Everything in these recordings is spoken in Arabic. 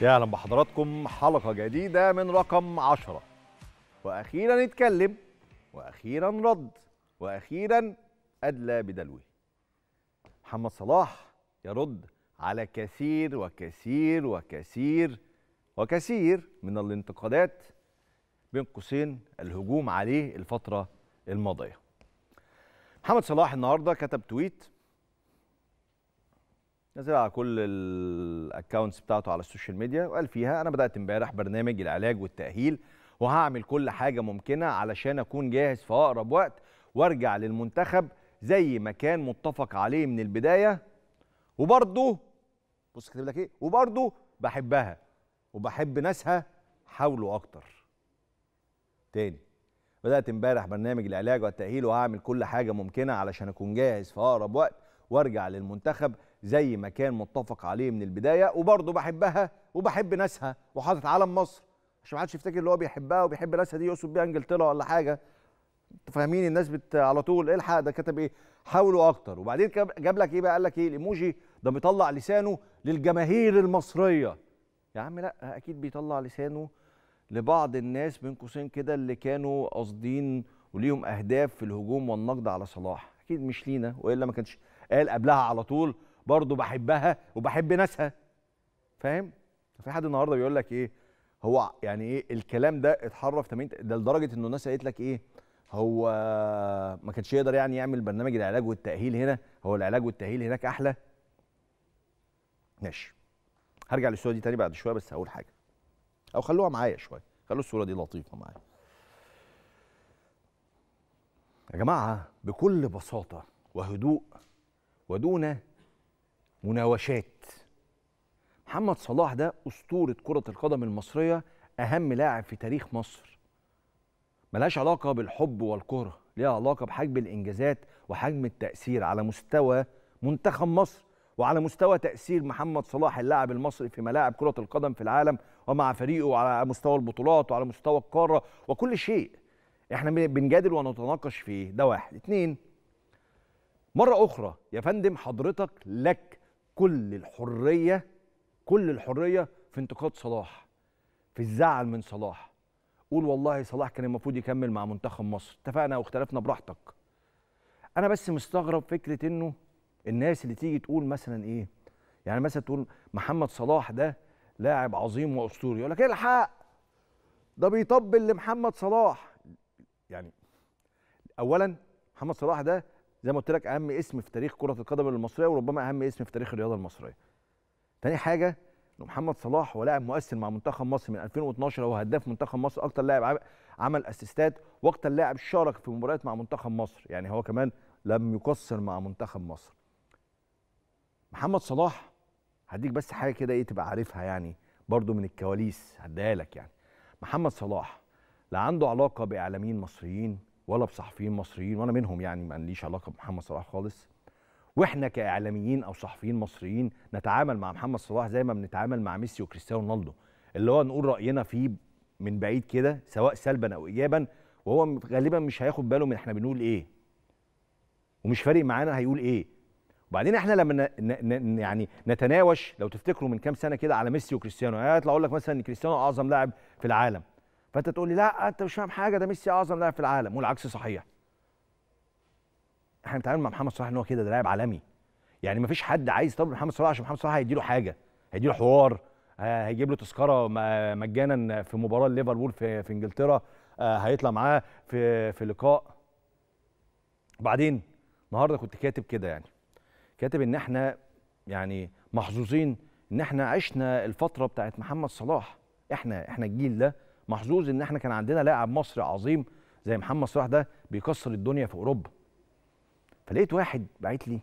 يا اهلا بحضراتكم حلقه جديده من رقم 10 واخيرا اتكلم واخيرا رد واخيرا ادلى بدلوه محمد صلاح يرد على كثير وكثير وكثير وكثير من الانتقادات بين قوسين الهجوم عليه الفتره الماضيه محمد صلاح النهارده كتب تويت نزلها على كل الاكونتس بتاعته على السوشيال ميديا وقال فيها انا بدات امبارح برنامج العلاج والتاهيل وهعمل كل حاجه ممكنه علشان اكون جاهز في اقرب وقت وارجع للمنتخب زي ما كان متفق عليه من البدايه وبرضه بص كاتب لك ايه وبرضه بحبها وبحب ناسها حاولوا اكتر تاني بدات امبارح برنامج العلاج والتاهيل وهعمل كل حاجه ممكنه علشان اكون جاهز في اقرب وقت وارجع للمنتخب زي ما كان متفق عليه من البدايه وبرضه بحبها وبحب ناسها وحاطط علم مصر عشان ما حدش يفتكر اللي هو بيحبها وبيحب ناسها دي يقصد بيها انجلترا ولا حاجه انتوا فاهمين الناس بت على طول إيه الحق ده كتب ايه حاولوا اكتر وبعدين جاب لك ايه بقى قال لك ايه الايموجي ده بيطلع لسانه للجماهير المصريه يا عم لا اكيد بيطلع لسانه لبعض الناس بين قوسين كده اللي كانوا قاصدين وليهم اهداف في الهجوم والنقد على صلاح اكيد مش لينا والا ما كانش قال قبلها على طول برضه بحبها وبحب ناسها فاهم في حد النهارده بيقول لك ايه هو يعني ايه الكلام ده اتحرف تمام ده لدرجه انه الناس قالت لك ايه هو ما كانش يقدر يعني يعمل برنامج العلاج والتاهيل هنا هو العلاج والتاهيل هناك احلى ماشي هرجع للصوره دي تاني بعد شويه بس هقول حاجه او خلوها معايا شويه خلوا الصوره دي لطيفه معايا يا جماعه بكل بساطه وهدوء ودون مناوشات محمد صلاح ده اسطوره كره القدم المصريه اهم لاعب في تاريخ مصر ملهاش علاقه بالحب والكره ليها علاقه بحجم الانجازات وحجم التاثير على مستوى منتخب مصر وعلى مستوى تاثير محمد صلاح اللاعب المصري في ملاعب كره القدم في العالم ومع فريقه على مستوى البطولات وعلى مستوى القاره وكل شيء احنا بنجادل ونتناقش فيه ده واحد اتنين مره اخرى يا فندم حضرتك لك كل الحريه كل الحريه في انتقاد صلاح في الزعل من صلاح قول والله صلاح كان المفروض يكمل مع منتخب مصر اتفقنا واختلفنا براحتك انا بس مستغرب فكره انه الناس اللي تيجي تقول مثلا ايه يعني مثلا تقول محمد صلاح ده لاعب عظيم واسطوري يقول لك إيه الحق ده بيطبل لمحمد صلاح يعني اولا محمد صلاح ده زي ما قلت لك اهم اسم في تاريخ كره القدم المصريه وربما اهم اسم في تاريخ الرياضه المصريه تاني حاجه انه محمد صلاح هو لاعب مؤثر مع منتخب مصر من 2012 هو هداف منتخب مصر اكتر لاعب عمل اسيستات واكتر لاعب شارك في مباريات مع منتخب مصر يعني هو كمان لم يقصر مع منتخب مصر محمد صلاح هديك بس حاجه كده ايه تبقى عارفها يعني برضو من الكواليس هديها لك يعني محمد صلاح لا عنده علاقه باعلاميين مصريين ولا بصحفيين مصريين وانا منهم يعني ما ليش علاقه بمحمد صلاح خالص واحنا كاعلاميين او صحفيين مصريين نتعامل مع محمد صلاح زي ما بنتعامل مع ميسي وكريستيانو رونالدو اللي هو نقول راينا فيه من بعيد كده سواء سلبا او ايجابا وهو غالبا مش هياخد باله من احنا بنقول ايه ومش فارق معانا هيقول ايه وبعدين احنا لما ن... يعني نتناوش لو تفتكروا من كام سنه كده على ميسي وكريستيانو يعني هيطلع اقول لك مثلا ان كريستيانو اعظم لاعب في العالم فانت تقول لي لا انت مش فاهم حاجه ده ميسي اعظم لاعب في العالم والعكس صحيح احنا بنتعامل مع محمد صلاح ان هو كده ده لاعب عالمي يعني مفيش حد عايز طب محمد صلاح عشان محمد صلاح هيديله حاجه هيديله حوار آه، هيجيب له تذكره مجانا في مباراه ليفربول في, في انجلترا آه، هيطلع معاه في في لقاء بعدين النهارده كنت كاتب كده يعني كاتب ان احنا يعني محظوظين ان احنا عشنا الفتره بتاعت محمد صلاح احنا احنا الجيل ده محظوظ ان احنا كان عندنا لاعب مصري عظيم زي محمد صلاح ده بيكسر الدنيا في اوروبا فلقيت واحد بعت لي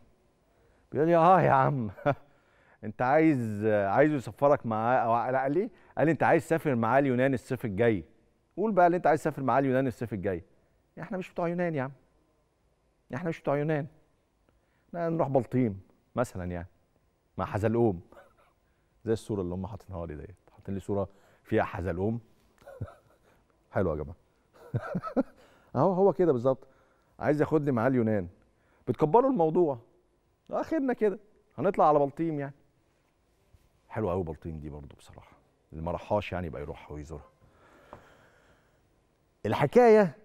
بيقول لي اه يا عم انت عايز عايزه يسفرك معاه او قال لي قال لي انت عايز تسافر معاه اليونان الصيف الجاي قول بقى اللي انت عايز تسافر معاه اليونان الصيف الجاي احنا مش بتوع يونان يا عم احنا مش بتوع يونان احنا نروح بلطيم مثلا يعني مع حزلقوم زي الصوره اللي هم حاطينها لي ديت حاطين لي صوره فيها حزلقوم حلو يا جماعه اهو هو كده بالظبط عايز ياخدني معاه اليونان بتكبروا الموضوع اخرنا آه، كده هنطلع على بلطيم يعني حلوه قوي بلطيم دي برضو بصراحه اللي ما راحهاش يعني يبقى يروحها ويزورها الحكايه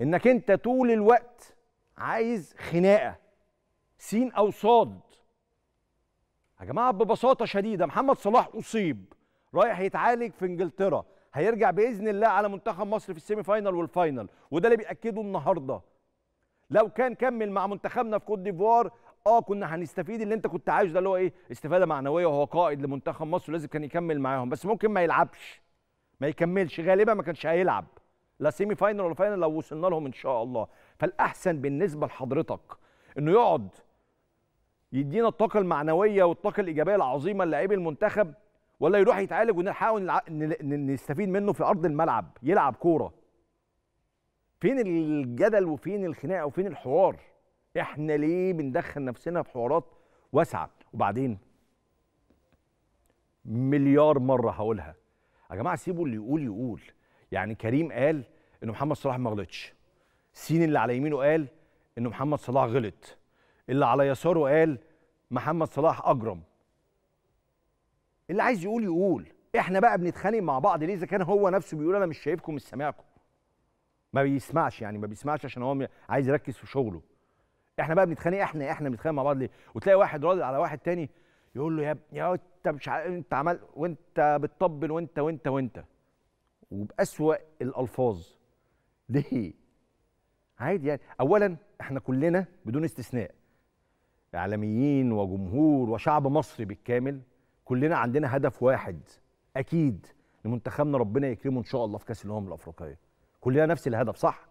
انك انت طول الوقت عايز خناقه سين او صاد يا جماعه ببساطه شديده محمد صلاح اصيب رايح يتعالج في انجلترا هيرجع باذن الله على منتخب مصر في السيمي فاينال والفاينال وده اللي بياكده النهارده لو كان كمل مع منتخبنا في كوت ديفوار اه كنا هنستفيد اللي انت كنت عايزه ده اللي هو ايه استفاده معنويه وهو قائد لمنتخب مصر لازم كان يكمل معاهم بس ممكن ما يلعبش ما يكملش غالبا ما كانش هيلعب لا سيمي فاينال ولا فاينال لو وصلنا لهم ان شاء الله فالاحسن بالنسبه لحضرتك انه يقعد يدينا الطاقه المعنويه والطاقه الايجابيه العظيمه للاعبي المنتخب ولا يروح يتعالج ونحاول نستفيد منه في ارض الملعب يلعب كوره فين الجدل وفين الخناقه وفين الحوار احنا ليه بندخل نفسنا في حوارات واسعه وبعدين مليار مره هقولها يا جماعه سيبوا اللي يقول يقول يعني كريم قال ان محمد صلاح ما غلطش سين اللي على يمينه قال ان محمد صلاح غلط اللي على يساره قال محمد صلاح اجرم اللي عايز يقول يقول احنا بقى بنتخانق مع بعض ليه اذا كان هو نفسه بيقول انا مش شايفكم مش سامعكم ما بيسمعش يعني ما بيسمعش عشان هو عايز يركز في شغله احنا بقى بنتخانق احنا احنا بنتخانق مع بعض ليه وتلاقي واحد راضي على واحد تاني يقول له يا يا انت مش عارف انت عمل وانت بتطبل وانت وانت وانت وباسوا الالفاظ ليه عادي يعني اولا احنا كلنا بدون استثناء اعلاميين وجمهور وشعب مصري بالكامل كلنا عندنا هدف واحد اكيد لمنتخبنا ربنا يكرمه ان شاء الله في كاس الامم الافريقيه كلنا نفس الهدف صح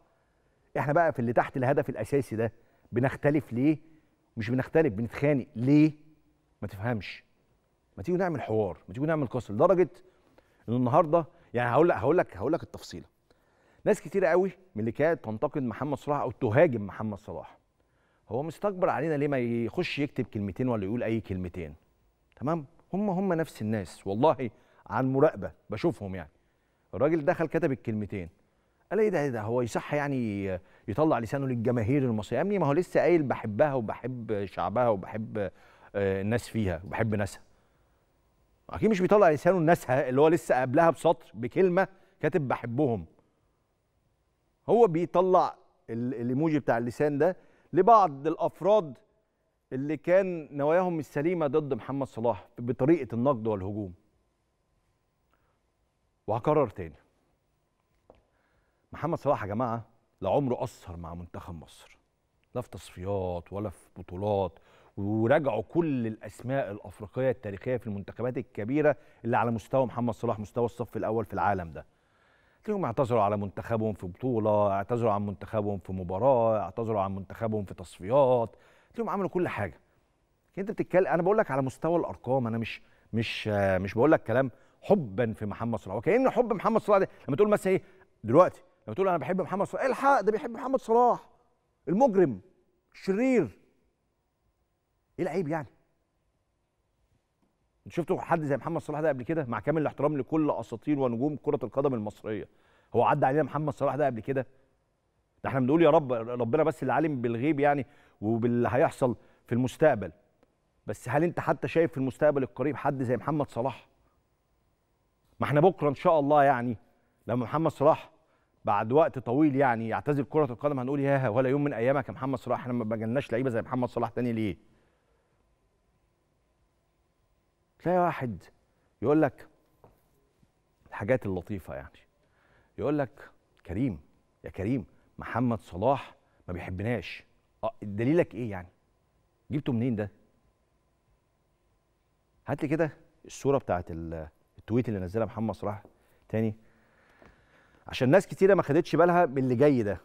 احنا بقى في اللي تحت الهدف الاساسي ده بنختلف ليه مش بنختلف بنتخانق ليه ما تفهمش ما تيجي نعمل حوار ما تيجي نعمل قصر لدرجه ان النهارده يعني هقول لك هقول لك هقول لك التفصيله ناس كتير قوي من اللي كانت تنتقد محمد صلاح او تهاجم محمد صلاح هو مستكبر علينا ليه ما يخش يكتب كلمتين ولا يقول اي كلمتين تمام هم هم نفس الناس والله عن مراقبه بشوفهم يعني الراجل دخل كتب الكلمتين قال ايه ده إيه ده هو يصح يعني يطلع لسانه للجماهير المصريه يا ما هو لسه قايل بحبها وبحب شعبها وبحب آه، الناس فيها وبحب ناسها اكيد مش بيطلع لسانه لناسها اللي هو لسه قبلها بسطر بكلمه كاتب بحبهم هو بيطلع الايموجي بتاع اللسان ده لبعض الافراد اللي كان نواياهم مش سليمه ضد محمد صلاح بطريقه النقد والهجوم وهكرر تاني محمد صلاح يا جماعه لا عمره اثر مع منتخب مصر لا في تصفيات ولا في بطولات وراجعوا كل الاسماء الافريقيه التاريخيه في المنتخبات الكبيره اللي على مستوى محمد صلاح مستوى الصف الاول في العالم ده تلاقيهم اعتذروا على منتخبهم في بطوله اعتذروا عن منتخبهم في مباراه اعتذروا عن منتخبهم في تصفيات تلاقيهم عملوا كل حاجه انت بتتكلم انا بقول لك على مستوى الارقام انا مش مش مش بقول لك كلام حبا في محمد صلاح وكان حب محمد صلاح ده لما تقول مثلا ايه دلوقتي لما تقول انا بحب محمد صلاح الحق ده بيحب محمد صلاح المجرم الشرير ايه العيب يعني انت شفتوا حد زي محمد صلاح ده قبل كده مع كامل الاحترام لكل اساطير ونجوم كره القدم المصريه هو عدى علينا محمد صلاح ده قبل كده ده احنا بنقول يا رب ربنا بس اللي عالم بالغيب يعني وباللي هيحصل في المستقبل بس هل انت حتى شايف في المستقبل القريب حد زي محمد صلاح ما احنا بكره ان شاء الله يعني لما محمد صلاح بعد وقت طويل يعني يعتزل كره القدم هنقول ياها ولا يوم من ايامك يا محمد صلاح احنا ما جالناش لعيبه زي محمد صلاح تاني ليه تلاقي واحد يقول لك الحاجات اللطيفه يعني يقول لك كريم يا كريم محمد صلاح ما بيحبناش اه دليلك ايه يعني جبته منين ده هات لي كده الصوره بتاعت التويت اللي نزلها محمد صلاح تاني عشان ناس كتيره ما خدتش بالها من اللي جاي ده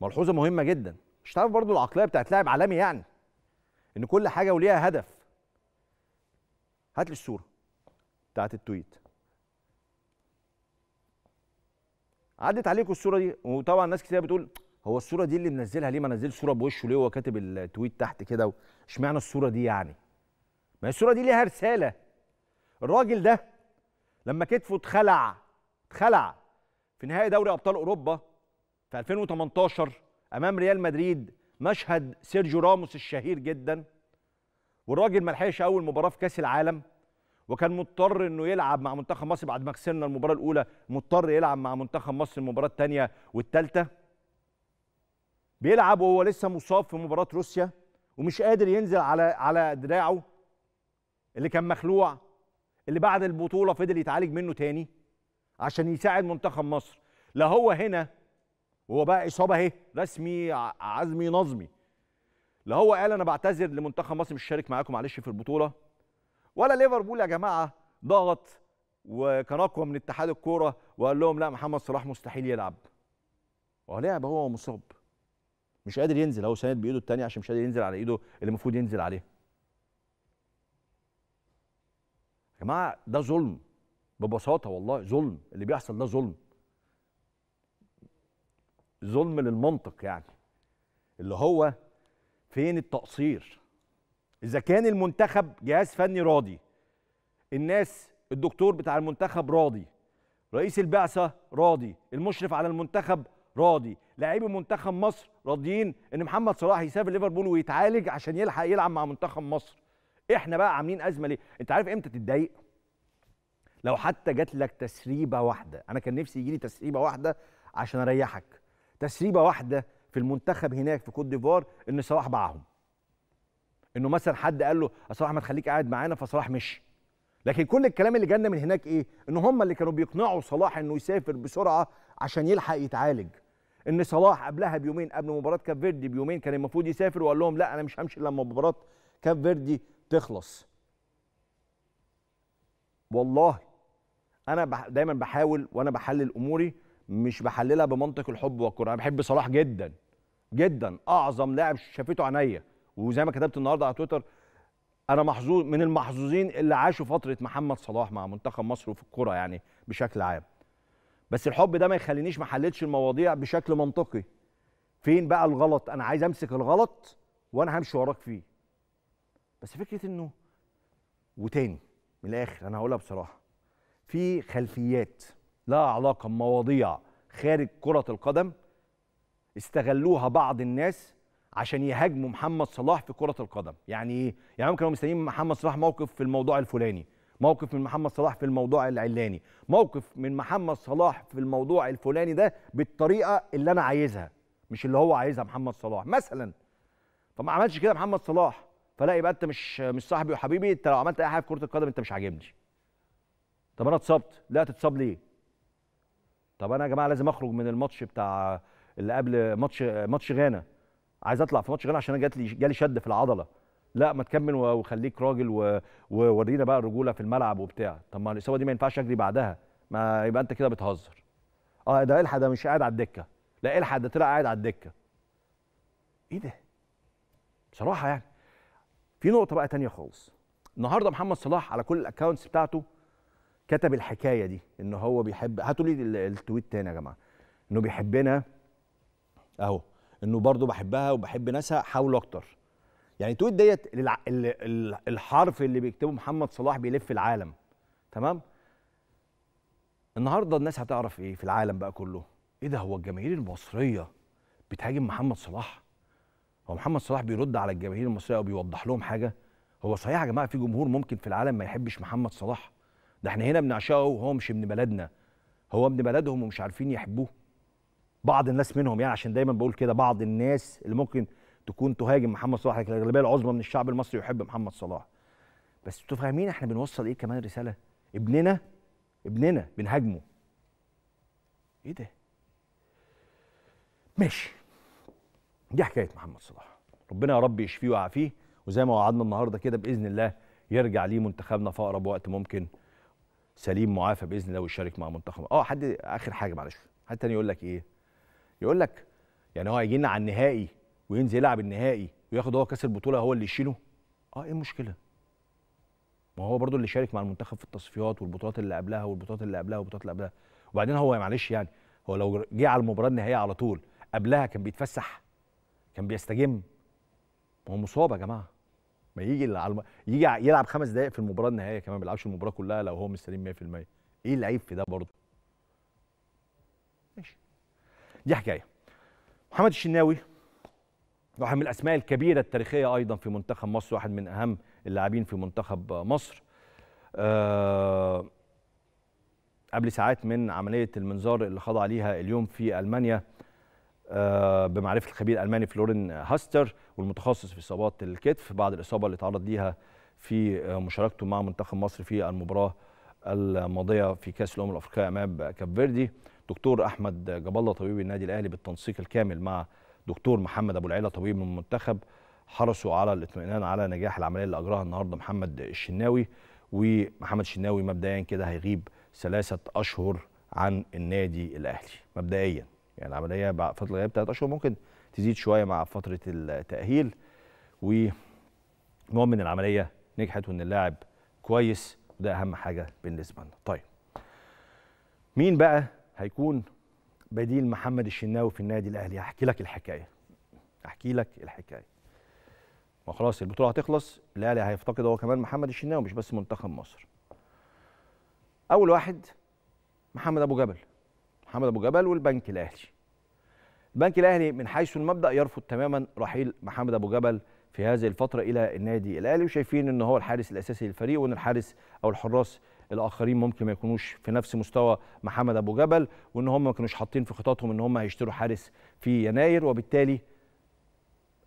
ملحوظه مهمه جدا مش تعرف برضو العقليه بتاعت لاعب عالمي يعني ان كل حاجه وليها هدف هات لي الصوره بتاعت التويت عدت عليكم الصوره دي وطبعا ناس كتير بتقول هو الصوره دي اللي منزلها ليه ما نزل صوره بوشه ليه وهو كاتب التويت تحت كده اشمعنى الصوره دي يعني ما الصوره دي ليها رساله الراجل ده لما كتفه اتخلع اتخلع في نهائي دوري ابطال اوروبا في 2018 امام ريال مدريد مشهد سيرجيو راموس الشهير جدا والراجل ما لحقش اول مباراه في كاس العالم وكان مضطر انه يلعب مع منتخب مصر بعد ما خسرنا المباراه الاولى مضطر يلعب مع منتخب مصر المباراه الثانيه والثالثه بيلعب وهو لسه مصاب في مباراه روسيا ومش قادر ينزل على على دراعه اللي كان مخلوع اللي بعد البطوله فضل يتعالج منه تاني عشان يساعد منتخب مصر لا هو هنا وهو بقى اصابه اهي رسمي عزمي نظمي لا هو قال انا بعتذر لمنتخب مصر مش شارك معاكم معلش في البطوله ولا ليفربول يا جماعه ضغط وكان اقوى من اتحاد الكوره وقال لهم لا محمد صلاح مستحيل يلعب ولعب هو مصاب مش قادر ينزل هو ساند بايده الثانيه عشان مش قادر ينزل على ايده اللي المفروض ينزل عليها يا جماعه ده ظلم ببساطه والله ظلم اللي بيحصل ده ظلم ظلم للمنطق يعني اللي هو فين التقصير اذا كان المنتخب جهاز فني راضي الناس الدكتور بتاع المنتخب راضي رئيس البعثه راضي المشرف على المنتخب راضي لاعبي منتخب مصر راضيين ان محمد صلاح يسافر ليفربول ويتعالج عشان يلحق يلعب مع منتخب مصر احنا بقى عاملين ازمه ليه انت عارف امتى تتضايق لو حتى جات لك تسريبه واحده انا كان نفسي يجي لي تسريبه واحده عشان اريحك تسريبه واحده في المنتخب هناك في كوت ديفوار ان صلاح باعهم انه مثلا حد قال له يا صلاح ما تخليك قاعد معانا فصلاح مشي لكن كل الكلام اللي جانا من هناك ايه ان هم اللي كانوا بيقنعوا صلاح انه يسافر بسرعه عشان يلحق يتعالج ان صلاح قبلها بيومين قبل مباراه كاب فيردي بيومين كان المفروض يسافر وقال لهم لا انا مش همشي لما مباراه كاب فيردي تخلص والله انا بح دايما بحاول وانا بحلل اموري مش بحللها بمنطق الحب والكره انا بحب صلاح جدا جدا اعظم لاعب شافته عينيا وزي ما كتبت النهارده على تويتر انا محظوظ من المحظوظين اللي عاشوا فتره محمد صلاح مع منتخب مصر وفي الكوره يعني بشكل عام بس الحب ده ما يخلينيش ما حللتش المواضيع بشكل منطقي فين بقى الغلط انا عايز امسك الغلط وانا همشي وراك فيه بس فكره انه وتاني من الاخر انا هقولها بصراحه في خلفيات لها علاقه بمواضيع خارج كره القدم استغلوها بعض الناس عشان يهاجموا محمد صلاح في كره القدم يعني ايه يعني هم كانوا مستنيين محمد صلاح موقف في الموضوع الفلاني موقف من محمد صلاح في الموضوع العلاني موقف من محمد صلاح في الموضوع الفلاني ده بالطريقه اللي انا عايزها مش اللي هو عايزها محمد صلاح مثلا فما عملش كده محمد صلاح فلا يبقى انت مش مش صاحبي وحبيبي انت لو عملت اي حاجه في كره القدم انت مش عاجبني طب انا اتصبت لا تتصاب ليه طب انا يا جماعه لازم اخرج من الماتش بتاع اللي قبل ماتش ماتش غانا عايز اطلع في ماتش غير عشان انا جات لي جالي شد في العضله لا ما تكمل وخليك راجل وورينا بقى الرجوله في الملعب وبتاع طب ما الاصابه دي ما ينفعش اجري بعدها ما يبقى انت كده بتهزر اه ده الحق ده مش قاعد على الدكه لا الحق ده طلع قاعد على الدكه ايه ده بصراحه يعني في نقطه بقى تانية خالص النهارده محمد صلاح على كل الاكونتس بتاعته كتب الحكايه دي ان هو بيحب هاتوا لي التويت تاني يا جماعه انه بيحبنا اهو انه برضو بحبها وبحب ناسها حاولوا اكتر يعني تويت ديت للع... الحرف اللي بيكتبه محمد صلاح بيلف العالم تمام النهارده الناس هتعرف ايه في العالم بقى كله ايه ده هو الجماهير المصريه بتهاجم محمد صلاح هو محمد صلاح بيرد على الجماهير المصريه او بيوضح لهم حاجه هو صحيح يا جماعه في جمهور ممكن في العالم ما يحبش محمد صلاح ده احنا هنا بنعشقه وهو مش ابن بلدنا هو ابن بلدهم ومش عارفين يحبوه بعض الناس منهم يعني عشان دايما بقول كده بعض الناس اللي ممكن تكون تهاجم محمد صلاح لكن الاغلبيه العظمى من الشعب المصري يحب محمد صلاح بس انتوا فاهمين احنا بنوصل ايه كمان رساله ابننا ابننا بنهاجمه ايه ده ماشي دي حكايه محمد صلاح ربنا يا رب يشفيه ويعافيه وزي ما وعدنا النهارده كده باذن الله يرجع ليه منتخبنا في اقرب وقت ممكن سليم معافى باذن الله ويشارك مع منتخب اه حد اخر حاجه معلش حد تاني يقول لك ايه يقول لك يعني هو هيجي لنا على النهائي وينزل يلعب النهائي وياخد هو كاس البطوله هو اللي يشيله اه ايه المشكله ما هو برضو اللي شارك مع المنتخب في التصفيات والبطولات اللي قبلها والبطولات اللي قبلها والبطولات اللي قبلها وبعدين هو معلش يعني هو لو جه على المباراه النهائيه على طول قبلها كان بيتفسح كان بيستجم ما هو مصاب يا جماعه ما يجي على الم... يجي يلعب خمس دقائق في المباراه النهائيه كمان ما بيلعبش المباراه كلها لو هو مستلم 100% ايه العيب في ده برضه ماشي دي حكايه محمد الشناوي واحد من الاسماء الكبيره التاريخيه ايضا في منتخب مصر واحد من اهم اللاعبين في منتخب مصر أه قبل ساعات من عمليه المنظار اللي خضع ليها اليوم في المانيا أه بمعرفه الخبير الالماني فلورين هاستر والمتخصص في اصابات الكتف بعد الاصابه اللي تعرض ليها في آه، مشاركته مع منتخب مصر في المباراه الماضيه في كاس الامم الافريقيه امام كاب فيردي دكتور احمد جاب الله طبيب النادي الاهلي بالتنسيق الكامل مع دكتور محمد ابو العيله طبيب من المنتخب حرصوا على الاطمئنان على نجاح العمليه اللي اجراها النهارده محمد الشناوي ومحمد الشناوي مبدئيا كده هيغيب ثلاثه اشهر عن النادي الاهلي مبدئيا يعني العمليه بعد فتره الغياب ثلاث اشهر ممكن تزيد شويه مع فتره التاهيل المهم ان العمليه نجحت وان اللاعب كويس وده اهم حاجه بالنسبه لنا طيب مين بقى هيكون بديل محمد الشناوي في النادي الاهلي هحكي لك الحكايه احكي لك الحكايه ما خلاص البطوله هتخلص الاهلي هيفتقد هو كمان محمد الشناوي مش بس منتخب مصر اول واحد محمد ابو جبل محمد ابو جبل والبنك الاهلي البنك الاهلي من حيث المبدا يرفض تماما رحيل محمد ابو جبل في هذه الفتره الى النادي الاهلي وشايفين ان هو الحارس الاساسي للفريق وان الحارس او الحراس الاخرين ممكن ما يكونوش في نفس مستوى محمد ابو جبل وان هم ما كانوش حاطين في خططهم ان هم هيشتروا حارس في يناير وبالتالي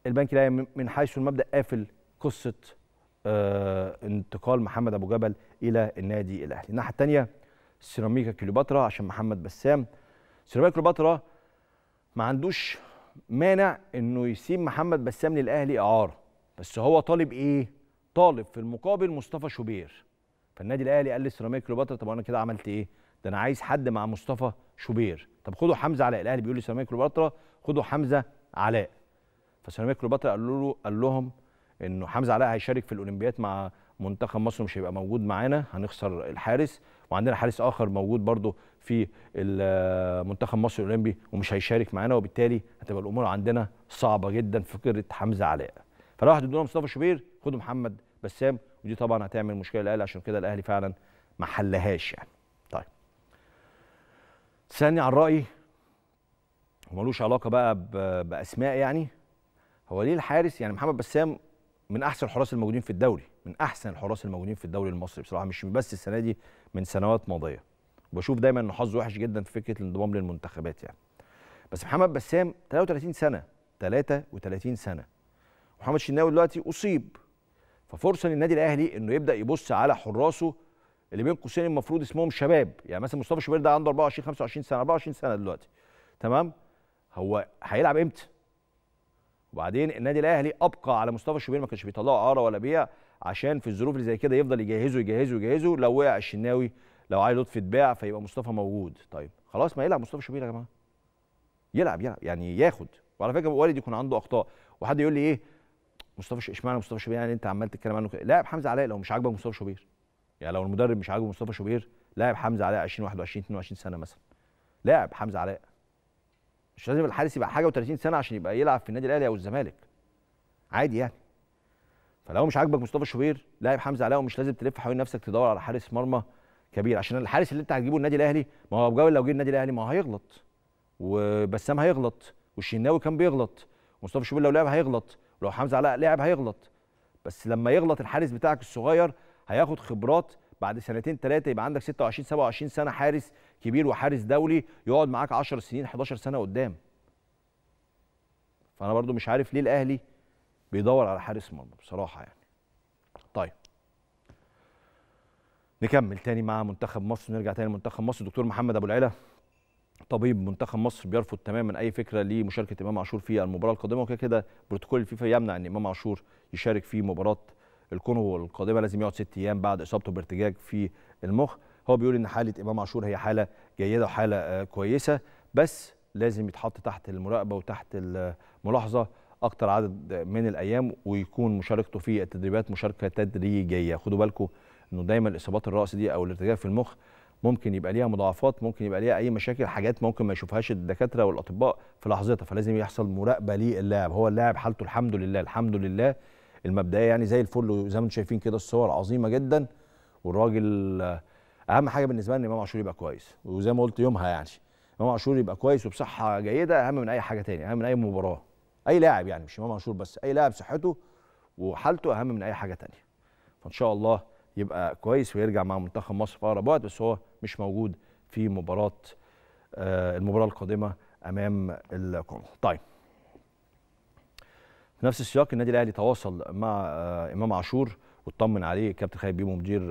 البنك الاهلي من حيث المبدا قافل قصه آه انتقال محمد ابو جبل الى النادي الاهلي الناحيه الثانيه سيراميكا كليوباترا عشان محمد بسام سيراميكا كليوباترا ما عندوش مانع انه يسيب محمد بسام للاهلي اعاره بس هو طالب ايه طالب في المقابل مصطفى شوبير فالنادي الاهلي قال لسيراميكا كليوباترا طب انا كده عملت ايه؟ ده انا عايز حد مع مصطفى شوبير طب خدوا حمزه علاء الاهلي بيقول لسيراميكا كليوباترا خدوا حمزه علاء فسيراميكا كليوباترا قال له قال لهم انه حمزه علاء هيشارك في الاولمبياد مع منتخب مصر مش هيبقى موجود معانا هنخسر الحارس وعندنا حارس اخر موجود برضو في آه، منتخب مصر الاولمبي ومش هيشارك معانا وبالتالي هتبقى الامور عندنا صعبه جدا في فكره حمزه علاء فلو واحد مصطفى شوبير خدوا محمد بسام ودي طبعا هتعمل مشكله للاهلي عشان كده الاهلي فعلا ما حلهاش يعني طيب تسالني عن رايي ملوش علاقه بقى باسماء يعني هو ليه الحارس يعني محمد بسام من احسن الحراس الموجودين في الدوري من احسن الحراس الموجودين في الدوري المصري بصراحه مش بس السنه دي من سنوات ماضيه بشوف دايما انه حظه وحش جدا في فكره الانضمام للمنتخبات يعني بس محمد بسام 33 سنه 33 سنه محمد شناوي دلوقتي اصيب ففرصه للنادي الاهلي انه يبدا يبص على حراسه اللي بين قوسين المفروض اسمهم شباب يعني مثلا مصطفى شوبير ده عنده 24 25 سنه 24 سنه دلوقتي تمام هو هيلعب امتى وبعدين النادي الاهلي ابقى على مصطفى شوبير ما كانش بيطلعه اعاره ولا بيع عشان في الظروف اللي زي كده يفضل يجهزه يجهزه يجهزه لو وقع الشناوي لو علي لطفي اتباع فيبقى مصطفى موجود طيب خلاص ما يلعب مصطفى شوبير يا جماعه يلعب يلعب يعني ياخد وعلى فكره وارد يكون عنده اخطاء وحد يقول لي ايه مصطفى شوبير اشمعنى مصطفى شوبير يعني انت عمال تتكلم عنه كده لاعب حمزه علاء لو مش عاجبك مصطفى شوبير يعني لو المدرب مش عاجبه مصطفى شوبير لاعب حمزه علاء 20 21 22 سنه مثلا لاعب حمزه علاء مش لازم الحارس يبقى حاجه و30 سنه عشان يبقى يلعب في النادي الاهلي او الزمالك عادي يعني فلو مش عاجبك مصطفى شوبير لاعب حمزه علاء ومش لازم تلف حوالين نفسك تدور على حارس مرمى كبير عشان الحارس اللي انت هتجيبه النادي الاهلي ما هو جاوي لو جه النادي الاهلي ما هو هيغلط وبسام هيغلط والشناوي كان بيغلط مصطفى شوبير لو لعب هيغلط لو حمزه علاء لعب هيغلط بس لما يغلط الحارس بتاعك الصغير هياخد خبرات بعد سنتين ثلاثه يبقى عندك 26 27 سنه حارس كبير وحارس دولي يقعد معاك 10 سنين 11 سنه قدام فانا برضو مش عارف ليه الاهلي بيدور على حارس مرمى بصراحه يعني طيب نكمل تاني مع منتخب مصر نرجع تاني لمنتخب مصر دكتور محمد ابو العلا طبيب منتخب مصر بيرفض تماما اي فكره لمشاركه امام عاشور في المباراه القادمه وكده كده بروتوكول الفيفا يمنع ان امام عاشور يشارك في مباراه الكونغو القادمه لازم يقعد ست ايام بعد اصابته بارتجاج في المخ هو بيقول ان حاله امام عاشور هي حاله جيده وحاله آه، كويسه بس لازم يتحط تحت المراقبه وتحت الملاحظه اكتر عدد من الايام ويكون مشاركته في التدريبات مشاركه تدريجيه خدوا بالكم انه دايما اصابات الراس دي او الارتجاج في المخ ممكن يبقى ليها مضاعفات ممكن يبقى ليها اي مشاكل حاجات ممكن ما يشوفهاش الدكاتره والاطباء في لحظتها فلازم يحصل مراقبه للاعب هو اللاعب حالته الحمد لله الحمد لله المبدئيه يعني زي الفل زي ما انتم شايفين كده الصور عظيمه جدا والراجل اهم حاجه بالنسبه لي امام عاشور يبقى كويس وزي ما قلت يومها يعني امام عاشور يبقى كويس وبصحه جيده اهم من اي حاجه تانية اهم من اي مباراه اي لاعب يعني مش امام عاشور بس اي لاعب صحته وحالته اهم من اي حاجه تانية فان شاء الله يبقى كويس ويرجع مع منتخب مصر في اقرب وقت بس هو مش موجود في مباراه آه، المباراه القادمه امام الكونغو. طيب في نفس السياق النادي الاهلي تواصل مع آه، امام عاشور واطمن عليه كابتن خالد بيبو مدير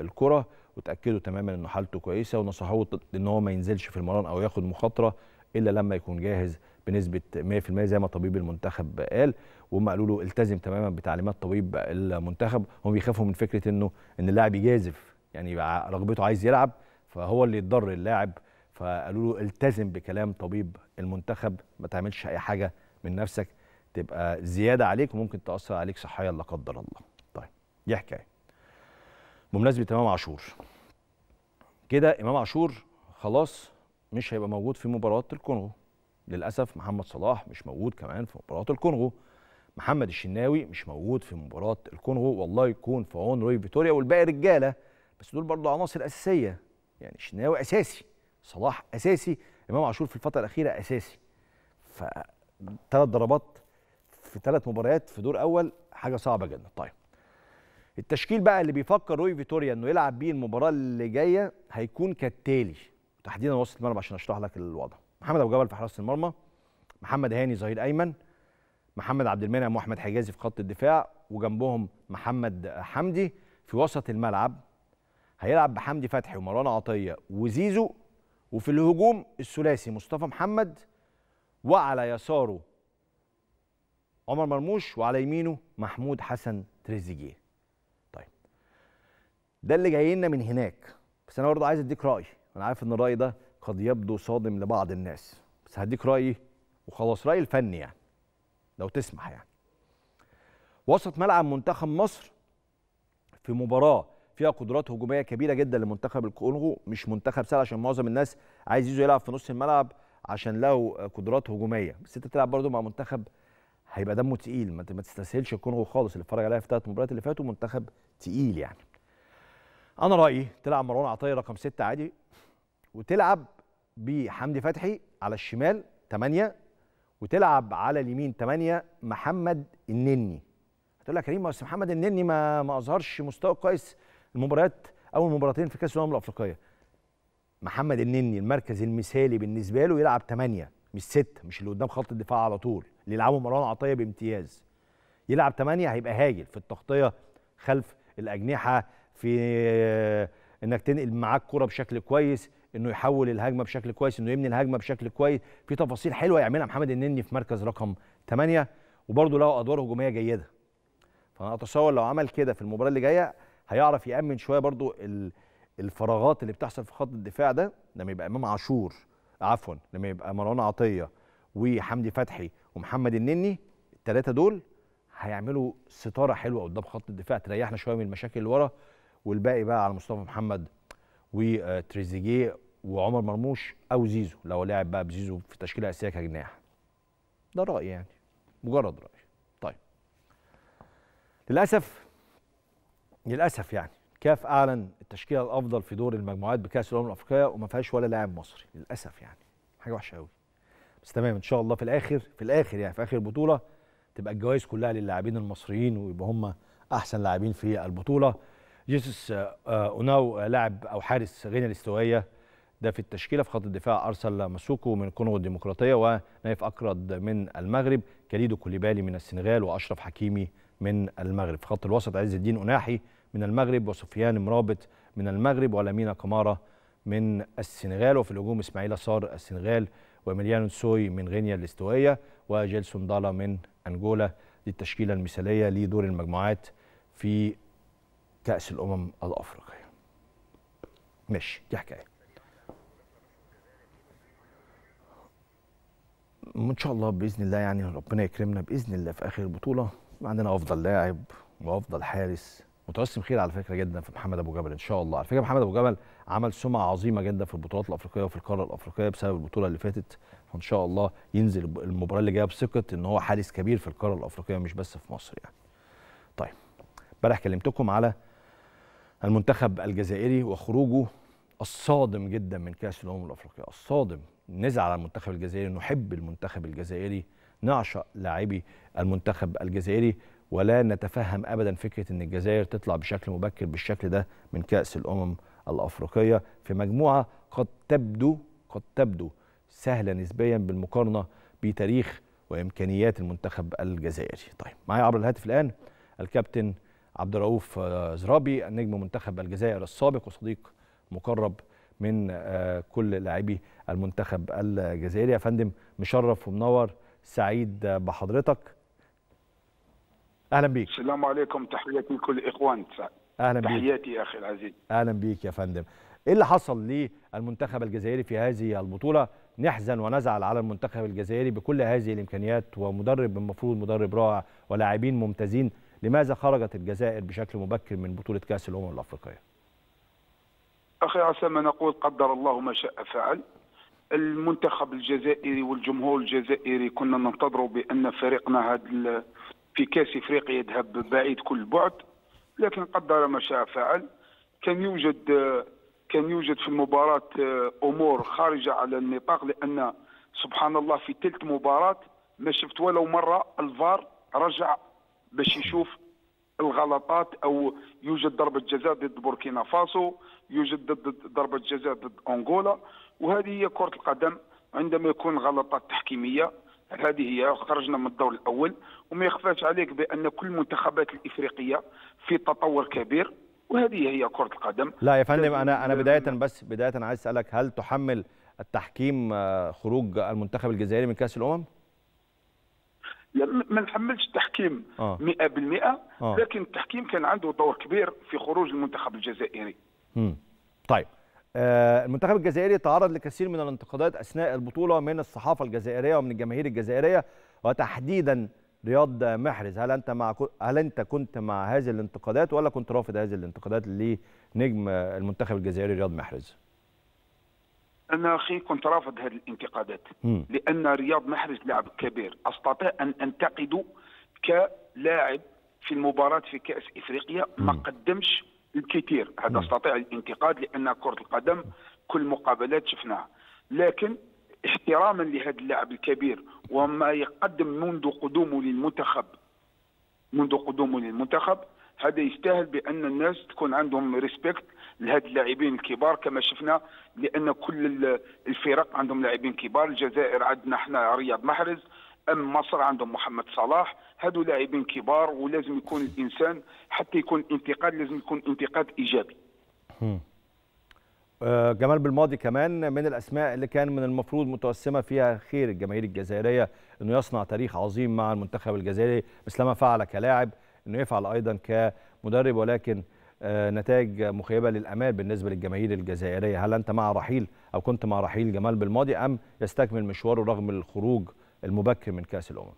الكره وتاكدوا تماما ان حالته كويسه ونصحوه ان هو ما ينزلش في المران او ياخد مخاطره الا لما يكون جاهز بنسبه 100% زي ما طبيب المنتخب قال وهم قالوا له التزم تماما بتعليمات طبيب المنتخب هم بيخافوا من فكره انه ان اللاعب يجازف يعني يبقى رغبته عايز يلعب فهو اللي يضر اللاعب فقالوا له التزم بكلام طبيب المنتخب ما تعملش اي حاجه من نفسك تبقى زياده عليك وممكن تاثر عليك صحيا لا قدر الله طيب دي حكايه بمناسبه امام عاشور كده امام عاشور خلاص مش هيبقى موجود في مباراه الكونغو للاسف محمد صلاح مش موجود كمان في مباراه الكونغو محمد الشناوي مش موجود في مباراه الكونغو والله يكون في عون روي فيتوريا والباقي رجاله بس دول برضه عناصر اساسيه يعني الشناوي اساسي صلاح اساسي امام عاشور في الفتره الاخيره اساسي فثلاث ضربات في ثلاث مباريات في دور اول حاجه صعبه جدا طيب التشكيل بقى اللي بيفكر روي فيتوريا انه يلعب بيه المباراه اللي جايه هيكون كالتالي تحديدا وسط المرمى عشان اشرح لك الوضع محمد ابو جبل في حراسه المرمى محمد هاني ظهير ايمن محمد عبد المنعم واحمد حجازي في خط الدفاع وجنبهم محمد حمدي في وسط الملعب هيلعب بحمدي فتحي ومروان عطيه وزيزو وفي الهجوم الثلاثي مصطفى محمد وعلى يساره عمر مرموش وعلى يمينه محمود حسن تريزيجيه طيب ده اللي جاي لنا من هناك بس انا برضه عايز اديك راي انا عارف ان الراي ده قد يبدو صادم لبعض الناس بس هديك رايي وخلاص رايي الفني يعني لو تسمح يعني وسط ملعب منتخب مصر في مباراه فيها قدرات هجوميه كبيره جدا لمنتخب الكونغو مش منتخب سهل عشان معظم الناس عايز زيزو يلعب في نص الملعب عشان له قدرات هجوميه بس انت تلعب برده مع منتخب هيبقى دمه تقيل ما تستسهلش الكونغو خالص اللي اتفرج عليها في ثلاث مباريات اللي فاتوا منتخب تقيل يعني انا رايي تلعب مروان عطيه رقم ستة عادي وتلعب بحمدي فتحي على الشمال ثمانيه وتلعب على اليمين ثمانيه محمد النني هتقول لك كريم بس محمد النني ما ما اظهرش مستوى كويس المباريات اول مباراتين في كاس الامم الافريقيه محمد النني المركز المثالي بالنسبه له يلعب 8 مش 6 مش اللي قدام خط الدفاع على طول اللي يلعبه مروان عطيه بامتياز يلعب 8 هيبقى هايل في التغطيه خلف الاجنحه في آه، انك تنقل معاك كرة بشكل كويس انه يحول الهجمه بشكل كويس انه يبني الهجمه بشكل كويس في تفاصيل حلوه يعملها محمد النني في مركز رقم 8 وبرده له ادوار هجوميه جيده فانا اتصور لو عمل كده في المباراه اللي جايه هيعرف يامن شويه برضو الفراغات اللي بتحصل في خط الدفاع ده لما يبقى امام عاشور عفوا لما يبقى مروان عطيه وحمدي فتحي ومحمد النني الثلاثه دول هيعملوا ستاره حلوه قدام خط الدفاع تريحنا شويه من المشاكل اللي ورا والباقي بقى على مصطفى محمد وتريزيجيه آه، وعمر مرموش او زيزو لو لعب بقى بزيزو في تشكيله اساسيه كجناح ده رايي يعني مجرد راي طيب للاسف للاسف يعني كاف اعلن التشكيله الافضل في دور المجموعات بكاس الامم الافريقيه وما فيهاش ولا لاعب مصري للاسف يعني حاجه وحشه قوي بس تمام ان شاء الله في الاخر في الاخر يعني في اخر البطوله تبقى الجوائز كلها للاعبين المصريين ويبقى هم احسن لاعبين في البطوله جيسوس آه، آه، اوناو آه، لاعب او حارس غينيا الاستوائيه ده في التشكيله في خط الدفاع ارسل ماسوكو من الكونغو الديمقراطيه ونايف اكرد من المغرب كاليدو كوليبالي من السنغال واشرف حكيمي من المغرب في خط الوسط عز الدين أناحي من المغرب وسفيان مرابط من المغرب ولامينا كمارة من السنغال وفي الهجوم إسماعيل صار السنغال وميليانو سوي من غينيا الاستوائية وجيلسون دالا من أنجولا دي التشكيلة المثالية لدور المجموعات في كأس الأمم الأفريقية ماشي دي حكاية ان شاء الله باذن الله يعني ربنا يكرمنا باذن الله في اخر البطوله عندنا افضل لاعب وافضل حارس متوسم خير على فكره جدا في محمد ابو جبل ان شاء الله على فكره محمد ابو جبل عمل سمعه عظيمه جدا في البطولات الافريقيه وفي القاره الافريقيه بسبب البطوله اللي فاتت فان شاء الله ينزل المباراه اللي جايه بثقه ان هو حارس كبير في القاره الافريقيه مش بس في مصر يعني طيب امبارح كلمتكم على المنتخب الجزائري وخروجه الصادم جدا من كاس الامم الافريقيه الصادم نزعل على المنتخب الجزائري نحب المنتخب الجزائري نعشق لاعبي المنتخب الجزائري ولا نتفهم ابدا فكره ان الجزائر تطلع بشكل مبكر بالشكل ده من كاس الامم الافريقيه في مجموعه قد تبدو قد تبدو سهله نسبيا بالمقارنه بتاريخ وامكانيات المنتخب الجزائري. طيب معايا عبر الهاتف الان الكابتن عبد الرؤوف زرابي نجم منتخب الجزائر السابق وصديق مقرب من آه، كل لاعبي المنتخب الجزائري يا فندم مشرف ومنور سعيد بحضرتك اهلا بيك السلام عليكم تحياتي لكل اخوان اهلا بيك تحياتي اخي العزيز اهلا بيك يا فندم ايه اللي حصل للمنتخب الجزائري في هذه البطوله نحزن ونزعل على المنتخب الجزائري بكل هذه الامكانيات ومدرب المفروض مدرب رائع ولاعبين ممتازين لماذا خرجت الجزائر بشكل مبكر من بطوله كاس الامم الافريقيه اخي عسى ما نقول قدر الله ما شاء فعل المنتخب الجزائري والجمهور الجزائري كنا ننتظروا بان فريقنا هذا في كاس افريقيا يذهب بعيد كل بعد لكن قدر ما شاء فعل كان يوجد كان يوجد في المباراة آه، امور خارجة على النطاق لان سبحان الله في تلت مباراة ما شفت ولو مرة الفار رجع باش يشوف الغلطات او يوجد ضربة جزاء ضد بوركينا فاسو يوجد ضد ضربة جزاء ضد انغولا وهذه هي كرة القدم عندما يكون غلطات تحكيمية هذه هي خرجنا من الدور الأول وما يخفاش عليك بأن كل المنتخبات الإفريقية في تطور كبير وهذه هي كرة القدم لا يا فندم أنا أنا بداية بس بداية عايز أسألك هل تحمل التحكيم آه، خروج المنتخب الجزائري من كأس الأمم؟ ما نحملش التحكيم 100% آه. آه. لكن التحكيم كان عنده دور كبير في خروج المنتخب الجزائري. امم طيب آه، المنتخب الجزائري تعرض لكثير من الانتقادات اثناء البطوله من الصحافه الجزائريه ومن الجماهير الجزائريه وتحديدا رياض محرز هل انت مع هل انت كنت مع هذه الانتقادات ولا كنت رافض هذه الانتقادات لنجم المنتخب الجزائري رياض محرز؟ انا اخي كنت رافض هذه الانتقادات لان رياض محرز لاعب كبير استطيع ان انتقده كلاعب في المباراه في كاس افريقيا ما قدمش الكثير هذا نعم. استطيع الانتقاد لان كره القدم كل مقابلات شفناها لكن احتراما لهذا اللاعب الكبير وما يقدم منذ قدومه للمنتخب منذ قدومه للمنتخب هذا يستاهل بان الناس تكون عندهم ريسبكت لهاد اللاعبين الكبار كما شفنا لان كل الفرق عندهم لاعبين كبار الجزائر عندنا احنا رياض محرز ام مصر عندهم محمد صلاح هادو لاعبين كبار ولازم يكون الانسان حتى يكون انتقاد لازم يكون انتقاد ايجابي آه، جمال بالماضي كمان من الاسماء اللي كان من المفروض متوسمه فيها خير الجماهير الجزائريه انه يصنع تاريخ عظيم مع المنتخب الجزائري مثلما فعل كلاعب انه يفعل ايضا كمدرب ولكن آه، نتائج مخيبه للامال بالنسبه للجماهير الجزائريه هل انت مع رحيل او كنت مع رحيل جمال بالماضي ام يستكمل مشواره رغم الخروج المبكر من كاس الامم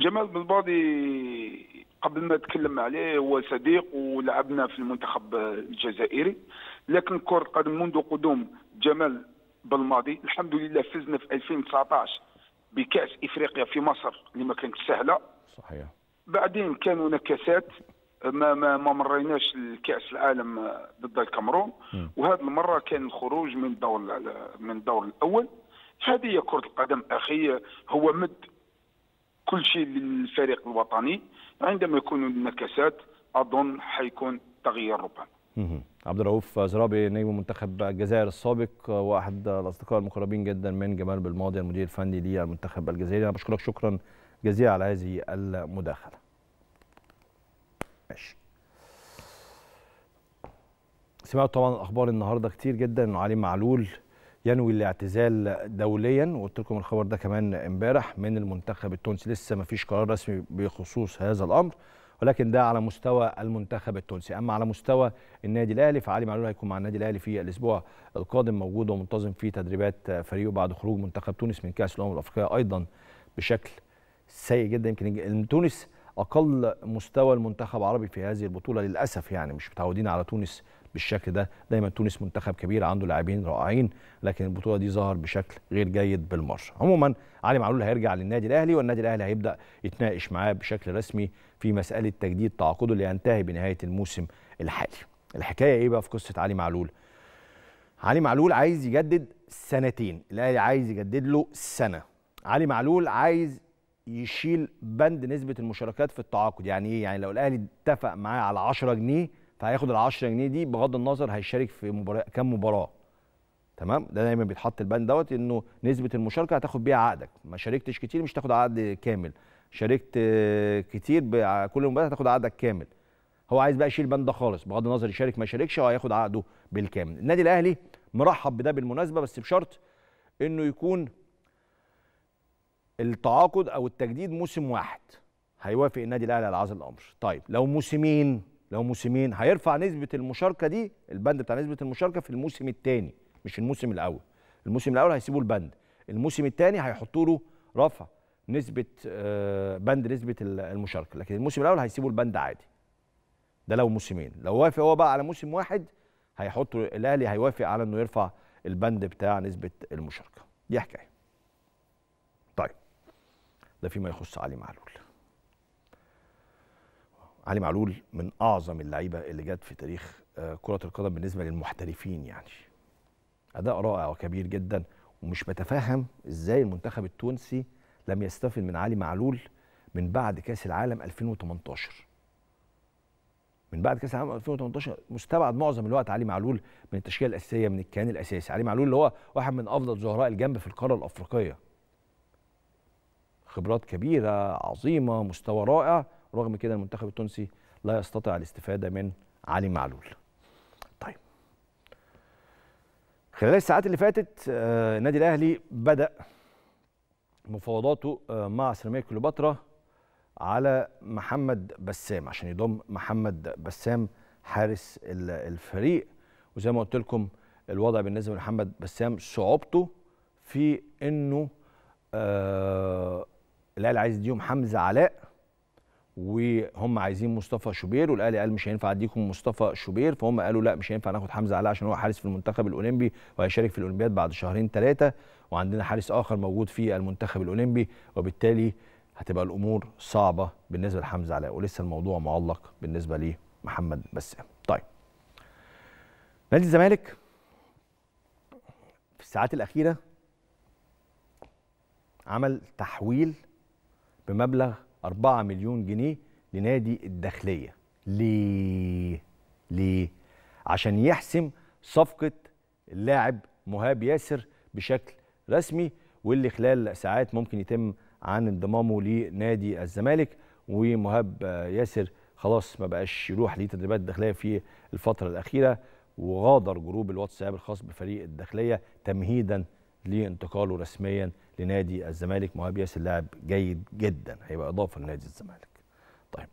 جمال بالباضي قبل ما نتكلم عليه هو صديق ولعبنا في المنتخب الجزائري لكن كرة القدم منذ قدوم جمال بالماضي الحمد لله فزنا في 2019 بكأس إفريقيا في مصر اللي ما كانت سهلة صحيح بعدين كانوا نكسات ما ما ما مريناش الكاس العالم ضد الكاميرون وهذه المره كان الخروج من الدور من الدور الاول هذه هي كرة القدم أخي هو مد كل شيء للفريق الوطني عندما يكون النكسات أظن حيكون تغيير ربما عبد الرؤوف زرابي نجم منتخب الجزائر السابق واحد الاصدقاء المقربين جدا من جمال بالماضي المدير الفني للمنتخب الجزائري انا بشكرك شكرا جزيلا على هذه المداخله. ماشي. سمعت طبعا اخبار النهارده كتير جدا انه علي معلول ينوي الاعتزال دوليا وقلت لكم الخبر ده كمان امبارح من المنتخب التونسي لسه ما فيش قرار رسمي بخصوص هذا الامر ولكن ده على مستوى المنتخب التونسي اما على مستوى النادي الاهلي فعلي معلول هيكون مع النادي الاهلي في الاسبوع القادم موجود ومنتظم في تدريبات فريقه بعد خروج منتخب تونس من كاس الامم الافريقيه ايضا بشكل سيء جدا يمكن تونس اقل مستوى المنتخب العربي في هذه البطوله للاسف يعني مش متعودين على تونس بالشكل ده دايما تونس منتخب كبير عنده لاعبين رائعين لكن البطوله دي ظهر بشكل غير جيد بالمره عموما علي معلول هيرجع للنادي الاهلي والنادي الاهلي هيبدا يتناقش معاه بشكل رسمي في مساله تجديد تعاقده اللي ينتهي بنهايه الموسم الحالي الحكايه ايه بقى في قصه علي معلول علي معلول عايز يجدد سنتين الاهلي عايز يجدد له سنه علي معلول عايز يشيل بند نسبه المشاركات في التعاقد يعني ايه يعني لو الاهلي اتفق معاه على 10 جنيه فهياخد ال 10 جنيه دي بغض النظر هيشارك في مباراه كام مباراه تمام ده دايما بيتحط البند دوت انه نسبه المشاركه هتاخد بيها عقدك ما شاركتش كتير مش هتاخد عقد كامل شاركت كتير كل مباراه هتاخد عقدك كامل هو عايز بقى يشيل البند ده خالص بغض النظر يشارك ما يشاركش هو هياخد عقده بالكامل النادي الاهلي مرحب بده بالمناسبه بس بشرط انه يكون التعاقد او التجديد موسم واحد هيوافق النادي الاهلي على هذا الامر طيب لو موسمين لو موسمين هيرفع نسبه المشاركه دي البند بتاع نسبه المشاركه في الموسم الثاني مش الموسم الاول الموسم الاول هيسيبوا البند الموسم الثاني هيحطوا له رفع نسبه آه، بند نسبه المشاركه لكن الموسم الاول هيسيبوا البند عادي ده لو موسمين لو وافق هو بقى على موسم واحد هيحطوا الاهلي هيوافق على انه يرفع البند بتاع نسبه المشاركه دي حكايه طيب ده فيما يخص علي معلول علي معلول من اعظم اللعيبه اللي جت في تاريخ آه، كره القدم بالنسبه للمحترفين يعني اداء رائع وكبير جدا ومش بتفهم ازاي المنتخب التونسي لم يستفد من علي معلول من بعد كاس العالم 2018 من بعد كاس العالم 2018 مستبعد معظم الوقت علي معلول من التشكيله الاساسيه من الكيان الاساسي علي معلول اللي هو واحد من افضل ظهراء الجنب في القاره الافريقيه خبرات كبيره عظيمه مستوى رائع رغم كده المنتخب التونسي لا يستطع الاستفاده من علي معلول طيب خلال الساعات اللي فاتت آه، النادي الاهلي بدا مفاوضاته آه، مع سيراميكا كليوباترا على محمد بسام عشان يضم محمد بسام حارس الفريق وزي ما قلت لكم الوضع بالنسبه لمحمد بسام صعوبته في انه آه الاهلي عايز يديهم حمزه علاء وهم عايزين مصطفى شوبير والاهلي قال مش هينفع اديكم مصطفى شوبير فهم قالوا لا مش هينفع ناخد حمزه علاء عشان هو حارس في المنتخب الاولمبي وهيشارك في الاولمبياد بعد شهرين ثلاثه وعندنا حارس اخر موجود في المنتخب الاولمبي وبالتالي هتبقى الامور صعبه بالنسبه لحمزه علاء ولسه الموضوع معلق بالنسبه لمحمد بسام طيب نادي الزمالك في الساعات الاخيره عمل تحويل بمبلغ 4 مليون جنيه لنادي الداخليه ليه ليه عشان يحسم صفقه اللاعب مهاب ياسر بشكل رسمي واللي خلال ساعات ممكن يتم عن انضمامه لنادي الزمالك ومهاب ياسر خلاص ما بقاش يروح لتدريبات الداخليه في الفتره الاخيره وغادر جروب الواتساب الخاص بفريق الداخليه تمهيدا لانتقاله رسميا لنادي الزمالك مهاب ياسر لاعب جيد جدا هيبقى اضافه لنادي الزمالك طيب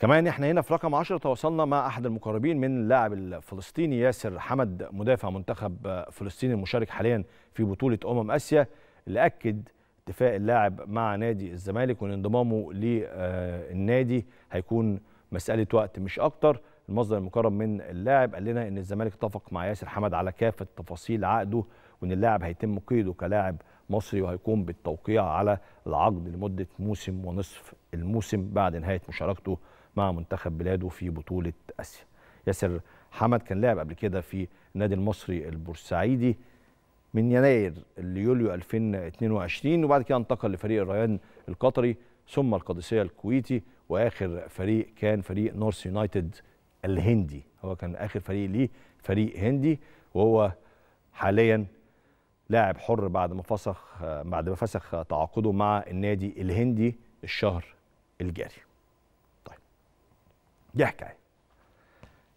كمان احنا هنا في رقم 10 تواصلنا مع احد المقربين من اللاعب الفلسطيني ياسر حمد مدافع منتخب فلسطين المشارك حاليا في بطوله امم اسيا اللي اكد اتفاق اللاعب مع نادي الزمالك وان انضمامه للنادي هيكون مساله وقت مش اكتر المصدر المقرب من اللاعب قال لنا ان الزمالك اتفق مع ياسر حمد على كافه تفاصيل عقده وان اللاعب هيتم قيده كلاعب مصري وهيقوم بالتوقيع على العقد لمده موسم ونصف الموسم بعد نهايه مشاركته مع منتخب بلاده في بطوله اسيا. ياسر حمد كان لاعب قبل كده في النادي المصري البورسعيدي من يناير ليوليو 2022 وبعد كده انتقل لفريق الريان القطري ثم القادسيه الكويتي واخر فريق كان فريق نورث يونايتد الهندي هو كان اخر فريق ليه فريق هندي وهو حاليا لاعب حر بعد ما فسخ بعد ما فسخ تعاقده مع النادي الهندي الشهر الجاري طيب دي حكايه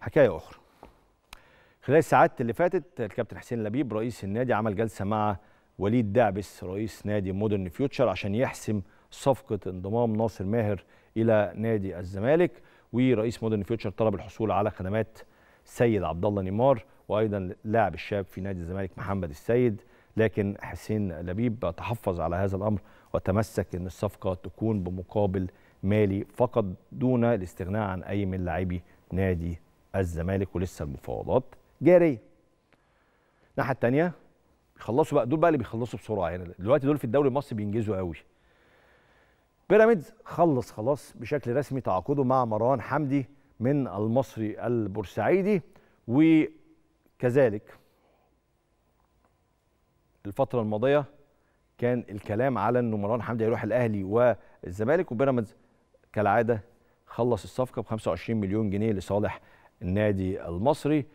حكايه اخرى خلال الساعات اللي فاتت الكابتن حسين لبيب رئيس النادي عمل جلسه مع وليد دعبس رئيس نادي مودرن فيوتشر عشان يحسم صفقه انضمام ناصر ماهر الى نادي الزمالك ورئيس مودرن فيوتشر طلب الحصول على خدمات سيد عبد الله نيمار وايضا اللاعب الشاب في نادي الزمالك محمد السيد لكن حسين لبيب تحفظ على هذا الأمر وتمسك أن الصفقة تكون بمقابل مالي فقط دون الاستغناء عن أي من لاعبي نادي الزمالك ولسه المفاوضات جارية الناحية الثانية بيخلصوا بقى دول بقى اللي بيخلصوا بسرعة يعني دلوقتي دول في الدوري المصري بينجزوا قوي بيراميدز خلص خلاص بشكل رسمي تعاقده مع مروان حمدي من المصري البورسعيدي وكذلك الفتره الماضيه كان الكلام على انه مروان حمدي هيروح الاهلي والزمالك وبيراميدز كالعاده خلص الصفقه ب 25 مليون جنيه لصالح النادي المصري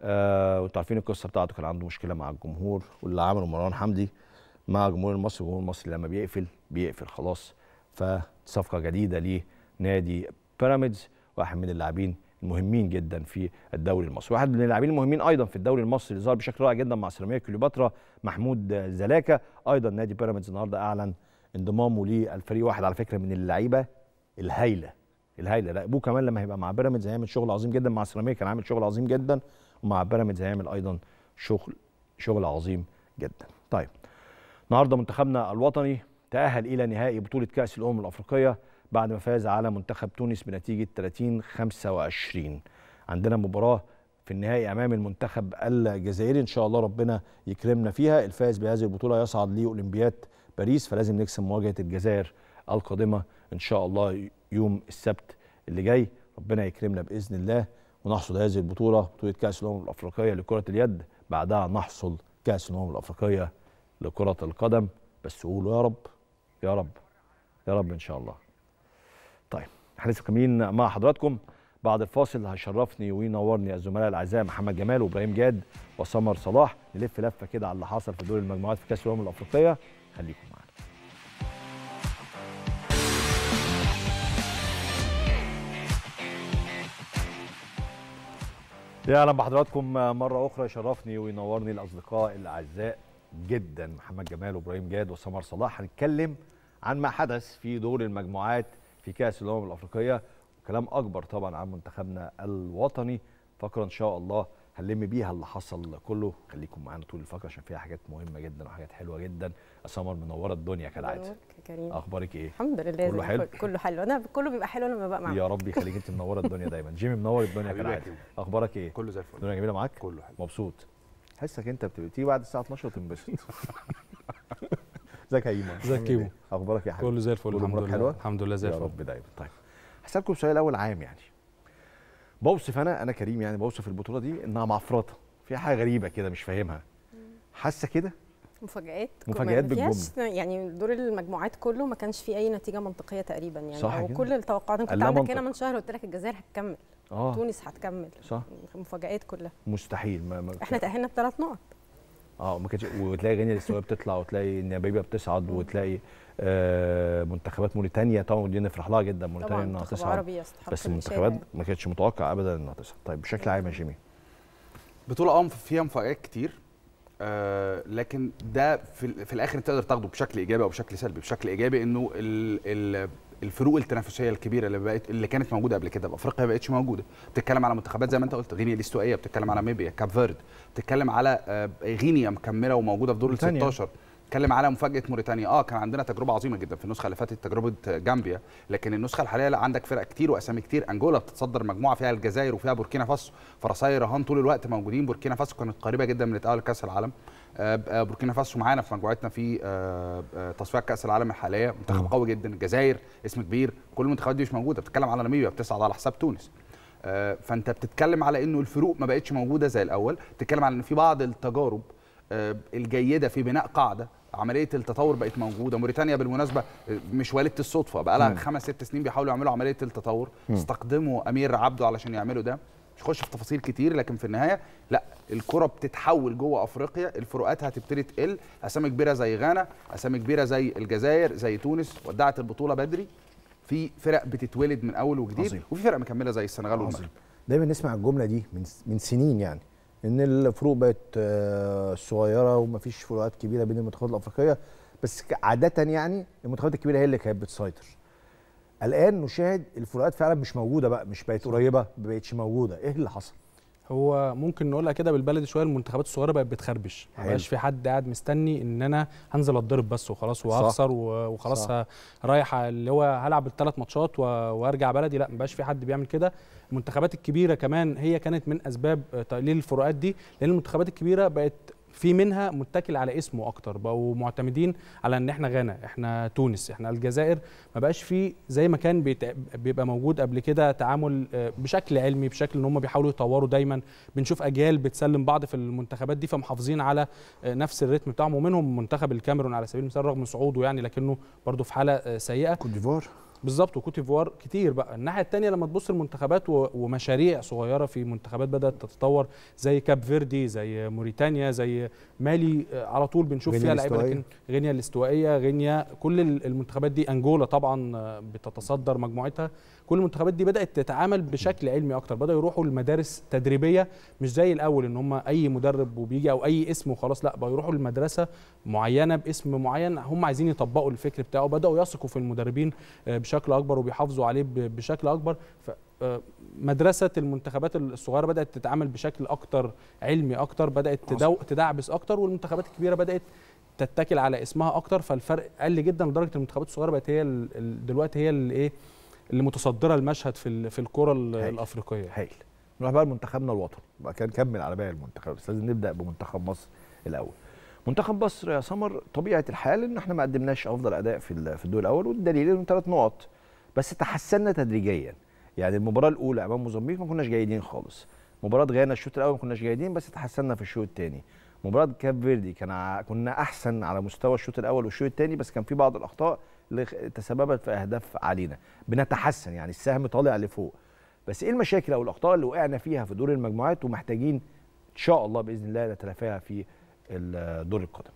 آه وانتوا عارفين القصه بتاعته كان عنده مشكله مع الجمهور واللي عمله مروان حمدي مع الجمهور المصري والجمهور المصري لما بيقفل بيقفل خلاص فصفقه جديده لنادي بيراميدز واحد من اللاعبين المهمين جدا في الدوري المصري واحد من اللاعبين المهمين ايضا في الدوري المصري اللي ظهر بشكل رائع جدا مع سيراميكا كليوباترا محمود زلاكا ايضا نادي بيراميدز النهارده اعلن انضمامه للفريق واحد على فكره من اللعيبه الهايله الهايله لا ابوه كمان لما هيبقى مع بيراميدز هيعمل شغل عظيم جدا مع سيراميكا كان عامل شغل عظيم جدا ومع بيراميدز هيعمل ايضا شغل شغل عظيم جدا طيب النهارده منتخبنا الوطني تاهل الى نهائي بطوله كاس الامم الافريقيه بعد ما فاز على منتخب تونس بنتيجه 30 25 عندنا مباراه في النهائي امام المنتخب الجزائري ان شاء الله ربنا يكرمنا فيها الفائز بهذه البطوله يصعد لاولمبياد باريس فلازم نكسب مواجهه الجزائر القادمه ان شاء الله يوم السبت اللي جاي ربنا يكرمنا باذن الله ونحصد هذه البطوله بطوله كاس الامم الافريقيه لكره اليد بعدها نحصد كاس الامم الافريقيه لكره القدم بس قولوا يا رب يا رب يا رب ان شاء الله احنا مكملين مع حضراتكم بعد الفاصل هيشرفني وينورني الزملاء الاعزاء محمد جمال وابراهيم جاد وسمر صلاح نلف لفه كده على اللي حصل في دور المجموعات في كاس الامم الافريقيه خليكم معانا يا اهلا بحضراتكم مره اخرى يشرفني وينورني الاصدقاء الاعزاء جدا محمد جمال وابراهيم جاد وسمر صلاح هنتكلم عن ما حدث في دور المجموعات في كأس الأمم الأفريقية وكلام أكبر طبعا عن منتخبنا الوطني فقرة إن شاء الله هنلم بيها اللي حصل كله خليكم معانا طول الفقره عشان فيها حاجات مهمه جدا وحاجات حلوه جدا سمر منوره الدنيا كالعاده كريم اخبارك ايه الحمد لله كله حلو كله حلو انا كله بيبقى حلو لما ببقى معاك يا رب يخليك انت منوره الدنيا دايما جيمي منور الدنيا كالعاده اخبارك ايه كله زي الفل الدنيا جميله معاك كله حلو مبسوط حسك انت بتبقى تيجي بعد الساعه 12 وتنبسط ازيك يا ايمن ازيك كيمو ايه؟ اخبارك يا حبيبي كله زي الفل الحمد لله حلوة؟ الحمد لله زي الفل يا رب دايما طيب هسالكم سؤال اول عام يعني بوصف انا انا كريم يعني بوصف البطوله دي انها معفرطه فيها حاجه غريبه كده مش فاهمها حاسه كده مفاجآت مفاجآت بالجملة يعني دور المجموعات كله ما كانش فيه أي نتيجة منطقية تقريبا يعني صح أو كل التوقعات كنت عندك منطق. هنا من شهر قلت لك الجزائر هتكمل آه. تونس هتكمل صح مفاجآت كلها مستحيل ما, ما احنا تأهلنا بثلاث نقط اه ما كانش وتلاقي غينيا الاستوائيه بتطلع وتلاقي الناميبيا بتصعد وتلاقي آه منتخبات موريتانيا طبعا دي نفرح لها جدا موريتانيا انها تصعد بس المنتخبات ما كانتش متوقع ابدا انها تصعد طيب بشكل عام يا جيمي بطوله اه فيها مفاجات كتير آه لكن ده في, في الاخر انت تقدر تاخده بشكل ايجابي او بشكل سلبي بشكل ايجابي انه ال ال الفروق التنافسيه الكبيره اللي بقت اللي كانت موجوده قبل كده بافريقيا ما بقتش موجوده بتتكلم على منتخبات زي ما انت قلت غينيا الاستوائيه بتتكلم على ميبيا كاب فيرد بتتكلم على آه، غينيا مكمله وموجوده في دور ال 16 بتتكلم على مفاجاه موريتانيا اه كان عندنا تجربه عظيمه جدا في النسخه اللي فاتت تجربه آه، جامبيا لكن النسخه الحاليه لا عندك فرق كتير واسامي كتير انجولا بتتصدر مجموعه فيها الجزائر وفيها بوركينا فاسو فرساي رهان طول الوقت موجودين بوركينا فاسو كانت قريبه جدا من تاهل كاس العالم آه، آه، بوركينا فاسو معانا في مجموعتنا في آه، تصفيات كاس العالم الحاليه منتخب قوي جدا الجزائر اسم كبير كل المنتخبات دي مش موجوده بتتكلم على ناميبيا بتصعد على حساب تونس فانت بتتكلم على انه الفروق ما بقتش موجوده زي الاول بتتكلم على ان في بعض التجارب الجيده في بناء قاعده عمليه التطور بقت موجوده موريتانيا بالمناسبه مش وليده الصدفه بقى لها خمس ست سنين بيحاولوا يعملوا عمليه التطور استقدموا امير عبده علشان يعملوا ده مش هخش في تفاصيل كتير لكن في النهايه لا الكره بتتحول جوه افريقيا الفروقات هتبتدي تقل اسامي كبيره زي غانا اسامي كبيره زي الجزائر زي تونس ودعت البطوله بدري في فرق بتتولد من اول وجديد عظيم. وفي فرق مكمله زي السنغال والمغرب دايما نسمع الجمله دي من من سنين يعني ان الفروق بقت آه، صغيره ومفيش فروقات كبيره بين المنتخبات الافريقيه بس عاده يعني المنتخبات الكبيره هي اللي كانت بتسيطر الان نشاهد الفروقات فعلا مش موجوده بقى مش بقت قريبه ما بقتش موجوده ايه اللي حصل هو ممكن نقولها كده بالبلدي شويه المنتخبات الصغيره بقت بتخربش ما بقاش في حد قاعد مستني ان انا هنزل اتضرب بس وخلاص وهخسر وخلاص رايح اللي هو هلعب الثلاث ماتشات وارجع بلدي لا ما بقاش في حد بيعمل كده المنتخبات الكبيره كمان هي كانت من اسباب تقليل الفروقات دي لان المنتخبات الكبيره بقت في منها متكل على اسمه اكتر بقوا معتمدين على ان احنا غانا احنا تونس احنا الجزائر ما بقاش في زي ما كان بيبقى موجود قبل كده تعامل آه، بشكل علمي بشكل ان هم بيحاولوا يطوروا دايما بنشوف اجيال بتسلم بعض في المنتخبات دي فمحافظين على آه، نفس الريتم بتاعهم ومنهم منتخب الكاميرون على سبيل المثال رغم صعوده يعني لكنه برضه في حاله آه، سيئه كوت ديفوار بالظبط وكوت ديفوار كتير بقى الناحيه الثانيه لما تبص المنتخبات ومشاريع صغيره في منتخبات بدات تتطور زي كاب فيردي زي موريتانيا زي مالي آه، على طول بنشوف فيها لعيبه لكن غينيا الاستوائيه غينيا كل المنتخبات دي انجولا طبعا بتتصدر مجموعتها كل المنتخبات دي بدات تتعامل بشكل علمي اكتر بداوا يروحوا المدارس تدريبيه مش زي الاول ان هم اي مدرب وبيجي او اي اسم وخلاص لا بقوا يروحوا لمدرسه معينه باسم معين هم عايزين يطبقوا الفكر بتاعه بداوا يثقوا في المدربين آه، بشكل اكبر وبيحافظوا عليه بشكل اكبر ف آه، مدرسه المنتخبات الصغيره بدات تتعامل بشكل اكتر علمي اكتر بدات تدعبس اكتر والمنتخبات الكبيره بدات تتكل على اسمها اكتر فالفرق قل جدا لدرجه المنتخبات الصغيره بقت هي دلوقتي هي اللي ايه اللي متصدره المشهد في في الكره الافريقيه هايل نروح بقى لمنتخبنا الوطني بقى كمل على باقي المنتخب بس لازم نبدا بمنتخب مصر الاول منتخب مصر يا سمر طبيعه الحال ان احنا ما قدمناش افضل اداء في في الدور الاول والدليل انه ثلاث نقط بس تحسنا تدريجيا يعني المباراه الاولى امام موزمبيق ما كناش جيدين خالص مباراه غانا الشوط الاول ما كناش جيدين بس تحسنا في الشوط الثاني مباراه كاب فيردي كان كنا احسن على مستوى الشوط الاول والشوط الثاني بس كان في بعض الاخطاء تسببت في اهداف علينا بنتحسن يعني السهم طالع لفوق بس ايه المشاكل او الاخطاء اللي وقعنا فيها في دور المجموعات ومحتاجين ان شاء الله باذن الله نتلافاها في الدور القادم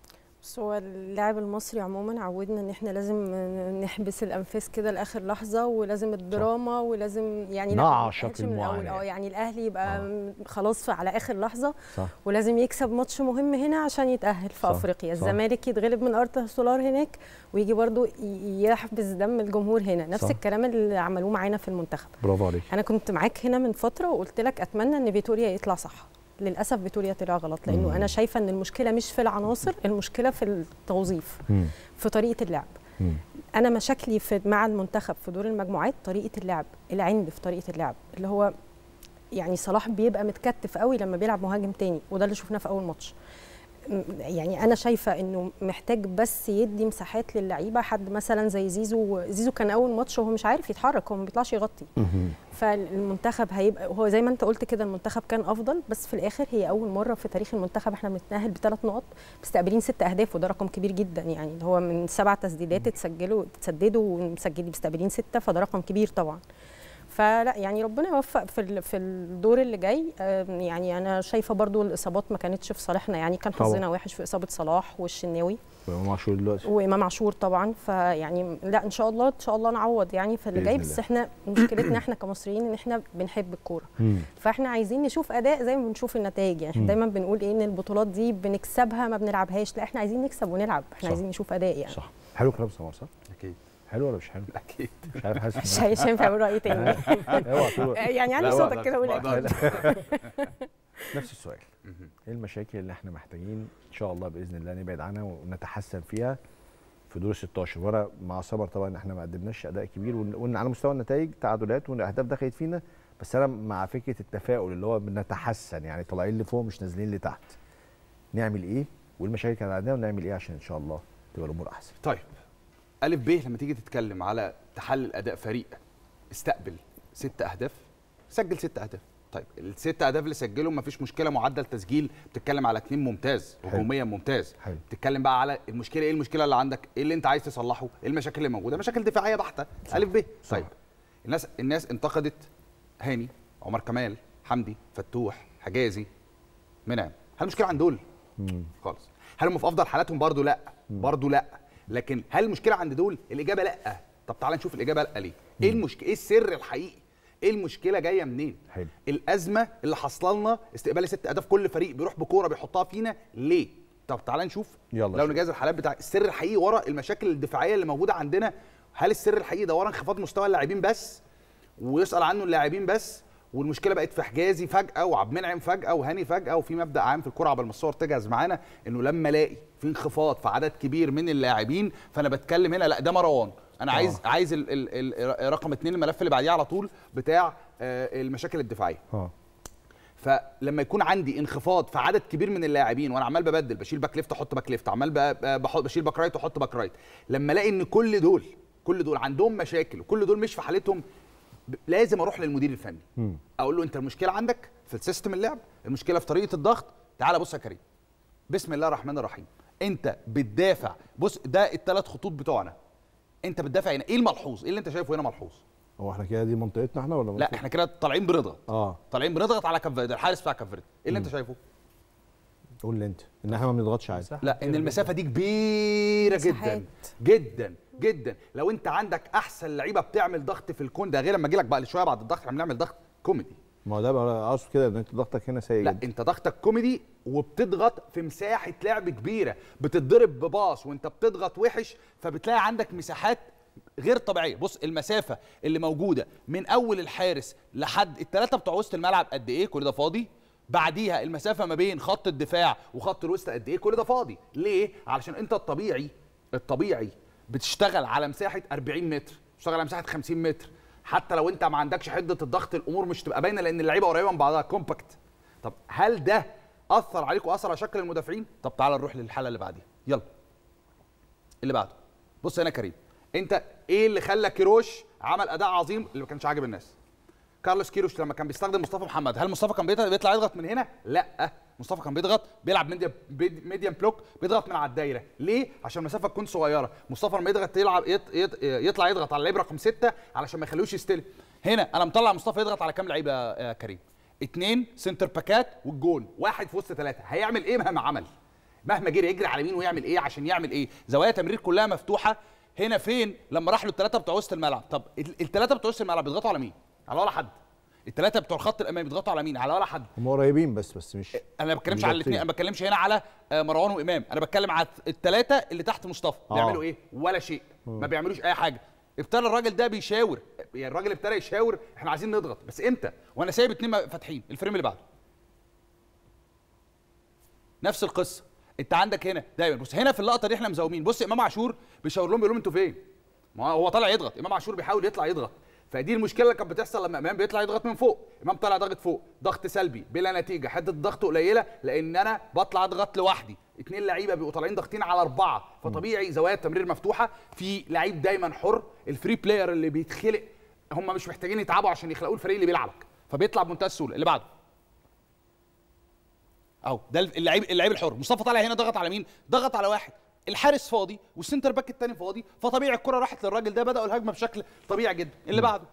بس هو اللاعب المصري عموما عودنا ان احنا لازم نحبس الانفاس كده لاخر لحظه ولازم الدراما ولازم يعني نعشق المعاناه اه يعني الاهلي يبقى آه. خلاص على اخر لحظه صح. ولازم يكسب ماتش مهم هنا عشان يتاهل في صح. افريقيا الزمالك يتغلب من ارض سولار هناك ويجي برده يحبس دم الجمهور هنا نفس صح. الكلام اللي عملوه معانا في المنتخب برافو عليك انا كنت معاك هنا من فتره وقلت لك اتمنى ان فيتوريا يطلع صح للاسف بتقول يا طريقه غلط لانه مم. انا شايفه ان المشكله مش في العناصر المشكله في التوظيف مم. في طريقه اللعب مم. انا مشاكلي في مع المنتخب في دور المجموعات طريقه اللعب العند في طريقه اللعب اللي هو يعني صلاح بيبقى متكتف قوي لما بيلعب مهاجم تاني وده اللي شفناه في اول ماتش يعني انا شايفه انه محتاج بس يدي مساحات للعيبه حد مثلا زي زيزو زيزو كان اول ماتش وهو مش عارف يتحرك هو ما بيطلعش يغطي فالمنتخب هيبقى هو زي ما انت قلت كده المنتخب كان افضل بس في الاخر هي اول مره في تاريخ المنتخب احنا بنتاهل بثلاث نقط مستقبلين ست اهداف وده رقم كبير جدا يعني هو من سبع تسديدات اتسجلوا اتسددوا ومسجلين مستقبلين سته فده رقم كبير طبعا فلا يعني ربنا يوفق في في الدور اللي جاي يعني انا شايفه برضو الاصابات ما كانتش في صالحنا يعني كان حظنا وحش في اصابه صلاح والشناوي وامام عاشور دلوقتي وامام عاشور طبعا فيعني لا ان شاء الله ان شاء الله نعوض يعني في اللي جاي بس احنا مشكلتنا احنا كمصريين ان احنا بنحب الكوره فاحنا عايزين نشوف اداء زي ما بنشوف النتائج يعني احنا دايما بنقول ايه ان البطولات دي بنكسبها ما بنلعبهاش لا احنا عايزين نكسب ونلعب احنا صح. عايزين نشوف اداء يعني صح حلو كلام سمر صح اكيد حلو ولا مش حلو؟ اكيد مش عارف حاسس مش هينفع اقول راي تاني أيوة، أيوة، أيوة. يعني علي صوتك كده قول اكيد نفس السؤال ايه المشاكل اللي احنا محتاجين ان شاء الله باذن الله نبعد عنها ونتحسن فيها في دور 16 وانا مع صبر طبعا ان احنا ما قدمناش اداء كبير وقلنا على مستوى النتائج تعادلات والاهداف دخلت فينا بس انا مع فكره التفاؤل اللي هو بنتحسن يعني طالعين لفوق مش نازلين لتحت نعمل ايه والمشاكل اللي عندنا ونعمل ايه عشان ان شاء الله تبقى الامور احسن طيب الف ب لما تيجي تتكلم على تحلل اداء فريق استقبل ست اهداف سجل ست اهداف طيب الست اهداف اللي سجلهم مفيش مشكله معدل تسجيل بتتكلم على اتنين ممتاز هجوميا ممتاز حلو. بتتكلم بقى على المشكله ايه المشكله اللي عندك ايه اللي انت عايز تصلحه ايه المشاكل اللي موجوده مشاكل دفاعيه بحته الف ب طيب الناس الناس انتقدت هاني عمر كمال حمدي فتوح حجازي منعم هل المشكله عند دول خالص هل هم في افضل حالاتهم برضو لا برضو لا لكن هل المشكله عند دول الاجابه لا طب تعالى نشوف الاجابه لا ليه ايه المشكله ايه السر الحقيقي ايه المشكله جايه منين حلو. الازمه اللي حصل لنا استقبال ست اهداف كل فريق بيروح بكوره بيحطها فينا ليه طب تعالى نشوف يلا لو نجهز الحالات بتاع السر الحقيقي ورا المشاكل الدفاعيه اللي موجوده عندنا هل السر الحقيقي ده ورا انخفاض مستوى اللاعبين بس ويسال عنه اللاعبين بس والمشكله بقت في حجازي فجاه وعبد المنعم فجاه وهاني فجاه وفي مبدا عام في الكره عبد المصور تجهز معانا انه لما الاقي في انخفاض في عدد كبير من اللاعبين فانا بتكلم هنا لا ده مروان انا أوه. عايز عايز الـ الـ الـ رقم اثنين الملف اللي بعديه على طول بتاع آه، المشاكل الدفاعيه أوه. فلما يكون عندي انخفاض في عدد كبير من اللاعبين وانا عمال ببدل بشيل باك ليفت احط باك ليفت عمال بشيل باك رايت احط باك رايت لما الاقي ان كل دول كل دول عندهم مشاكل وكل دول مش في حالتهم لازم اروح للمدير الفني اقول له انت المشكله عندك في السيستم اللعب المشكله في طريقه الضغط تعال بص يا كريم بسم الله الرحمن الرحيم انت بتدافع بص ده الثلاث خطوط بتوعنا انت بتدافع هنا ايه الملحوظ ايه اللي انت شايفه هنا ملحوظ هو احنا كده دي منطقتنا احنا ولا لا احنا كده طالعين بنضغط اه طالعين بنضغط على كفرد الحارس بتاع كفرد ايه اللي انت شايفه قول لي انت ان احنا ما بنضغطش عادي لا ان المسافه دي كبيره جدا جدا جدا لو انت عندك احسن لعيبه بتعمل ضغط في الكون ده غير لما اجي لك بقى شويه بعد الضغط احنا بنعمل ضغط كوميدي ما هو ده اقصد كده ان انت ضغطك هنا سيء لا جدا. انت ضغطك كوميدي وبتضغط في مساحه لعب كبيره بتتضرب بباص وانت بتضغط وحش فبتلاقي عندك مساحات غير طبيعيه بص المسافه اللي موجوده من اول الحارس لحد الثلاثه بتوع وسط الملعب قد ايه كل ده فاضي بعديها المسافه ما بين خط الدفاع وخط الوسط قد ايه كل ده فاضي ليه علشان انت الطبيعي الطبيعي بتشتغل على مساحه 40 متر بتشتغل على مساحه 50 متر حتى لو انت ما عندكش حده الضغط الامور مش تبقى باينه لان اللعيبه قريبه من بعضها كومباكت طب هل ده اثر عليك واثر على شكل المدافعين طب تعال نروح للحاله اللي بعديها يلا اللي بعده بص هنا كريم انت ايه اللي خلى كيروش عمل اداء عظيم اللي ما كانش عاجب الناس كارلوس كيروش لما كان بيستخدم مصطفى محمد هل مصطفى كان بيطلع يضغط من هنا لا مصطفى كان بيضغط بيلعب ميديا بلوك بيضغط من على الدايره ليه عشان المسافه تكون صغيره مصطفى لما يضغط يلعب يطلع يضغط على لعيب رقم سته علشان ما يخليهوش يستلم هنا انا مطلع مصطفى يضغط على كام لعيبه يا آه، كريم اثنين سنتر باكات والجون واحد في وسط ثلاثه هيعمل ايه مهما عمل مهما جري يجري على مين ويعمل ايه عشان يعمل ايه زوايا تمرير كلها مفتوحه هنا فين لما راح له الثلاثه بتوع وسط الملعب طب الثلاثه بتوع وسط الملعب بيضغطوا على مين على ولا حد الثلاثه بتوع الخط الامامي بيضغطوا على مين على ولا حد هم قريبين بس بس مش انا ما بتكلمش على الاثنين انا ما بتكلمش هنا على آه، مروان وامام انا بتكلم على الثلاثه اللي تحت مصطفى آه. بيعملوا ايه ولا شيء ما بيعملوش اي حاجه ابتدى الراجل ده بيشاور يعني الراجل ابتدى يشاور احنا عايزين نضغط بس امتى وانا سايب اتنين فاتحين الفريم اللي بعده نفس القصه انت عندك هنا دايما بص هنا في اللقطه دي احنا مزاومين بص امام عاشور بيشاور لهم بيقول لهم انتوا فين ما هو طالع يضغط امام عاشور بيحاول يطلع يضغط فدي المشكله اللي كانت بتحصل لما امام بيطلع يضغط من فوق امام طالع ضاغط فوق ضغط سلبي بلا نتيجه حته الضغط قليله لان انا بطلع اضغط لوحدي اثنين لعيبه بيبقوا طالعين ضاغطين على اربعه فطبيعي زوايا التمرير مفتوحه في لعيب دايما حر الفري بلاير اللي بيتخلق هم مش محتاجين يتعبوا عشان يخلقوا الفريق اللي بيلعبك فبيطلع بمنتهى السهوله اللي بعده اهو ده اللعيب اللعيب الحر مصطفى طالع هنا ضغط على مين ضغط على واحد الحارس فاضي والسنتر باك الثاني فاضي فطبيعي الكره راحت للراجل ده بداوا الهجمه بشكل طبيعي جدا اللي بعده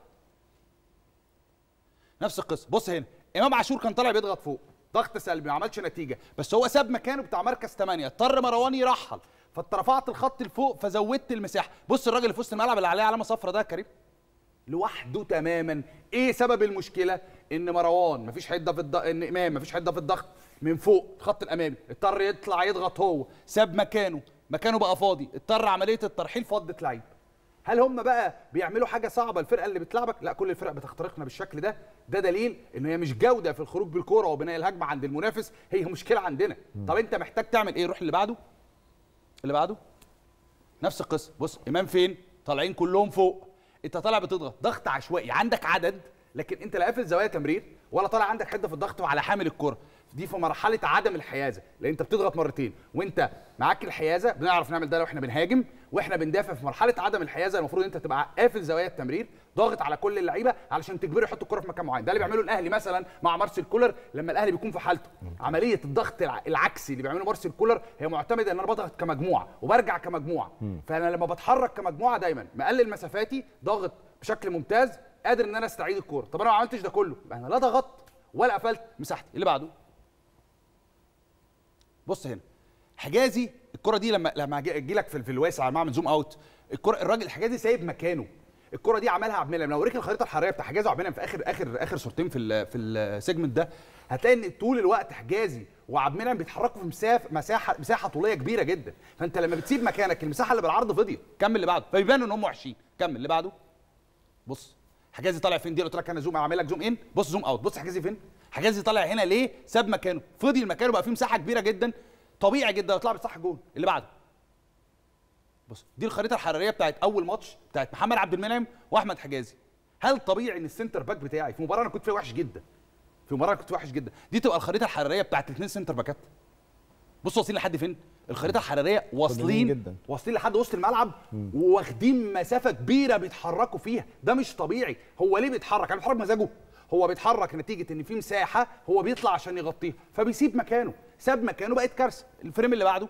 نفس القصه بص هنا امام عاشور كان طالع بيضغط فوق ضغط سلبي ما عملش نتيجه بس هو ساب مكانه بتاع مركز 8 اضطر مروان يرحل فانت رفعت الخط لفوق فزودت المساحه بص الراجل اللي في وسط الملعب اللي عليه علامه صفراء ده كريم لوحده تماما ايه سبب المشكله ان مروان مفيش حده في الض... ان امام مفيش حده في الضغط من فوق الخط الامامي اضطر يطلع يضغط هو ساب مكانه مكانه بقى فاضي اضطر عمليه الترحيل فضت لعيب هل هم بقى بيعملوا حاجه صعبه الفرقه اللي بتلعبك لا كل الفرق بتخترقنا بالشكل ده ده دليل ان هي مش جوده في الخروج بالكوره وبناء الهجمه عند المنافس هي مشكله عندنا مم. طب انت محتاج تعمل ايه روح اللي بعده اللي بعده نفس القصه بص امام فين طالعين كلهم فوق انت طالع بتضغط ضغط عشوائي عندك عدد لكن انت لا قافل زوايا تمرير ولا طالع عندك حده في الضغط وعلى حامل الكره دي في مرحله عدم الحيازه لان انت بتضغط مرتين وانت معاك الحيازه بنعرف نعمل ده لو احنا بنهاجم واحنا بندافع في مرحله عدم الحيازه المفروض انت تبقى قافل زوايا التمرير ضاغط على كل اللعيبه علشان تجبره يحط الكره في مكان معين ده اللي بيعمله الاهلي مثلا مع مارسيل كولر لما الاهلي بيكون في حالته عمليه الضغط العكسي اللي بيعمله مارسيل كولر هي معتمده ان انا بضغط كمجموعه وبرجع كمجموعه فانا لما بتحرك كمجموعه دايما مقلل مسافاتي ضاغط بشكل ممتاز قادر ان انا استعيد الكوره طب انا ما عملتش ده كله انا لا ضغطت ولا قفلت مساحتي اللي بعده بص هنا حجازي الكره دي لما لما اجي لك في الواسع لما اعمل زوم اوت الكره الراجل الحجازي سايب مكانه الكره دي عملها عبد المنعم لو اوريك الخريطه الحراريه بتاع حجازي وعبد المنعم في اخر اخر اخر صورتين في في السيجمنت ده هتلاقي ان طول الوقت حجازي وعبد المنعم بيتحركوا في مساف مساحه مساحه طوليه كبيره جدا فانت لما بتسيب مكانك المساحه اللي بالعرض فضيه كمل اللي بعده فبيبان ان هم وحشين كمل اللي بعده بص حجازي طالع فين دي قلت لك انا زوم اعمل لك زوم ان بص زوم اوت بص حجازي فين حجازي طالع هنا ليه ساب مكانه فضي المكان بقى فيه مساحه كبيره جدا طبيعي جدا يطلع بصح جون اللي بعده بص دي الخريطه الحراريه بتاعت اول ماتش بتاعت محمد عبد المنعم واحمد حجازي هل طبيعي ان السنتر باك بتاعي في مباراه انا كنت فيها وحش جدا في مباراه كنت وحش جدا دي تبقى الخريطه الحراريه بتاعت الاثنين سنتر باكات بصوا واصلين لحد فين الخريطه الحراريه واصلين واصلين لحد وسط الملعب واخدين مسافه كبيره بيتحركوا فيها ده مش طبيعي هو ليه بيتحرك يعني بيتحرك مزاجه هو بيتحرك نتيجه ان في مساحه هو بيطلع عشان يغطيها فبيسيب مكانه ساب مكانه بقت كارثه الفريم اللي بعده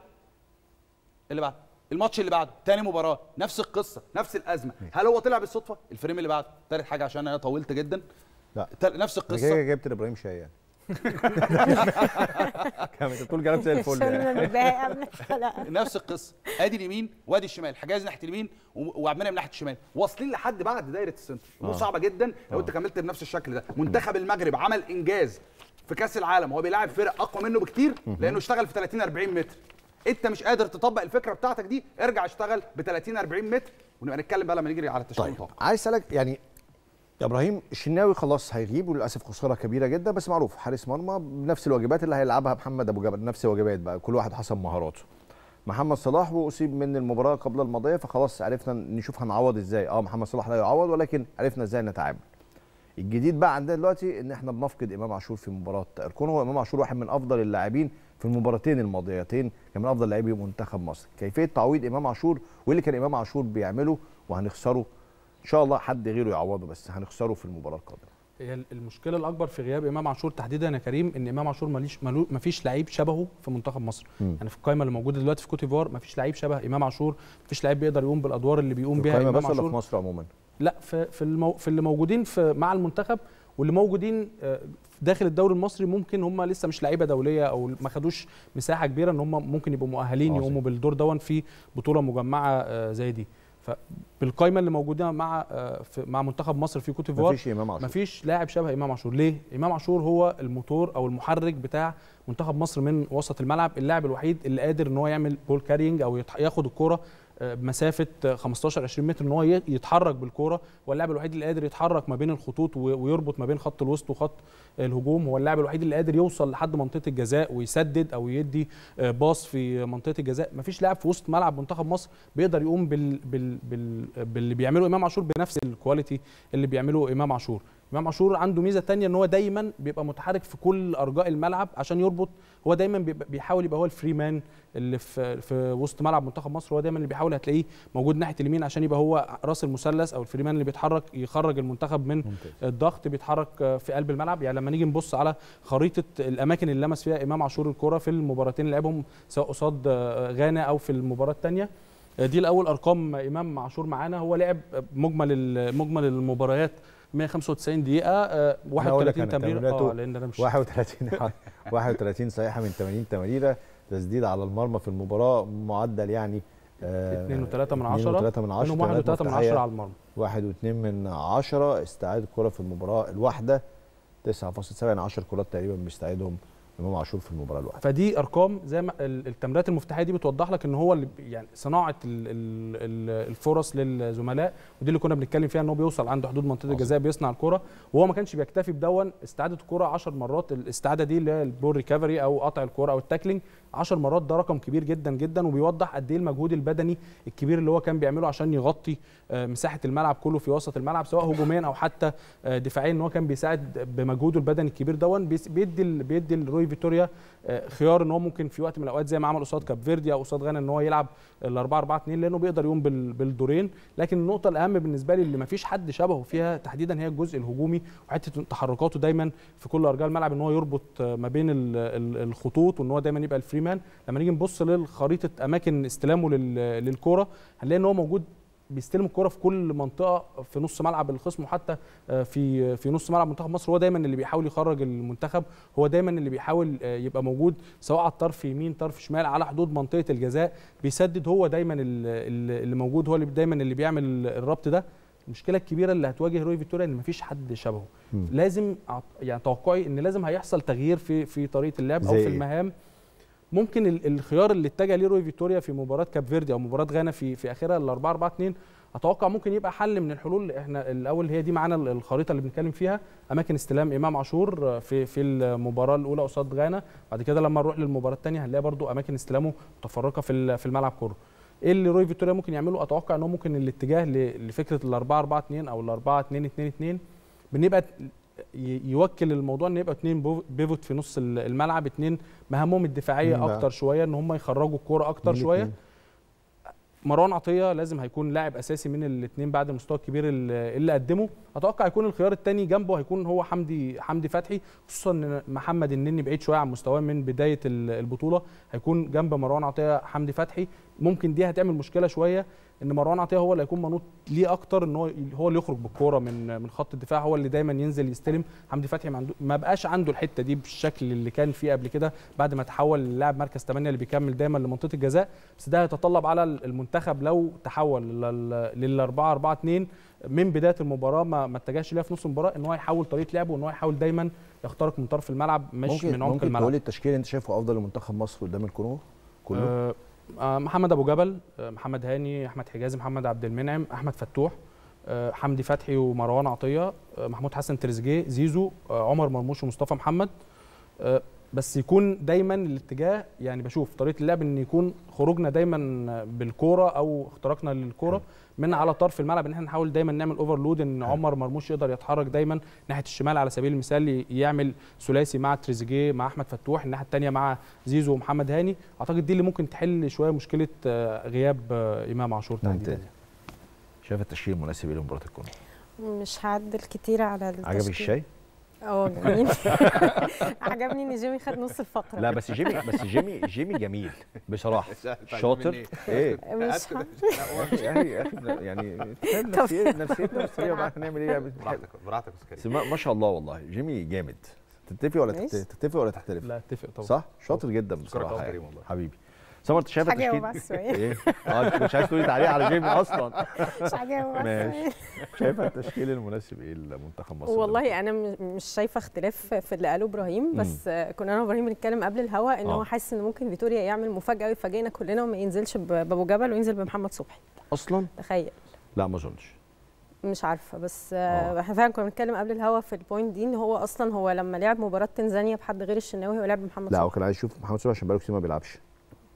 اللي بعده الماتش اللي بعده تاني مباراه نفس القصه نفس الازمه هل هو طلع بالصدفه الفريم اللي بعده تالت حاجه عشان انا طولت جدا لا نفس القصه جبت ابراهيم شاي يعني كانت بتقول كلام زي الفل يعني. نفس القصه ادي اليمين وادي الشمال حجاز ناحيه اليمين وعبد من ناحيه الشمال واصلين لحد بعد دايره السنتر آه. صعبه جدا لو آه. انت كملت بنفس الشكل ده منتخب المغرب عمل انجاز في كاس العالم هو بيلاعب فرق اقوى منه بكتير لانه اشتغل في 30 40 متر انت مش قادر تطبق الفكره بتاعتك دي ارجع اشتغل ب 30 40 متر ونبقى نتكلم بقى لما نيجي على التشكيل طيب. عايز اسالك يعني يا ابراهيم الشناوي خلاص هيغيب وللاسف خساره كبيره جدا بس معروف حارس مرمى بنفس الواجبات اللي هيلعبها محمد ابو جبل نفس الواجبات بقى كل واحد حسب مهاراته محمد صلاح واصيب من المباراه قبل الماضيه فخلاص عرفنا نشوف هنعوض ازاي اه محمد صلاح لا يعوض ولكن عرفنا ازاي نتعامل الجديد بقى عندنا دلوقتي ان احنا بنفقد امام عاشور في مباراه اركونه امام عاشور واحد من افضل اللاعبين في المباراتين الماضيتين كان من افضل لاعبي منتخب مصر كيفيه تعويض امام عاشور واللي كان امام عاشور بيعمله وهنخسره ان شاء الله حد غيره يعوضه بس هنخسره في المباراه القادمه هي المشكله الاكبر في غياب امام عاشور تحديدا يا كريم ان امام عاشور ماليش ما فيش لعيب شبهه في منتخب مصر م. يعني في القائمه اللي موجوده دلوقتي في كوتيفوار ما فيش لعيب شبه امام عاشور ما فيش لعيب بيقدر يقوم بالادوار اللي بيقوم بها امام بس عاشور في مصر عموما لا في في, المو في اللي موجودين في مع المنتخب واللي موجودين آه، داخل الدوري المصري ممكن هم لسه مش لعيبه دوليه او ما خدوش مساحه كبيره ان هم ممكن يبقوا مؤهلين يقوموا بالدور دون في بطوله مجمعه آه، زي دي فبالقائمه اللي موجوده مع آه، مع منتخب مصر في كوت ديفوار مفيش امام عاشور مفيش لاعب شبه امام عاشور ليه امام عاشور هو الموتور او المحرك بتاع منتخب مصر من وسط الملعب اللاعب الوحيد اللي قادر ان هو يعمل بول كارينج او ياخد الكوره مسافه 15 20 متر ان هو يتحرك بالكوره اللاعب الوحيد اللي قادر يتحرك ما بين الخطوط ويربط ما بين خط الوسط وخط الهجوم هو اللاعب الوحيد اللي قادر يوصل لحد منطقه الجزاء ويسدد او يدي آه، باص في منطقه الجزاء ما فيش لاعب في وسط ملعب منتخب مصر بيقدر يقوم بال... بال... بال... باللي بيعمله امام عاشور بنفس الكواليتي اللي بيعمله امام عاشور امام عاشور عنده ميزه تانية ان هو دايما بيبقى متحرك في كل ارجاء الملعب عشان يربط هو دايما بيحاول يبقى هو الفري مان اللي في, في وسط ملعب منتخب مصر هو دايما اللي بيحاول هتلاقيه موجود ناحيه اليمين عشان يبقى هو راس المثلث او الفري مان اللي بيتحرك يخرج المنتخب من ممتاز. الضغط بيتحرك في قلب الملعب يعني لما نيجي نبص على خريطه الاماكن اللي لمس فيها امام عاشور الكره في المباراتين اللي لعبهم سواء قصاد غانا او في المباراه الثانيه دي الاول ارقام امام عاشور معانا هو لعب مجمل مجمل المباريات 195 دقيقه 31 آه، تمريره اه لان انا مش 31 31 صحيحه من 80 تمريره تسديد على المرمى في المباراه معدل يعني 2 آه، و3 من 10 2 من 10 1 و3 من 10 على المرمى 1 و2 من 10 استعاد الكره في المباراه الواحده 9.7 10 كرات تقريبا بيستعيدهم امام عاشور في المباراه الواحده فدي ارقام زي ما التمريرات المفتاحيه دي بتوضح لك ان هو اللي يعني صناعه الفرص للزملاء ودي اللي كنا بنتكلم فيها ان هو بيوصل عند حدود منطقه الجزاء بيصنع الكره وهو ما كانش بيكتفي بدون استعاده الكره 10 مرات الاستعاده دي اللي هي البول ريكفري او قطع الكره او التاكلينج 10 مرات ده رقم كبير جدا جدا وبيوضح قد ايه المجهود البدني الكبير اللي هو كان بيعمله عشان يغطي آه، مساحه الملعب كله في وسط الملعب سواء هجوميا او حتى آه، دفاعيا ان هو كان بيساعد بمجهوده البدني الكبير دون بيدي بيدي لروي فيتوريا آه، خيار ان هو ممكن في وقت من الاوقات زي ما عمل قصاد كاب فيردي او قصاد غانا ان هو يلعب ال 4 4 2 لانه بيقدر يقوم بالدورين لكن النقطه الاهم بالنسبه لي اللي ما فيش حد شبهه فيها تحديدا هي الجزء الهجومي وحته تحركاته دايما في كل ارجاء الملعب ان هو يربط ما بين الخطوط وان هو دايما يبقى الفريمان لما نيجي نبص لخريطه اماكن استلامه للكوره هنلاقي ان هو موجود بيستلم الكره في كل منطقه في نص ملعب الخصم وحتى آه، في في نص ملعب منتخب مصر هو دايما اللي بيحاول يخرج المنتخب هو دايما اللي بيحاول آه، يبقى موجود سواء على الطرف يمين طرف شمال على حدود منطقه الجزاء بيسدد هو دايما اللي موجود هو اللي دايما اللي بيعمل الربط ده المشكله الكبيره اللي هتواجه روي فيتوريا ان مفيش حد شبهه لازم يعني توقعي ان لازم هيحصل تغيير في في طريقه اللعب او في إيه؟ المهام ممكن الخيار اللي اتجه ليه روي فيتوريا في مباراه كاب فيردي او مباراه غانا في في اخرها ال 4 4 2 اتوقع ممكن يبقى حل من الحلول احنا الاول هي دي معانا الخريطه اللي بنتكلم فيها اماكن استلام امام عاشور آه، في في المباراه الاولى قصاد غانا بعد كده لما نروح للمباراه الثانيه هنلاقي برده اماكن استلامه متفرقه في في الملعب كله ايه اللي روي فيتوريا ممكن يعمله اتوقع ان هو ممكن الاتجاه لفكره ال 4 4 2 او ال 4 2 2 2 بنبقى يوكل الموضوع ان يبقى اثنين بيفوت في نص الملعب اثنين مهامهم الدفاعيه اكتر شويه ان هم يخرجوا الكوره اكتر شويه مروان عطيه لازم هيكون لاعب اساسي من الاثنين بعد المستوى الكبير اللي قدمه اتوقع هيكون الخيار الثاني جنبه هيكون هو حمدي حمدي فتحي خصوصا ان محمد النني بعيد شويه عن مستواه من بدايه البطوله هيكون جنب مروان عطيه حمدي فتحي ممكن دي هتعمل مشكله شويه ان مروان عطيه هو اللي هيكون منوط ليه اكتر ان هو هو اللي يخرج بالكوره من من خط الدفاع هو اللي دايما ينزل يستلم حمدي فتحي ما, عنده ما بقاش عنده الحته دي بالشكل اللي كان فيه قبل كده بعد ما تحول للاعب مركز 8 اللي بيكمل دايما لمنطقه الجزاء بس ده هيتطلب على المنتخب لو تحول لل 4 4 2 من بدايه المباراه ما ما اتجهش ليها في نص المباراه ان هو يحول طريقه لعبه وان هو يحاول دايما يخترق من طرف الملعب مش من عمق الملعب ممكن تقول التشكيل انت شايفه افضل لمنتخب مصر قدام الكونغو كله؟ أه آه، محمد ابو جبل آه، محمد هاني احمد حجازي محمد عبد المنعم احمد فتوح آه، حمدي فتحي ومروان عطيه محمود حسن تريزيجيه زيزو عمر مرموش ومصطفى محمد بس يكون دايما الاتجاه يعني بشوف طريقه اللعب ان يكون خروجنا دايما بالكوره او اختراقنا للكوره من على طرف الملعب ان احنا نحاول دايما نعمل اوفر لود ان أيوة. عمر مرموش يقدر يتحرك دايما ناحيه الشمال على سبيل المثال يعمل ثلاثي مع تريزيجيه مع احمد فتوح الناحيه الثانيه مع زيزو ومحمد هاني اعتقد دي اللي ممكن تحل شويه مشكله آه، غياب آه، امام عاشور نعم، تحديدا شايف التشكيل المناسب لمباراه الكونغو مش هعدل كتير على التشكيل عجبك الشاي؟ اه جميل عجبني ان جيمي خد نص الفقره لا بس جيمي بس جيمي جيمي جميل بصراحه شاطر ايه مش يعني يعني نفسيتنا مصريه بقى هنعمل ايه براحتك براحتك سماء ما شاء الله والله جيمي جامد تتفق ولا تتفق ولا تحترف لا اتفق طبعا صح شاطر جدا بصراحه يعني. حبيبي سمر انت شايفه تشكيل ايه اه مش عايز تقولي تعليق على جيمي اصلا مش عاجبه ماشي شايفه التشكيل المناسب ايه لمنتخب مصر والله انا مش شايفه اختلاف في اللي قاله ابراهيم بس كنا انا وابراهيم بنتكلم قبل الهوا ان هو آه. حاسس ان ممكن فيتوريا يعمل مفاجاه ويفاجئنا كلنا وما ينزلش بابو جبل وينزل بمحمد صبحي اصلا تخيل لا ما اظنش مش عارفه بس آه. احنا فعلا كنا بنتكلم قبل الهوا في البوينت دي ان هو اصلا هو لما لعب مباراه تنزانيا بحد غير الشناوي هو لعب محمد صبحي لا هو كان عايز يشوف محمد صبحي عشان بقاله كتير ما بيلعبش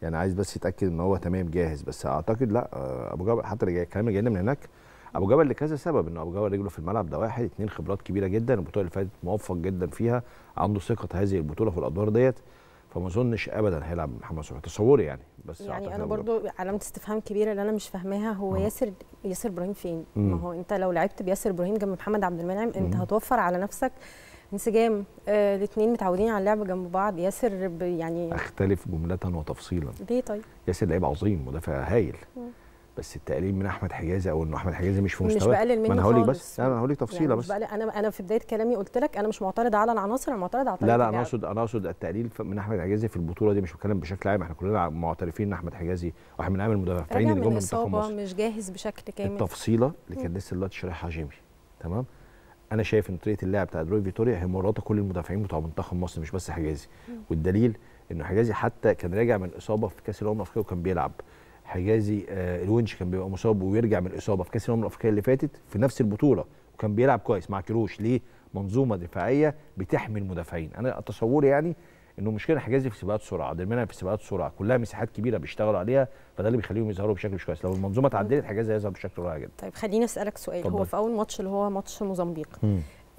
يعني عايز بس يتاكد ان هو تمام جاهز بس اعتقد لا ابو جبل حتى اللي الكلام اللي جاي من هناك ابو جبل لكذا سبب ان ابو جبل رجله في الملعب ده واحد اثنين خبرات كبيره جدا البطوله اللي فاتت موفق جدا فيها عنده ثقه هذه البطوله في الادوار ديت فما اظنش ابدا هيلعب محمد صبحي تصوري يعني بس يعني انا برضو علامه استفهام كبيره اللي انا مش فاهماها هو أه. ياسر ياسر ابراهيم فين؟ ما هو انت لو لعبت بياسر ابراهيم جنب محمد عبد المنعم انت هتوفر على نفسك انسجام آه الاثنين متعودين على اللعب جنب بعض ياسر يعني اختلف جمله وتفصيلا ليه طيب ياسر لعيب عظيم مدافع هايل بس التقليل من احمد حجازي او انه احمد حجازي مش في مستواه مش بقلل منه خالص انا هقول بس انا هقول لك تفصيله يعني بس انا انا في بدايه كلامي قلت لك انا مش معترض على العناصر انا معترض على لا لا انا اقصد انا اقصد التقليل من احمد حجازي في البطوله دي مش بتكلم بشكل عام احنا كلنا معترفين ان احمد حجازي واحد من اهم المدافعين اللي جم من مصر مش جاهز بشكل كامل التفصيله اللي كان لسه دلوقتي شارحها جيمي تمام انا شايف ان طريقه اللعب بتاعت روي فيتوريا هي مراته كل المدافعين بتوع منتخب مصر مش بس حجازي والدليل انه حجازي حتى كان راجع من اصابه في كاس الامم الافريقيه وكان بيلعب حجازي آه الونش كان بيبقى مصاب ويرجع من الاصابه في كاس الامم الافريقيه اللي فاتت في نفس البطوله وكان بيلعب كويس مع كيروش ليه منظومه دفاعيه بتحمي المدافعين انا تصوري يعني انه مشكله حجازي في سباقات السرعه ضمنها في سباقات السرعه كلها مساحات كبيره بيشتغلوا عليها فده اللي بيخليهم يظهروا بشكل مش كويس لو المنظومه اتعدلت حجازي هيظهر بشكل رائع جدا طيب خليني اسالك سؤال طبعا. هو في اول ماتش اللي هو ماتش موزمبيق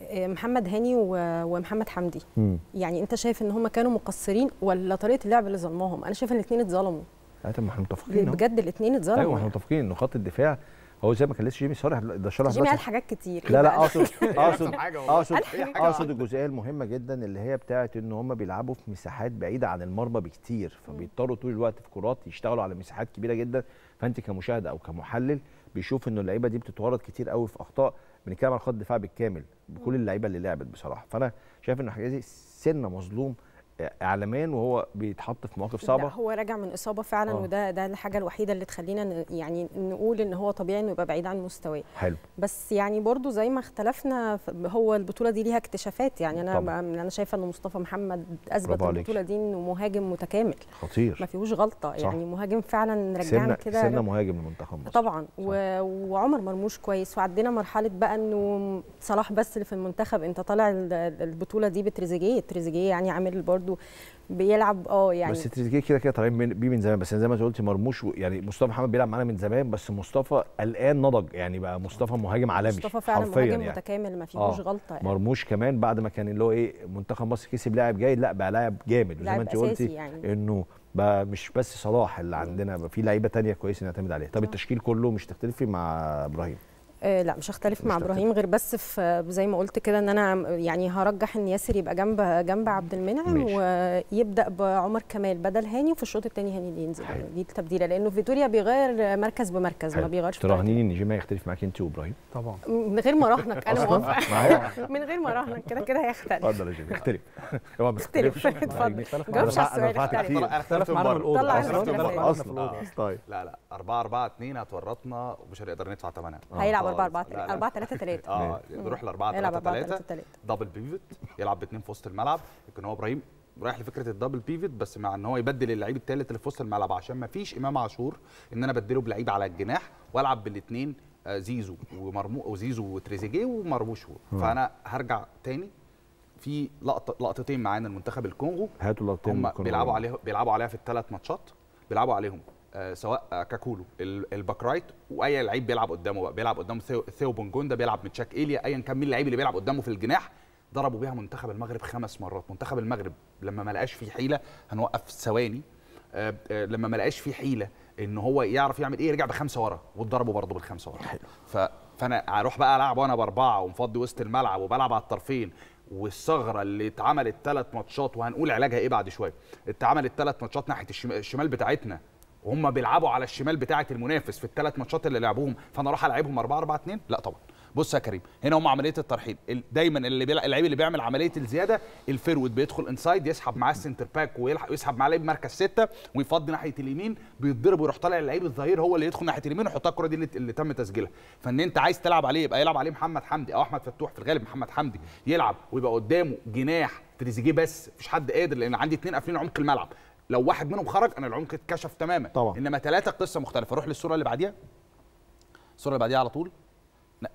آه، محمد هاني ومحمد حمدي مم. يعني انت شايف ان هم كانوا مقصرين ولا طريقه اللعب اللي ظلمهم انا شايف ان الاثنين اتظلموا لا آه، طب ما احنا متفقين بجد الاثنين اتظلموا ايوه احنا متفقين ان خط الدفاع هو زي ما كان لسه جيمي صالح ده شرح جيمي قال حاجات كتير لا لا اقصد اقصد اقصد اقصد الجزئيه المهمه جدا اللي هي بتاعه ان هم بيلعبوا في مساحات بعيده عن المرمى بكتير فبيضطروا طول الوقت في كرات يشتغلوا على مساحات كبيره جدا فانت كمشاهد او كمحلل بيشوف ان اللعيبه دي بتتورط كتير قوي في اخطاء بنتكلم على خط الدفاع بالكامل بكل اللعيبه اللي لعبت بصراحه فانا شايف ان الحاجه دي سنه مظلوم اعلاميا وهو بيتحط في مواقف صعبه هو راجع من اصابه فعلا آه. وده ده الحاجه الوحيده اللي تخلينا يعني نقول ان هو طبيعي انه يبقى بعيد عن مستواه حلو بس يعني برضو زي ما اختلفنا هو البطوله دي ليها اكتشافات يعني انا طبعا. انا شايفه ان مصطفى محمد اثبت البطوله دي انه مهاجم متكامل خطير ما فيهوش غلطه صح. يعني مهاجم فعلا رجعنا كده سنة مهاجم لمنتخب مصر طبعا و... وعمر مرموش كويس وعدينا مرحله بقى انه صلاح بس اللي في المنتخب انت طالع البطوله دي بتريزيجيه تريزيجيه يعني عامل برضو برضو بيلعب اه يعني بس تريزيجيه كده كده طالعين بيه من زمان بس زي ما انت قلتي مرموش يعني مصطفى محمد بيلعب معانا من زمان بس مصطفى الان نضج يعني بقى مصطفى مهاجم عالمي مصطفى فعلا مهاجم يعني. متكامل ما فيهوش آه. غلطه يعني. مرموش كمان بعد ما كان اللي هو ايه منتخب مصر كسب لاعب جيد لا بقى لاعب جامد وزي ما انت قلتي يعني. انه بقى مش بس صلاح اللي عندنا في لعيبه ثانيه كويسه نعتمد عليها طب التشكيل كله مش تختلفي مع ابراهيم آه، لا مش هختلف مع ابراهيم غير بس في زي ما قلت كده ان انا يعني هرجح ان ياسر يبقى جنب جنب عبد المنعم ويبدا بعمر كمال بدل هاني وفي الشوط الثاني هاني اللي ينزل حلو. دي التبديله لانه فيتوريا بيغير مركز بمركز حلو. ما بيغيرش تراهنيني ان جيم هيختلف معاك انت وابراهيم طبعا من غير ما اراهنك انا موافق من غير ما اراهنك كده كده هيختلف اتفضل يا جيم اختلف اوعى ما تختلفش اتفضل جاوبش على السؤال اختلف معانا من الاوضه اصلا طيب لا لا 4 4 2 هتورطنا ومش هنقدر ندفع ثمنها هيلعب برضه 4 4 4 3 3 اه نروح ل 4 3 3 دبل بيفت يلعب باثنين في وسط الملعب يمكن هو ابراهيم رايح لفكره الدبل بيفت بس مع ان هو يبدل اللعيب الثالث اللي في وسط الملعب عشان ما فيش امام عاشور ان انا ابدله بلعيب على الجناح والعب بالاثنين آه، زيزو ومرمو وزيزو وتريزيجيه ومرموش فانا هرجع تاني في لقطه لقطتين معانا المنتخب الكونغو هاتوا لقطتين هم بيلعبوا عليها بيلعبوا عليها في الثلاث ماتشات بيلعبوا عليهم آه، سواء كاكولو الباك رايت واي لعيب بيلعب قدامه بقى بيلعب قدامه ثيو بونجوندا بيلعب متشاك ايليا ايا كان مين اللعيب اللي بيلعب قدامه في الجناح ضربوا بيها منتخب المغرب خمس مرات منتخب المغرب لما ما لقاش فيه حيله هنوقف ثواني آه، آه، لما ما لقاش فيه حيله ان هو يعرف يعمل ايه رجع بخمسه ورا واتضربوا برضه بالخمسه ورا ف... فانا اروح بقى العب وانا باربعه ومفضي وسط الملعب وبلعب على الطرفين والثغره اللي اتعملت ثلاث ماتشات وهنقول علاجها ايه بعد شويه اتعملت ثلاث ماتشات ناحيه الشمال بتاعتنا وهم بيلعبوا على الشمال بتاعه المنافس في الثلاث ماتشات اللي لعبوهم فانا اروح العبهم 4 4 2 لا طبعا بص يا كريم هنا هم عمليه الترحيل دايما اللي بيلعب اللعيب اللي بيعمل عمليه الزياده الفيرود بيدخل انسايد يسحب معاه السنتر باك ويلحق يسحب معاه لعيب مركز سته ويفضي ناحيه اليمين بيتضرب ويروح طالع اللعيب الظهير هو اللي يدخل ناحيه اليمين ويحطها الكره دي اللي, اللي تم تسجيلها فان انت عايز تلعب عليه يبقى يلعب عليه محمد حمدي او احمد فتوح في الغالب محمد حمدي يلعب ويبقى قدامه جناح تريزيجيه بس مفيش حد قادر لان عندي اثنين قافلين عمق الملعب لو واحد منهم خرج انا العمق اتكشف تماما طبعا انما ثلاثه قصه مختلفه روح للصوره اللي بعديها الصوره اللي بعديها على طول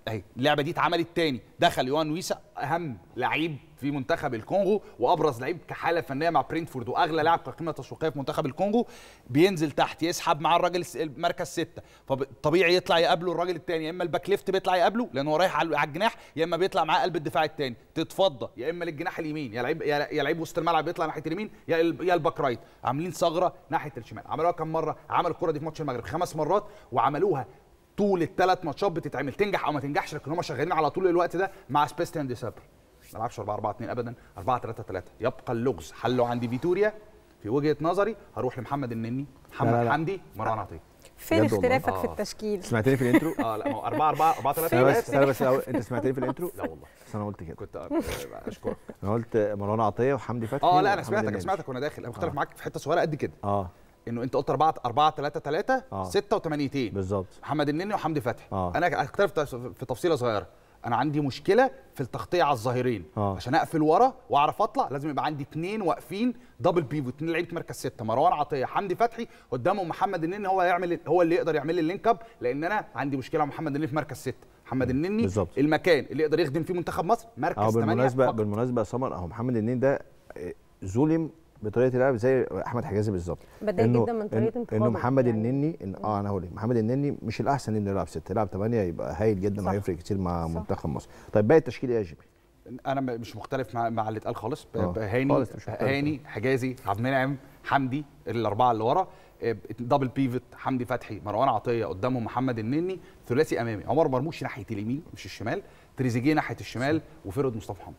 اهي اللعبه دي اتعملت تاني دخل يوان ويسا اهم لعيب في منتخب الكونغو وابرز لعيب كحاله فنيه مع برينتفورد واغلى لاعب كقيمه تسويقيه في منتخب الكونغو بينزل تحت يسحب مع الراجل مركز سته فطبيعي يطلع يقابله الراجل التاني يا اما الباك ليفت بيطلع يقابله لان هو رايح على الجناح يا اما بيطلع معاه قلب الدفاع التاني تتفضى يا اما للجناح اليمين يا لعيب يا لعيب وسط الملعب بيطلع ناحيه اليمين يا يا الباك رايت عاملين ثغره ناحيه الشمال عملوها كم مره عملوا الكره دي في ماتش المغرب خمس مرات وعملوها طول الثلاث ماتشات بتتعمل تنجح او ما تنجحش لكن هم شغالين على طول الوقت ده مع سبيس تايم ديسابر ما بلعبش 4 4 2 ابدا 4 3 3 يبقى اللغز حله عندي فيتوريا في وجهه نظري هروح لمحمد النني محمد حمدي مروان عطيه فين اختلافك في آه. التشكيل؟ سمعتني في الانترو؟ اه لا ما هو 4 4 4 3 بس بس انت سمعتني في الانترو؟ لا والله بس انا قلت كده كنت آه، اشكرك انا قلت مروان عطيه وحمدي فتحي اه لا انا سمعتك انا سمعتك وانا داخل انا مختلف آه. معاك في حته صغيره قد كده اه انه انت قلت 4 4 3 3 6 و8 بالظبط محمد النني وحمدي فتحي آه. انا اختلف في تفصيله صغيره انا عندي مشكله في التغطيه على الظاهرين آه. عشان اقفل ورا واعرف اطلع لازم يبقى عندي اثنين واقفين دبل بيفو اثنين لعيبه مركز سته مروان عطيه حمدي فتحي قدامهم محمد النني هو يعمل هو اللي يقدر يعمل لي اللينك اب لان انا عندي مشكله مع محمد النني في مركز سته محمد النني بالزبط. المكان اللي يقدر يخدم فيه منتخب مصر مركز 8 آه، بالمناسبه فقط. بالمناسبه سمر اهو محمد النني ده آه، ظلم بطريقه لعب زي احمد حجازي بالظبط بتضايق جدا من طريقه انتقاله انه محمد يعني. النني إن اه انا هقول محمد النني مش الاحسن انه يلعب سته يلعب ثمانيه يبقى هايل جدا وهيفرق كتير مع منتخب مصر طيب باقي التشكيل ايه يا جيمي انا مش مختلف مع, مع اللي اتقال خالص آه. هاني هاني حجازي عبد المنعم حمدي الاربعه اللي ورا دبل آه، بيفت حمدي فتحي مروان عطيه قدامهم محمد النني ثلاثي امامي عمر مرموش ناحيه اليمين مش الشمال تريزيجيه ناحيه الشمال وفرد مصطفى محمد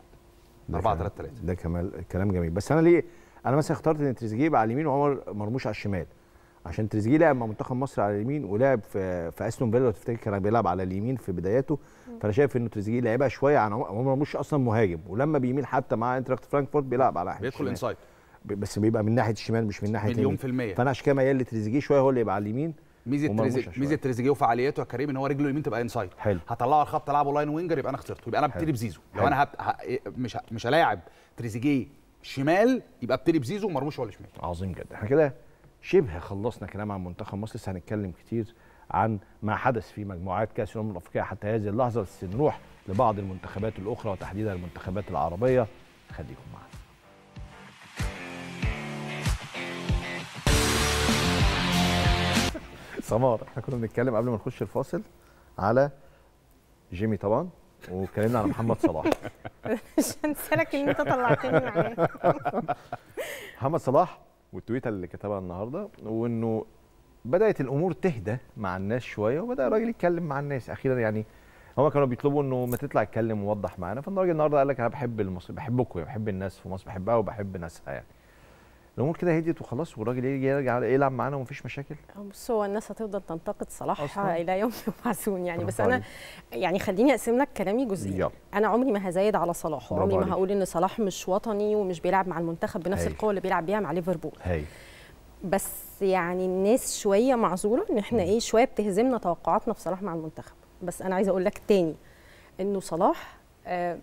4 3 3 ده كمال كلام جميل بس انا ليه انا مثلا اخترت ان تريزيجيه يبقى على اليمين وعمر مرموش على الشمال عشان تريزيجيه لعب مع منتخب مصر على اليمين ولعب في في استون فيلا لو تفتكر كان بيلعب على اليمين في بداياته فانا شايف ان تريزيجيه لعبها شويه عن عمر مرموش اصلا مهاجم ولما بيميل حتى مع انتراكت فرانكفورت بيلعب على ناحيه بيدخل انسايد بس بيبقى من ناحيه الشمال مش من ناحيه مليون في المية فانا عشان كده ميال لتريزيجيه شويه هو اللي يبقى على اليمين ميزه تريزيجيه ميزه تريزيجيه وفعاليته يا كريم ان هو رجله اليمين تبقى انسايد هطلعه على الخط العبه لاين وينجر يبقى انا خسرته يبقى انا ببتدي بزيزو لو انا هب... ه... مش ه... مش هلاعب تريزيجيه شمال يبقى ابتدي بزيزو مرموش ولا شمال عظيم جدا احنا كده شبه خلصنا كلام عن منتخب مصر لسه هنتكلم كتير عن ما حدث في مجموعات كاس الامم الافريقيه حتى هذه اللحظه بس نروح لبعض المنتخبات الاخرى وتحديدا المنتخبات العربيه خليكم معنا سمار احنا كنا بنتكلم قبل ما نخش الفاصل على جيمي طبعا واتكلمنا على محمد صلاح مش هنسالك ان انت طلعتني معاه محمد صلاح والتويته اللي كتبها النهارده وانه بدات الامور تهدى مع الناس شويه وبدا الراجل يتكلم مع الناس اخيرا يعني هما كانوا بيطلبوا انه ما تطلع تتكلم ووضح معانا فالراجل النهارده قال لك انا بحب المصري بحبكم بحب الناس في مصر بحبها وبحب ناسها يعني الامور كده هديت وخلاص والراجل يجي يرجع يلعب معانا ومفيش مشاكل بص هو الناس هتفضل تنتقد صلاح الى يوم يبعثون يعني بس انا يعني خليني اقسم لك كلامي جزئين انا عمري ما هزايد على صلاح وعمري ما هقول ان صلاح مش وطني ومش بيلعب مع المنتخب بنفس القوه اللي بيلعب بيها مع ليفربول بس يعني الناس شويه معذوره ان احنا ايه شويه بتهزمنا توقعاتنا في صلاح مع المنتخب بس انا عايزه اقول لك تاني انه صلاح آه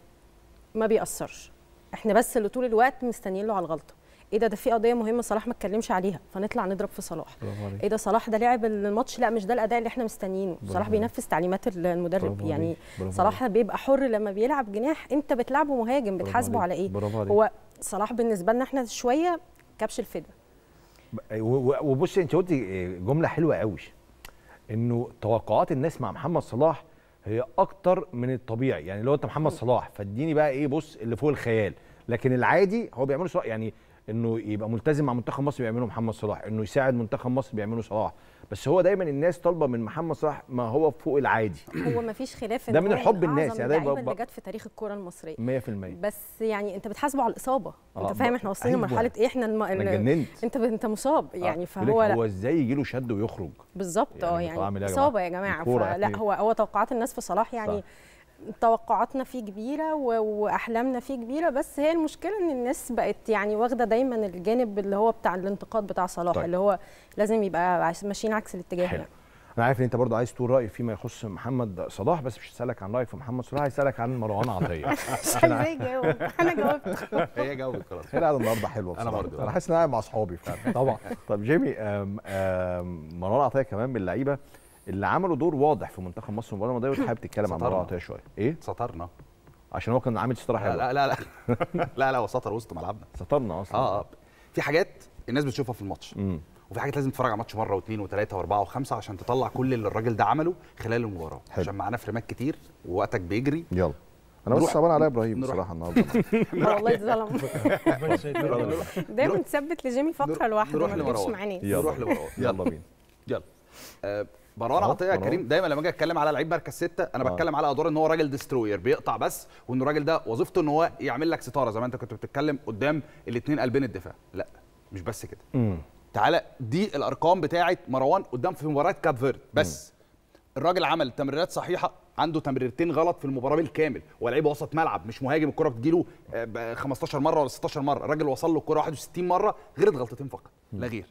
ما بيأثرش احنا بس اللي طول الوقت مستنيين له على الغلطه ايه ده ده في قضيه مهمه صلاح ما اتكلمش عليها فنطلع نضرب في صلاح ايه ده صلاح ده لعب الماتش لا مش ده الاداء اللي احنا مستنيينه صلاح بينفذ تعليمات المدرب يعني صلاح بيبقى حر لما بيلعب جناح انت بتلعبه مهاجم بتحاسبه على ايه هو صلاح بالنسبه لنا احنا شويه كبش الفدا وبص انت قلتي آه، جمله حلوه قوي انه توقعات الناس مع محمد صلاح هي اكتر من الطبيعي يعني لو انت محمد صلاح فاديني بقى ايه بص اللي فوق الخيال لكن العادي هو بيعملوا يعني انه يبقى ملتزم مع منتخب مصر بيعمله محمد صلاح انه يساعد منتخب مصر بيعمله صلاح بس هو دايما الناس طالبه من محمد صلاح ما هو فوق العادي هو ما فيش خلاف ده من الحب الناس يعني ده اللي جت في تاريخ الكوره المصريه 100% بس يعني انت بتحاسبه على الاصابه آه انت فاهم احنا وصلنا أيوة. لمرحله ايه احنا الم... أنا انت ب... انت مصاب آه، يعني آه. فهو هو ازاي يجي له شد ويخرج بالظبط اه يعني, يعني اصابه يا جماعه لا يعني. هو هو توقعات الناس في صلاح يعني صح. توقعاتنا فيه كبيره واحلامنا فيه كبيره بس هي المشكله ان الناس بقت يعني واخده دايما الجانب اللي هو بتاع الانتقاد بتاع صلاح طيب. اللي هو لازم يبقى ماشيين عكس الاتجاه حلو. يعني. انا عارف ان انت برضه عايز تقول راي فيما يخص محمد صلاح بس مش هسالك عن رايك في محمد صلاح هسالك عن مروان عطيه مش عايزاه يجاوب انا جاوبت هي جاوبت خلاص هي قاعده النهارده حلوه بصراحه انا برضه انا حاسس ان انا قاعد مع اصحابي فعلا طبعا طب جيمي مروان عطيه كمان من اللعيبه اللي عملوا دور واضح في منتخب مصر المباراه الماضيه وحابب تتكلم عن الموضوع شويه ايه سطرنا عشان هو كان عامل ستاره حلوه لا لا لا لا لا هو سطر وسط ملعبنا سطرنا اصلا اه اه في حاجات الناس بتشوفها في الماتش مم. وفي حاجات لازم تتفرج على الماتش مره واثنين وثلاثه واربعه وخمسه عشان تطلع كل اللي الراجل ده عمله خلال المباراه حلو. عشان معانا فريمات كتير ووقتك بيجري يلا انا بس صعبان على ابراهيم بصراحه النهارده والله اتظلم دايما تثبت لجيمي فقره لوحده ما بيجيش معاه نروح لمروان يلا بينا يلا آه، مروان عطيه يا كريم دايما لما اجي اتكلم على لعيب مركز سته انا آه. بتكلم على ادوار ان هو راجل ديستروير بيقطع بس وان الراجل ده وظيفته ان هو يعمل لك ستاره زي ما انت كنت بتتكلم قدام الاثنين قلبين الدفاع لا مش بس كده تعالى دي الارقام بتاعه مروان قدام في مباراه كاب فيرد بس الراجل عمل تمريرات صحيحه عنده تمريرتين غلط في المباراه بالكامل لعيب وسط ملعب مش مهاجم الكره بتجيله 15 آه، مره ولا 16 مره الراجل وصل له الكره 61 مره غير غلطتين فقط لا غير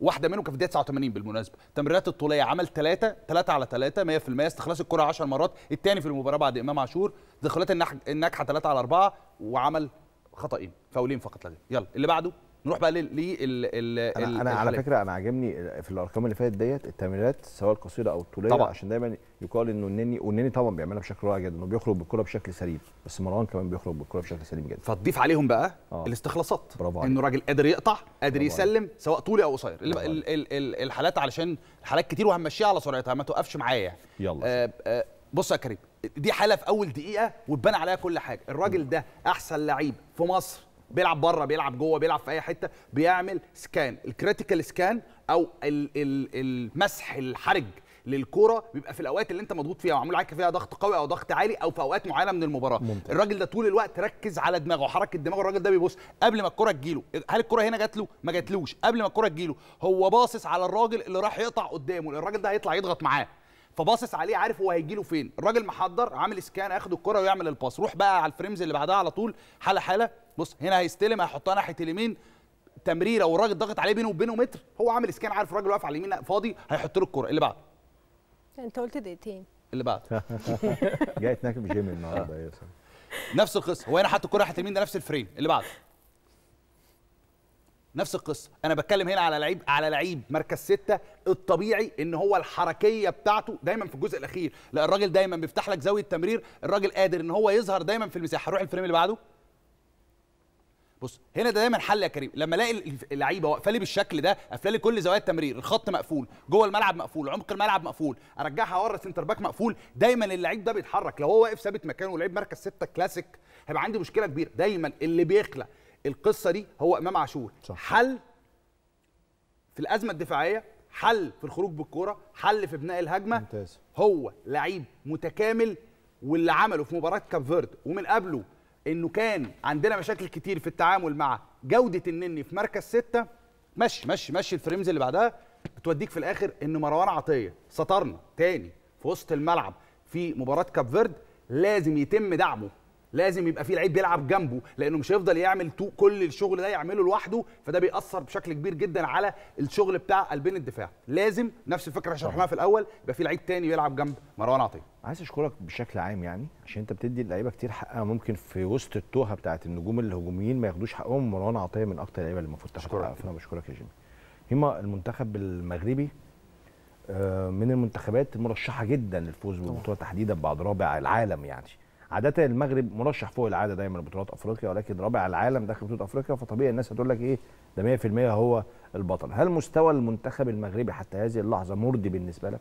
واحده منهم كانت في الدقيقه 89 بالمناسبه تمريرات الطوليه عمل ثلاثه ثلاثه على ثلاثه 100% استخلاص الكره 10 مرات الثاني في المباراه بعد امام عاشور دخلات الناجحه ثلاثه على اربعه وعمل خطأين فاولين فقط لا غير يلا اللي بعده نروح بقى ليه ال ال انا, أنا على فكره انا عاجبني في الارقام اللي فاتت ديت التمريرات سواء القصيره او الطوليه طبعا. عشان دايما يقال انه النني والنني طبعا بيعملها بشكل رائع جدا وبيخرج بالكره بشكل سليم بس مروان كمان بيخرج بالكره بشكل سليم جدا فتضيف عليهم بقى آه. الاستخلاصات برافو انه راجل قادر يقطع قادر يسلم سواء طولي او قصير الحالات علشان الحالات كتير وهنمشيها على سرعتها ما توقفش معايا يلا آه آه بص يا كريم دي حاله في اول دقيقه وتبان عليها كل حاجه الراجل ده احسن لعيب في مصر بيلعب بره بيلعب جوه بيلعب في اي حته بيعمل سكان الكريتيكال سكان او المسح الحرج للكوره بيبقى في الاوقات اللي انت مضغوط فيها وعامل عليك فيها ضغط قوي او ضغط عالي او في اوقات معينه من المباراه ممتاز. الراجل ده طول الوقت ركز على دماغه حركه دماغه الراجل ده بيبص قبل ما تجي تجيله هل الكوره هنا جات له ما جاتلوش قبل ما تجي تجيله هو باصص على الراجل اللي راح يقطع قدامه الراجل ده هيطلع يضغط معاه فباصص عليه عارف هو هيجي له فين الراجل محضر عامل اسكان هياخد الكره ويعمل الباص روح بقى على الفريمز اللي بعدها على طول حاله حاله بص هنا هيستلم هيحطها ناحيه اليمين تمريره والراجل ضاغط عليه بينه وبينه متر هو عامل اسكان عارف الراجل واقف على اليمين فاضي هيحط له الكره اللي بعده انت قلت دقيقتين اللي بعده جاي تناكم جيم النهارده نفس القصه هو هنا حط الكره ناحيه اليمين ده نفس الفريم اللي بعده نفس القصه انا بتكلم هنا على لعيب على لعيب مركز ستة الطبيعي ان هو الحركيه بتاعته دايما في الجزء الاخير لا الراجل دايما بيفتح لك زاويه تمرير الراجل قادر ان هو يظهر دايما في المساحه هنروح الفريم اللي بعده بص هنا ده دايما حل يا كريم لما الاقي اللعيبه واقفه لي بالشكل ده قافله لي كل زوايا التمرير الخط مقفول جوه الملعب مقفول عمق الملعب مقفول ارجعها ورا سنتر باك مقفول دايما اللعيب ده بيتحرك لو هو واقف ثابت مكانه ولعيب مركز ستة كلاسيك هيبقى عندي مشكله كبيره دايما اللي بيخلق القصه دي هو امام عاشور حل في الازمه الدفاعيه حل في الخروج بالكوره حل في بناء الهجمه ممتاز. هو لعيب متكامل واللي عمله في مباراه كاب فيرد ومن قبله انه كان عندنا مشاكل كتير في التعامل مع جوده النني في مركز ستة مشي مشي مشي الفريمز اللي بعدها بتوديك في الاخر ان مروان عطيه سطرنا تاني في وسط الملعب في مباراه كاب فيرد لازم يتم دعمه لازم يبقى في لعيب بيلعب جنبه لانه مش هيفضل يعمل كل الشغل ده يعمله لوحده فده بيأثر بشكل كبير جدا على الشغل بتاع قلبين الدفاع لازم نفس الفكره اللي شرحناها في الاول يبقى في لعيب تاني بيلعب جنب مروان عطيه عايز اشكرك بشكل عام يعني عشان انت بتدي اللعيبه كتير حقها ممكن في وسط التوهه بتاعه النجوم الهجوميين ما ياخدوش حقهم مروان عطيه من اكتر اللعيبه اللي المفروض تاخد حقها فانا بشكرك يا جيمي هما المنتخب المغربي آه، من المنتخبات المرشحه جدا للفوز بالبطوله تحديدا بعد رابع العالم يعني عاده المغرب مرشح فوق العاده دايما لبطولات افريقيا ولكن رابع العالم داخل بطوله افريقيا فطبيعي الناس هتقول لك ايه ده 100% هو البطل هل مستوى المنتخب المغربي حتى هذه اللحظه مرضي بالنسبه لك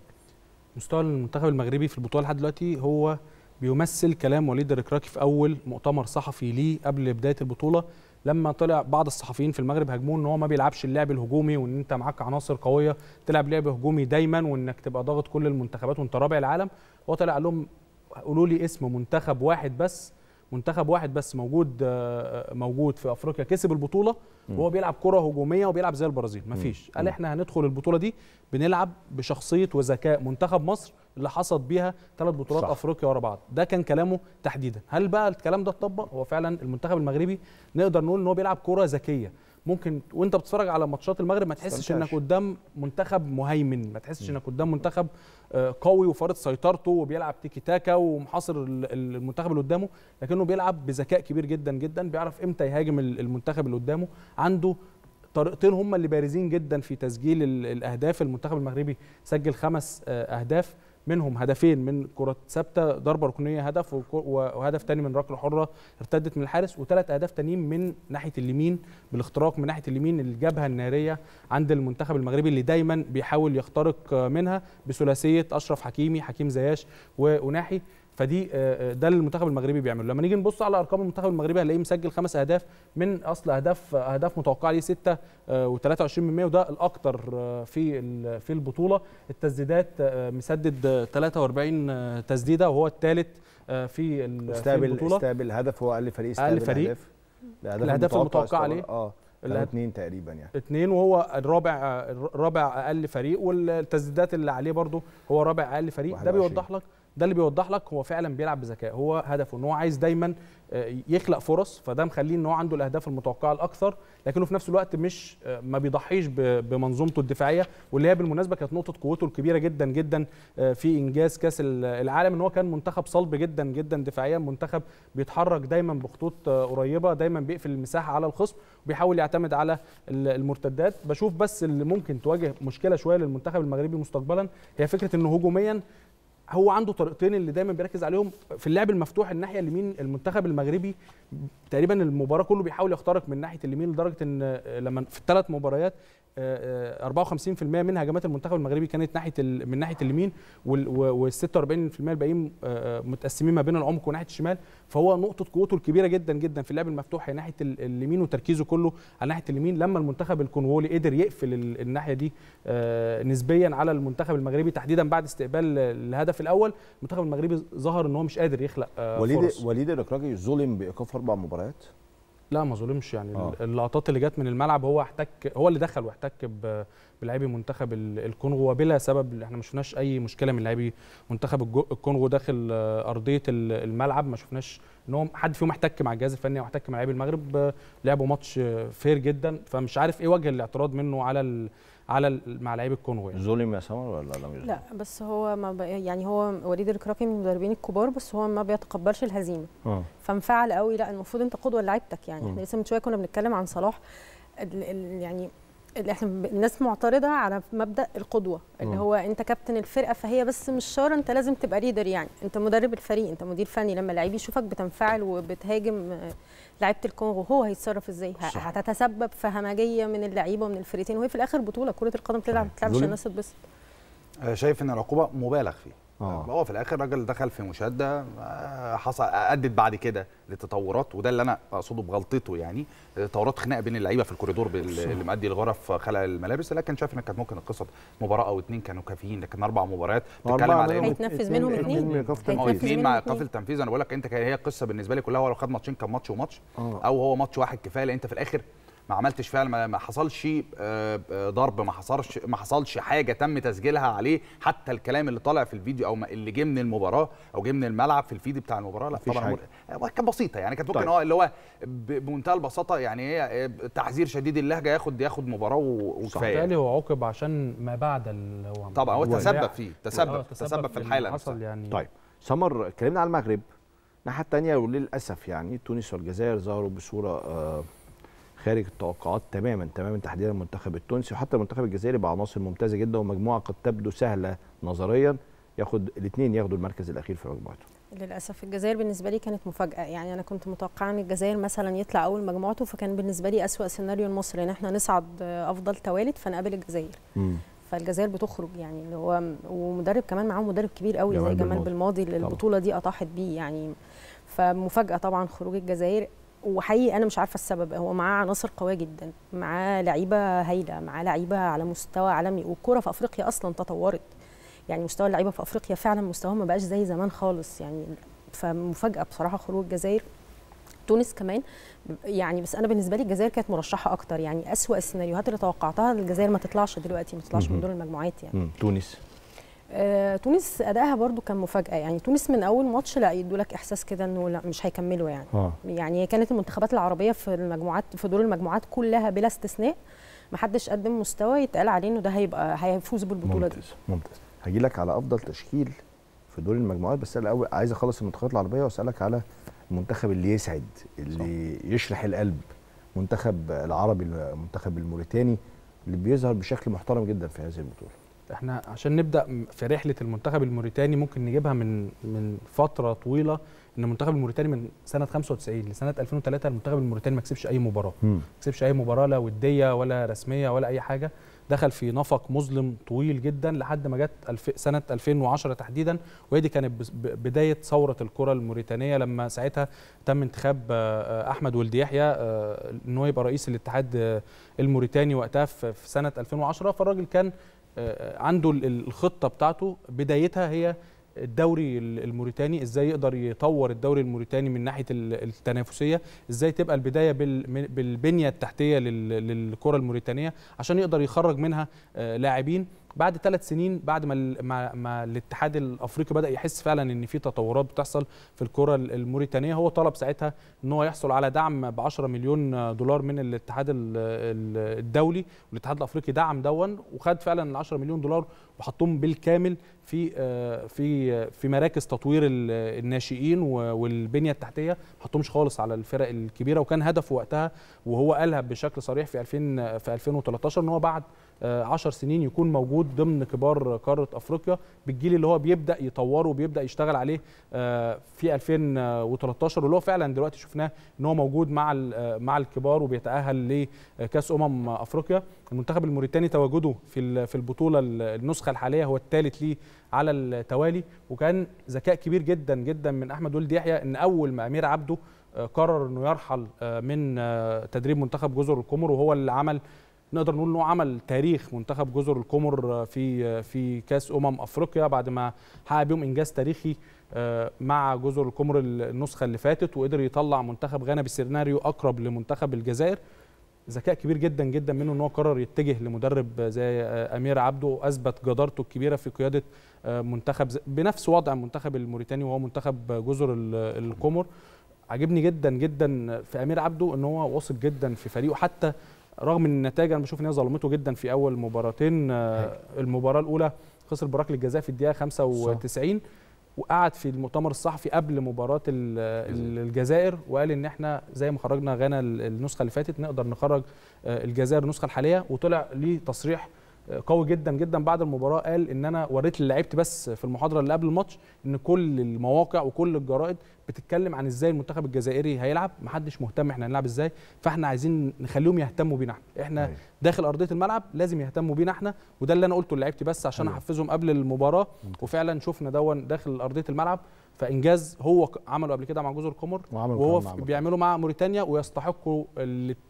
مستوى المنتخب المغربي في البطوله لحد دلوقتي هو بيمثل كلام وليد الركراكي في اول مؤتمر صحفي ليه قبل بدايه البطوله لما طلع بعض الصحفيين في المغرب هاجموه ان هو ما بيلعبش اللعب الهجومي وان انت معاك عناصر قويه تلعب لعب هجومي دايما وانك تبقى ضاغط كل المنتخبات وانت رابع العالم هو طلع قال لهم قولوا لي اسم منتخب واحد بس منتخب واحد بس موجود آه، آه، موجود في افريقيا كسب البطوله وهو بيلعب كره هجوميه وبيلعب زي البرازيل مفيش قال احنا هندخل البطوله دي بنلعب بشخصيه وذكاء منتخب مصر اللي حصد بيها ثلاث بطولات صح. افريقيا ورا بعض ده كان كلامه تحديدا هل بقى الكلام ده اتطبق هو فعلا المنتخب المغربي نقدر نقول ان هو بيلعب كره ذكيه ممكن وانت بتتفرج على ماتشات المغرب ما تحسش انك قدام منتخب مهيمن ما تحسش انك قدام منتخب آه، قوي وفارض سيطرته وبيلعب تيكي تاكا ومحاصر المنتخب اللي قدامه لكنه بيلعب بذكاء كبير جدا جدا بيعرف امتى يهاجم المنتخب اللي قدامه عنده طريقتين هم اللي بارزين جدا في تسجيل الاهداف المنتخب المغربي سجل خمس آه، اهداف منهم هدفين من كرة ثابته ضربه ركنيه هدف وهدف تاني من ركله حره ارتدت من الحارس وثلاث اهداف تانيين من ناحيه اليمين بالاختراق من ناحيه اليمين الجبهه الناريه عند المنتخب المغربي اللي دايما بيحاول يخترق منها بثلاثيه اشرف حكيمي حكيم زياش وناحي فدي آه، آه، ده اللي المنتخب المغربي بيعمله لما نيجي نبص على ارقام المنتخب المغربي هنلاقيه مسجل خمس اهداف من اصل اهداف اهداف متوقعه ليه 6 آه، و23% وده الاكثر في في البطوله التسديدات مسدد 43 تسديده وهو الثالث في البطوله استقبل الهدف هو اقل فريق استقبل الهدف الاهداف المتوقعه عليه اه اثنين تقريبا يعني اثنين وهو الرابع الرابع اقل فريق والتسديدات اللي عليه برضه هو رابع اقل فريق ده بيوضح لك ده اللي بيوضح لك هو فعلا بيلعب بذكاء هو هدفه ان هو عايز دايما آه، يخلق فرص فده مخليه ان هو عنده الاهداف المتوقعه الاكثر لكنه في نفس الوقت مش آه، ما بيضحيش بمنظومته الدفاعيه واللي هي بالمناسبه كانت نقطه قوته الكبيره جدا جدا آه، في انجاز كاس العالم ان هو كان منتخب صلب جدا جدا دفاعيا منتخب بيتحرك دايما بخطوط قريبه دايما بيقفل المساحه على الخصم وبيحاول يعتمد على المرتدات بشوف بس اللي ممكن تواجه مشكله شويه للمنتخب المغربي مستقبلا هي فكره انه هجوميا هو عنده طريقتين اللي دايما بيركز عليهم في اللعب المفتوح الناحيه اليمين المنتخب المغربي تقريبا المباراه كله بيحاول يخترق من ناحيه اليمين لدرجه ان آه، لما في الثلاث مباريات 54% آه، آه، من هجمات المنتخب المغربي كانت ناحيه من ناحيه اليمين وال 46% الباقيين آه، متقسمين ما بين العمق وناحيه الشمال فهو نقطه قوته الكبيره جدا جدا في اللعب المفتوح هي ناحيه اليمين وتركيزه كله على ناحيه اليمين لما المنتخب الكونغولي قدر يقفل الناحيه دي نسبيا على المنتخب المغربي تحديدا بعد استقبال الهدف الاول المنتخب المغربي ظهر ان هو مش قادر يخلق وليد فرص. وليد الركراكي ظلم بايقاف اربع مباريات لا ما ظلمش يعني آه. اللقطات اللي جت من الملعب هو احتك هو اللي دخل واحتك بلاعبي منتخب الكونغو وبلا سبب احنا ما شفناش اي مشكله من لاعبي منتخب الكونغو داخل آه، ارضيه الملعب ما شفناش انهم حد فيهم احتك مع الجهاز الفني او احتك مع لاعبي المغرب لعبوا ماتش فير جدا فمش عارف ايه وجه الاعتراض منه على على مع لعيب الكونغو يعني. ظلم يا سمر ولا لم يظلم؟ لا بس هو ما ب... يعني هو وليد الكراكي من المدربين الكبار بس هو ما بيتقبلش الهزيمه أه. فانفعل قوي لا المفروض انت قدوه لعيبتك يعني آه. احنا لسه من شويه كنا بنتكلم عن صلاح يعني احنا الناس معترضه على مبدا القدوه اللي م. هو انت كابتن الفرقه فهي بس مش شاره انت لازم تبقى ريدر يعني انت مدرب الفريق انت مدير فني لما اللعيب يشوفك بتنفعل وبتهاجم آه، لعيبه الكونغو هو هيتصرف ازاي هتتسبب في همجيه من اللعيبه ومن الفرقتين وهي في الاخر بطوله كره القدم بتلعب ما عشان الناس تتبسط شايف ان العقوبه مبالغ فيها آه. هو في الاخر راجل دخل في مشاده آه، حصل ادت بعد كده لتطورات وده اللي انا اقصده بغلطته يعني تطورات خناقه بين اللعيبه في الكوريدور اللي مادي الغرف خلع الملابس لكن شاف ان كانت ممكن القصه مباراه او اثنين كانوا كافيين لكن اربع مباريات بتتكلم على انه إيه؟ هيتنفذ منهم اتنين اتنين مع ايقاف التنفيذ انا بقول لك انت هي القصه بالنسبه لي كلها هو لو خد ماتشين كان ماتش وماتش آه. او هو ماتش واحد كفايه لان انت في الاخر ما عملتش فعلا ما حصلش آه، ضرب ما حصلش ما حصلش حاجه تم تسجيلها عليه حتى الكلام اللي طالع في الفيديو او اللي جه من المباراه او جه من الملعب في الفيديو بتاع المباراه لا طبعا كانت بسيطه يعني كانت ممكن طيب. اه اللي هو بمنتهى البساطه يعني هي آه، تحذير شديد اللهجه ياخد ياخد مباراه وكفايه صح هو عوقب عشان ما بعد هو طبعا هو تسبب فيه اه، تسبب تسبب في الحاله حصل يعني طيب سمر اتكلمنا على المغرب الناحيه الثانيه وللاسف يعني تونس والجزائر ظهروا بصوره آه خارج التوقعات تماما تماما تحديدا المنتخب التونسي وحتى المنتخب الجزائري بعناصر ممتازه جدا ومجموعه قد تبدو سهله نظريا ياخد الاثنين ياخدوا المركز الاخير في مجموعته للاسف الجزائر بالنسبه لي كانت مفاجاه يعني انا كنت متوقعه ان الجزائر مثلا يطلع اول مجموعته فكان بالنسبه لي اسوا سيناريو لمصر ان احنا نصعد افضل توالد فنقابل الجزائر مم. فالجزائر بتخرج يعني اللي هو ومدرب كمان معاهم مدرب كبير قوي زي جمال بالماضي اللي البطوله دي اطاحت بيه يعني فمفاجاه طبعا خروج الجزائر وحقيقي انا مش عارفه السبب هو معاه عناصر قويه جدا معاه لعيبه هايله معاه لعيبه على مستوى عالمي والكوره في افريقيا اصلا تطورت يعني مستوى اللعيبه في افريقيا فعلا مستواهم ما بقاش زي زمان خالص يعني فمفاجاه بصراحه خروج الجزائر تونس كمان يعني بس انا بالنسبه لي الجزائر كانت مرشحه اكتر يعني اسوا السيناريوهات اللي توقعتها الجزائر ما تطلعش دلوقتي ما تطلعش من دور المجموعات يعني تونس آه، تونس ادائها برده كان مفاجاه يعني تونس من اول ماتش لا يدوا لك احساس كده انه لا مش هيكملوا يعني آه. يعني كانت المنتخبات العربيه في المجموعات في دور المجموعات كلها بلا استثناء ما حدش قدم مستوى يتقال عليه انه ده هيبقى هيفوز بالبطوله ممتاز. دي ممتاز هجي لك على افضل تشكيل في دور المجموعات بس انا الاول عايز اخلص المنتخبات العربيه واسالك على المنتخب اللي يسعد اللي صح. يشرح القلب منتخب العربي المنتخب الموريتاني اللي بيظهر بشكل محترم جدا في هذه البطوله احنا عشان نبدا في رحله المنتخب الموريتاني ممكن نجيبها من من فتره طويله ان المنتخب الموريتاني من سنه 95 لسنه 2003 المنتخب الموريتاني ما كسبش اي مباراه ما كسبش اي مباراه لا وديه ولا رسميه ولا اي حاجه دخل في نفق مظلم طويل جدا لحد ما جت سنه 2010 تحديدا وهي دي كانت بدايه ثوره الكره الموريتانيه لما ساعتها تم انتخاب آه، آه، احمد ولد يحيى آه، ان هو يبقى رئيس الاتحاد الموريتاني وقتها في سنه 2010 فالراجل كان عنده الخطه بتاعته بدايتها هي الدوري الموريتاني ازاي يقدر يطور الدوري الموريتاني من ناحيه التنافسيه ازاي تبقى البدايه بالبنيه التحتيه للكره الموريتانيه عشان يقدر يخرج منها آه، لاعبين بعد ثلاث سنين بعد ما, ما, ما الاتحاد الافريقي بدا يحس فعلا ان في تطورات بتحصل في الكره الموريتانيه هو طلب ساعتها ان هو يحصل على دعم ب 10 مليون دولار من الاتحاد الدولي والاتحاد الافريقي دعم دون وخد فعلا ال 10 مليون دولار وحطهم بالكامل في آه، في في مراكز تطوير الناشئين والبنيه التحتيه ما حطهمش خالص على الفرق الكبيره وكان هدفه وقتها وهو قالها بشكل صريح في 2000 في 2013 ان هو بعد 10 آه، سنين يكون موجود ضمن كبار قاره افريقيا بالجيل اللي هو بيبدا يطوره وبيبدا يشتغل عليه آه، في 2013 واللي هو فعلا دلوقتي شفناه ان هو موجود مع آه، مع الكبار وبيتاهل لكاس امم افريقيا المنتخب الموريتاني تواجده في في البطوله النسخه الحاليه هو الثالث ليه على التوالي وكان ذكاء كبير جدا جدا من احمد ولد يحيى ان اول ما امير عبده قرر انه يرحل من تدريب منتخب جزر القمر وهو اللي عمل نقدر نقول انه عمل تاريخ منتخب جزر القمر آه، في آه، في كاس امم افريقيا بعد ما حقق بيهم انجاز تاريخي آه، مع جزر القمر النسخه اللي فاتت وقدر يطلع منتخب غانا بسيناريو اقرب لمنتخب الجزائر ذكاء كبير جدا جدا منه ان هو قرر يتجه لمدرب زي امير عبده واثبت جدارته الكبيره في قياده منتخب بنفس وضع المنتخب الموريتاني وهو منتخب جزر القمر عجبني جدا جدا في امير عبده ان هو واثق جدا في فريقه حتى رغم ان النتائج انا بشوف ان هي ظلمته جدا في اول مباراتين آه، المباراه الاولى خسر بركله الجزاء في الدقيقه 95 وقعد في المؤتمر الصحفي قبل مباراه الجزائر وقال ان احنا زي ما خرجنا غانا النسخه اللي فاتت نقدر نخرج آه، الجزائر النسخه الحاليه وطلع ليه تصريح قوي جدا جدا بعد المباراه قال ان انا وريت للعيبه بس في المحاضره اللي قبل الماتش ان كل المواقع وكل الجرائد بتتكلم عن ازاي المنتخب الجزائري هيلعب محدش مهتم احنا هنلعب ازاي فاحنا عايزين نخليهم يهتموا بينا احنا احنا أيوه. داخل ارضيه الملعب لازم يهتموا بينا احنا وده اللي انا قلته للعيبه بس عشان أيوه. احفزهم قبل المباراه وفعلا شفنا دون داخل ارضيه الملعب فانجاز هو عمله قبل كده مع جزر القمر وهو بيعمله مع موريتانيا ويستحقوا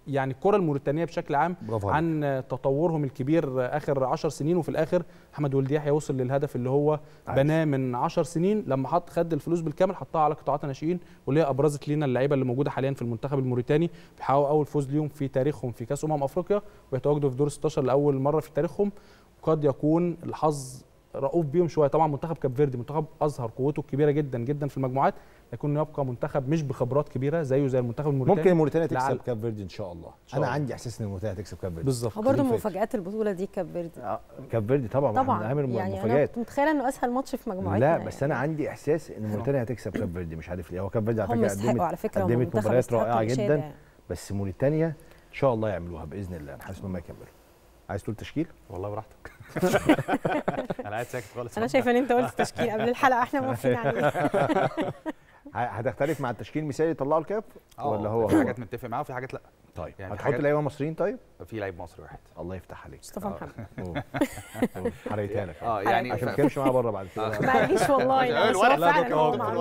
يعني الكره الموريتانيه بشكل عام عن تطورهم الكبير اخر 10 سنين وفي الاخر احمد ولد يحيى وصل للهدف اللي هو بناه من 10 سنين لما حط خد الفلوس بالكامل حطها على قطاعات الناشئين واللي هي ابرزت لينا اللعيبه اللي موجوده حاليا في المنتخب الموريتاني بيحققوا اول فوز ليهم في تاريخهم في كاس امم افريقيا ويتواجدوا في دور 16 لاول مره في تاريخهم قد يكون الحظ رؤوف بيهم شويه طبعا منتخب كاب فيردي منتخب اظهر قوته الكبيره جدا جدا في المجموعات لكن يبقى منتخب مش بخبرات كبيره زيه زي المنتخب الموريتاني ممكن موريتانيا تكسب كاب فيردي ان شاء الله إن شاء انا الله. عندي احساس ان موريتانيا تكسب كاب فيردي بالظبط برضه مفاجات البطوله دي كاب فيردي آه كاب فيردي طبعا طبعا من اهم المفاجات يعني انا متخيله انه اسهل ماتش في مجموعتنا لا يعني. بس انا عندي احساس ان آه. موريتانيا هتكسب كاب فيردي مش عارف ليه هو كاب فيردي على فكره على فكره قدمت مباريات رائعه جدا يعني. بس موريتانيا ان شاء الله يعملوها باذن الله انا حاسس هم يكملوا عايز تقول تشكيل والله براحتك انا قاعد ساكت خالص انا شايفه ان انت قلت التشكيل قبل الحلقه احنا موافقين عليه هتختلف مع التشكيل المثالي طلعه الكاف آه، ولا هو في حاجات متفق معاه وفي حاجات لا طيب يعني هتحط لعيبه مصريين طيب؟ في لعيب مصري واحد الله يفتح عليك مصطفى آه. محمد حريتها لك اه يعني عشان ما تكلمش معاه بره بعد كده آه. معلش والله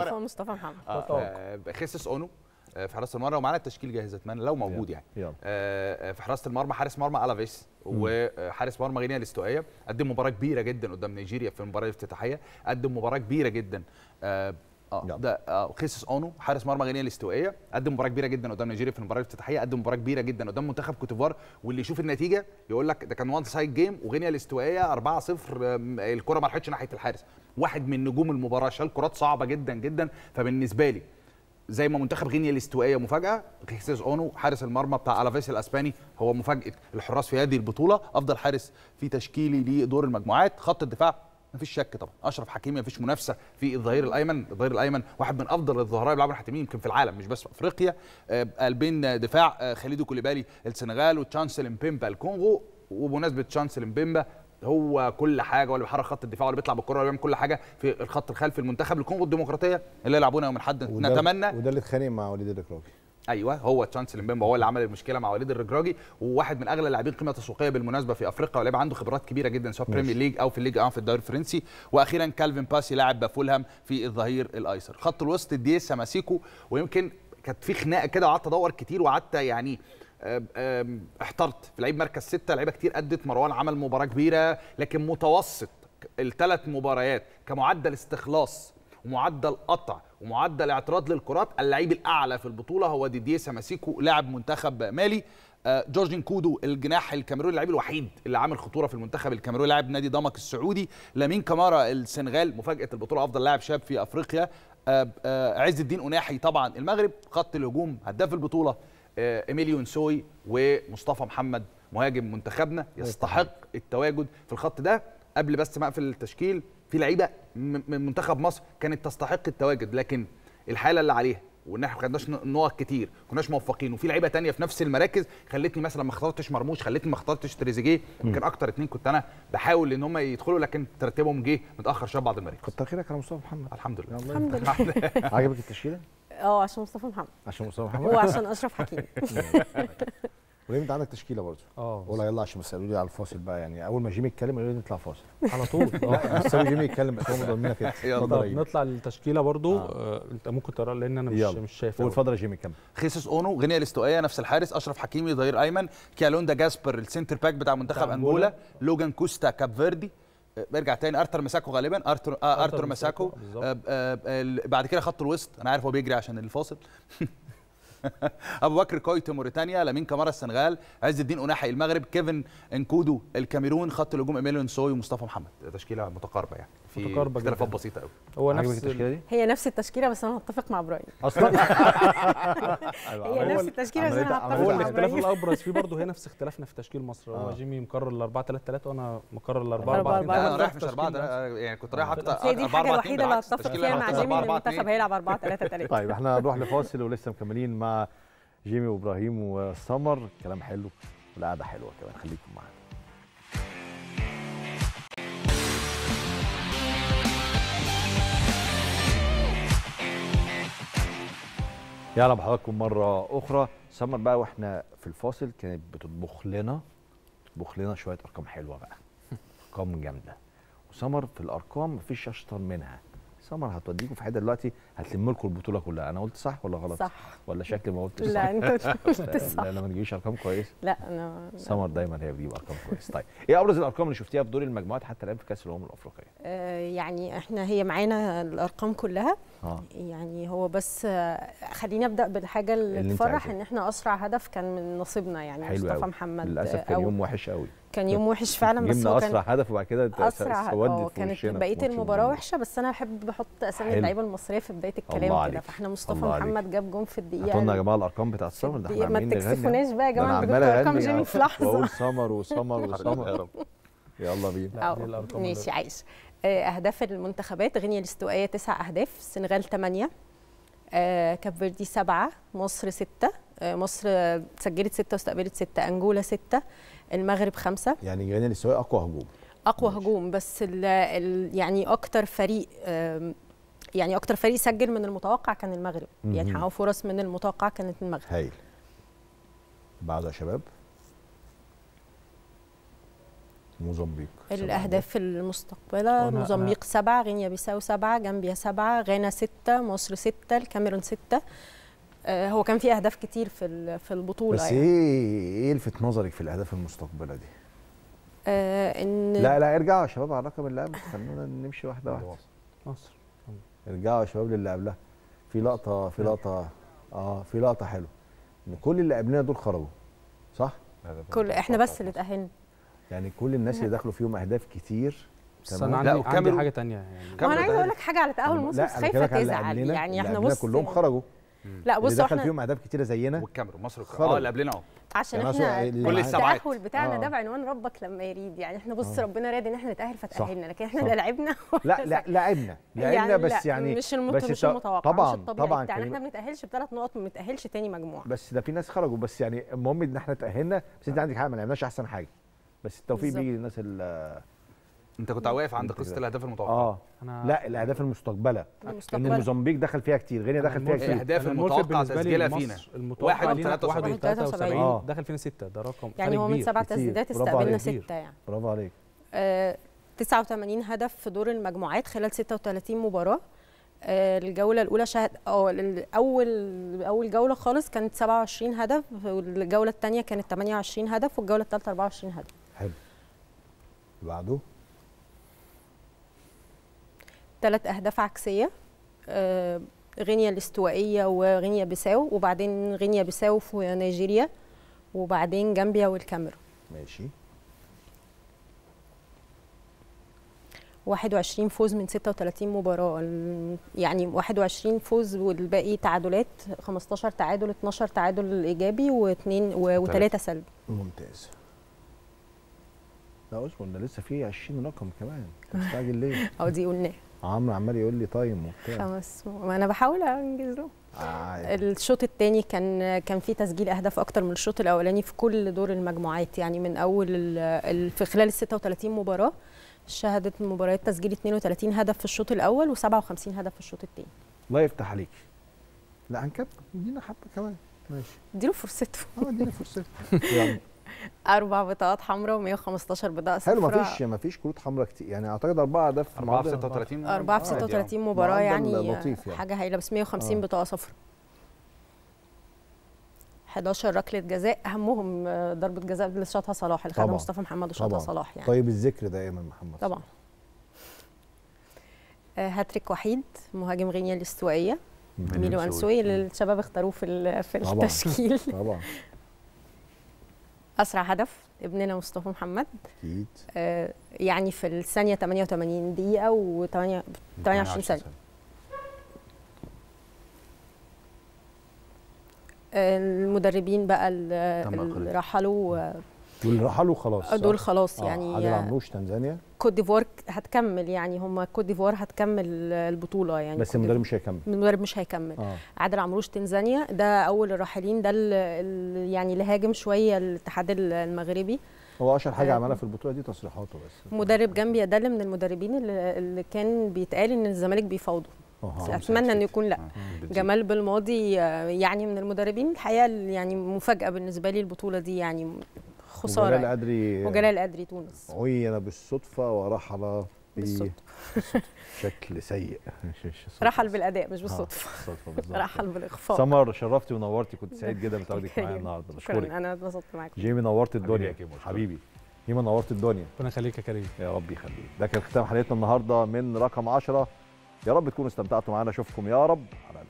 لا مصطفى محمد خسس اونو في حراسه المرمى ومعانا التشكيل جاهز اتمنى لو موجود يعني آه، في حراسه المرمى حارس مرمى الافيس وحارس مرمى غينيا الاستوائيه قدم مباراه كبيره جدا قدام نيجيريا في المباراه الافتتاحيه قدم مباراه كبيره جدا آه, آه، ده خيسوس آه، خيسس اونو حارس مرمى غينيا الاستوائيه قدم مباراه كبيره جدا قدام نيجيريا في المباراه الافتتاحيه قدم مباراه كبيره جدا قدام منتخب كوتيفوار واللي يشوف النتيجه يقول لك ده كان وان سايد جيم وغينيا الاستوائيه 4 0 الكره ما راحتش ناحيه الحارس واحد من نجوم المباراه شال كرات صعبه جدا جدا فبالنسبه لي زي ما منتخب غينيا الاستوائيه مفاجاه كريستيز اونو حارس المرمى بتاع الافيس الاسباني هو مفاجاه الحراس في هذه البطوله افضل حارس في تشكيلي لدور المجموعات خط الدفاع مفيش شك طبعا اشرف حكيمي مفيش منافسه في الظهير الايمن الظهير الايمن واحد من افضل الظهراء بيلعبوا الحتيمين يمكن في العالم مش بس في افريقيا آه، قلبين دفاع آه، خليدو كوليبالي السنغال وتشانسل امبيمبا الكونغو وبمناسبه تشانسل امبيمبا هو كل حاجه ولا بيحرك خط الدفاع ولا بيطلع بالكره ولا بيعمل كل حاجه في الخط الخلفي المنتخب الكونغو الديمقراطيه اللي يلعبونا يوم الاحد نتمنى وده اللي اتخانق مع وليد الركراجي ايوه هو تشانس لمبيمبا هو اللي عمل المشكله مع وليد الركراجي وواحد من اغلى اللاعبين قيمه تسويقيه بالمناسبه في افريقيا ولاعب عنده خبرات كبيره جدا سواء بريمير ليج او في الليج او في الدوري الفرنسي واخيرا كالفين باسي لاعب فولهام في الظهير الايسر خط الوسط دي ماسيكو ويمكن كانت في خناقه كده وقعدت ادور كتير وقعدت يعني احترت في لعيب مركز ستة لعيبه كتير ادت مروان عمل مباراه كبيره لكن متوسط الثلاث مباريات كمعدل استخلاص ومعدل قطع ومعدل اعتراض للكرات اللعيب الاعلى في البطوله هو ديدي ساماسيكو لاعب منتخب مالي آه، جورجين كودو الجناح الكاميروني اللاعب الوحيد اللي عامل خطوره في المنتخب الكاميروني لاعب نادي ضمك السعودي لامين كمارا السنغال مفاجاه البطوله افضل لاعب شاب في افريقيا آه، آه، عز الدين اناحي طبعا المغرب خط الهجوم هداف البطوله ايميليو آه، نسوي ومصطفى محمد مهاجم منتخبنا يستحق التواجد في الخط ده قبل بس ما اقفل التشكيل في لعيبه من منتخب مصر كانت تستحق التواجد لكن الحاله اللي عليها وان احنا ما خدناش نقط كتير ما كناش موفقين وفي لعيبه تانية في نفس المراكز خلتني مثلا ما اخترتش مرموش خلتني ما اخترتش تريزيجيه كان اكتر اتنين كنت انا بحاول ان هم يدخلوا لكن ترتيبهم جه متاخر شويه بعض المراكز كتر خيرك على مصطفى محمد الحمد لله الحمد لله عجبك التشكيله اه عشان مصطفى محمد عشان مصطفى محمد وعشان اشرف حكيمي وليه انت عندك تشكيله برضه اه ولا يلا عشان بس قالوا لي على الفاصل بقى يعني اول ما جيمي يتكلم قالوا لي نطلع فاصل على طول لا اه. بس جيمي يتكلم بس هم ضامنينها كده يلا نطلع للتشكيله برضه آه. آه، انت ممكن تقرا لان انا مش يلا. مش شايف والفضل يا جيمي كمل خيسوس اونو غينيا الاستوائيه نفس الحارس اشرف حكيمي ظهير ايمن كيالوندا جاسبر السنتر باك بتاع منتخب انجولا لوجان كوستا كاب فيردي برجع تاني ارتر مساكو غالبا ارتر آه ارتر مساكو آه, آه، بعد كده خط الوسط انا عارف هو بيجري عشان الفاصل ابو بكر كويت موريتانيا لامين كامارا السنغال عز الدين اناحي المغرب كيفن انكودو الكاميرون خط الهجوم ايميلون سوي ومصطفى محمد تشكيله متقاربه يعني في اختلافات بسيطه قوي هو نفس التشكيله دي هي نفس التشكيله بس انا هتفق مع ابراهيم اصلا أيوة، هي نفس التشكيله بس انا هتفق مع ابراهيم هو الاختلاف الابرز فيه برضه هي نفس اختلافنا في تشكيل مصر هو آه. جيمي مكرر ال 4 3 3 وانا مكرر ال 4 4 3 انا رايح مش 4 آه، يعني كنت رايح اكتر هي دي الحاجه الوحيده اللي هتفق فيها مع جيمي المنتخب هيلعب 4 3 3 طيب احنا هنروح لفاصل ولسه مكملين مع جيمي وابراهيم وسمر كلام حلو والقعده حلوه كمان خليكم معانا يلا بحضراتكم مره اخرى سمر بقى واحنا في الفاصل كانت بتطبخ لنا بتطبخ لنا شويه ارقام حلوه بقى ارقام جامده وسمر في الارقام مفيش اشطر منها سمر هتوديكم في حته دلوقتي هتلم لكم البطوله كلها انا قلت صح ولا غلط صح ولا شكل ما قلتش صح لا انت قلت صح لا انا ما تجيبش ارقام كويسه لا انا سمر دايما هي بتجيب ارقام كويسه طيب ايه ابرز الارقام اللي شفتيها في دور المجموعات حتى الان في كاس الامم الافريقيه آه يعني احنا هي معانا الارقام كلها آه. يعني هو بس خليني ابدا بالحاجه اللي تفرح ان احنا اسرع هدف كان من نصيبنا يعني حلو مصطفى أوي. محمد للاسف كان يوم وحش قوي كان يوم وحش فعلا بس هو اسرع هدف وبعد كده اسرع هدف آه، كانت بقيه المباراه وحشه بس انا بحب احط اسامي اللعيبه المصريه في بدايه الكلام كده فاحنا مصطفى محمد جاب جون في الدقيقه اعطونا يا جماعه الارقام بتاعت سمر ده احنا ما تكسفوناش بقى يا جماعه انتوا جبتوا ارقام جيمي في لحظه واقول سمر وسمر وسمر يلا بينا ماشي عايش آه، اهداف المنتخبات غينيا الاستوائيه تسع اهداف السنغال ثمانيه آه، كاب فيردي سبعه مصر سته آه، مصر سجلت سته واستقبلت سته انجولا سته المغرب خمسه يعني غينيا الاستوائيه اقوى هجوم اقوى ماشي. هجوم بس الـ الـ يعني اكتر فريق يعني اكتر فريق سجل من المتوقع كان المغرب يعني حققوا فرص من المتوقع كانت المغرب هايل بعده يا شباب موزمبيق الأهداف المستقبلة موزمبيق سبعة غينيا بيساو سبعة جامبيا سبعة غانا ستة مصر ستة الكاميرون ستة آه هو كان في أهداف كتير في في البطولة بس يعني. إيه إيه لفت نظرك في الأهداف المستقبلة دي؟ آه إن لا لا ارجعوا يا شباب على الرقم اللي قبل خلونا نمشي واحدة واحدة مصر ارجعوا يا شباب للي قبلها في لقطة في لقطة اه في لقطة حلوة إن كل اللي قبلنا دول خرجوا صح؟ كل احنا بس اللي تأهلنا يعني كل الناس اللي دخلوا فيهم اهداف كتير بس انا عندي, عندي حاجه ثانيه يعني انا عايز طيب. اقول لك حاجه على تاهل مصر بس خايفه تزعل يعني احنا بص كلهم يعني- خرجوا لا بص دخل فيهم اهداف كتيره زينا والكاميرون مصر اه اللي قبلنا اهو عشان يعني احنا كل السبعات التاهل بتاعنا آه. ده بعنوان ربك لما يريد يعني احنا بص آه. ربنا راضي ان احنا نتاهل فتاهلنا لكن احنا لعبنا لا لا لعبنا لعبنا يعني بس يعني مش مش المتوقع طبعا مش الطبيعي طبعا يعني احنا ما بنتاهلش بثلاث نقط ما بنتاهلش تاني مجموعه بس ده في ناس خرجوا بس يعني المهم ان احنا تاهلنا بس انت عندك حاجه ما لعبناش احسن حاجه بس التوفيق بيجي للناس اللي انت كنت واقف عند قصه الاهداف المتوقعه اه أنا لا الاهداف المستقبله ان موزمبيق دخل فيها كتير غينيا دخل فيها كتير الاهداف المتوقعه تسجيلها فينا واحد من 73 دخل فينا سته ده رقم يعني هو من سبع تسديدات استقبلنا سته يعني برافو عليك 89 آه، هدف في دور المجموعات خلال 36 مباراه آه، الجوله الاولى شهد أو اول اول جوله خالص كانت 27 هدف والجوله الثانيه كانت 28 هدف والجوله الثالثه 24 هدف بعده ثلاث أهداف عكسية آه، غينيا الاستوائية وغينيا بيساو وبعدين غينيا بيساو في نيجيريا وبعدين جامبيا والكاميرون ماشي 21 فوز من 36 مباراة يعني 21 فوز والباقي تعادلات 15 تعادل 12 تعادل إيجابي و2 و3 سلبي ممتاز لا اصبر ده لسه في 20 رقم كمان مستعجل ليه؟ اه دي قلناها عمرو عمال يقول لي تايم وبتاع خمس ما انا بحاول انجز له آه. الشوط الثاني كان كان في تسجيل اهداف اكتر من الشوط الاولاني في كل دور المجموعات يعني من اول في خلال ال 36 مباراه شهدت مباريات تسجيل 32 هدف في الشوط الاول و57 هدف في الشوط الثاني الله يفتح عليك لا هنكمل ادينا حبه كمان ماشي اديله فرصته اه اديله فرصته اربع بطاقات حمراء و115 بطاقه صفراء حلو مفيش مفيش كروت حمراء كتير يعني اعتقد اربعه ده في 4 في 36 4 في 36 يعني. مباراه يعني, يعني حاجه هايله بس 150 آه. بطاقه صفراء 11 ركله جزاء اهمهم ضربه جزاء اللي شاطها صلاح اللي خدها مصطفى محمد وشاطها صلاح يعني طيب الذكر دائما محمد طبعا آه، هاتريك وحيد مهاجم غينيا الاستوائيه ميلو انسوي اللي الشباب اختاروه في في التشكيل طبعا اسرع هدف ابننا مصطفى محمد اكيد آه يعني في الثانيه 88 دقيقه و 28 ثانيه آه، المدربين بقى اللي راحلوا آه، دول رحلوا خلاص دول خلاص آه، يعني عادل عمروش تنزانيا كوت ديفوار هتكمل يعني هم كوت ديفوار هتكمل البطوله يعني بس المدرب مش هيكمل المدرب مش هيكمل آه. عادل عمروش تنزانيا ده اول الراحلين ده اللي يعني اللي هاجم شويه الاتحاد المغربي هو اشهر حاجه آه. عملها في البطوله دي تصريحاته بس مدرب جامبيا ده من المدربين اللي, كان بيتقال ان الزمالك بيفاوضه اتمنى انه يكون لا آه. جمال بالماضي يعني من المدربين الحقيقه يعني مفاجاه بالنسبه لي البطوله دي يعني خساره وجلال يعني. ادري وجلال ادري تونس عين بالصدفه ورحل بالصدفه سيء رحل بالاداء مش بالصدفه آه، رحل بالاخفاق سمر شرفتي ونورتي كنت سعيد جدا بتواجدك معايا النهارده بشكرك انا اتبسطت معاك جيمي نورت الدنيا حبيبي جيمي نورت الدنيا ربنا يخليك يا كريم يا رب يخليك ده كان ختام حلقتنا النهارده من رقم 10 يا رب تكونوا استمتعتوا معانا اشوفكم يا رب على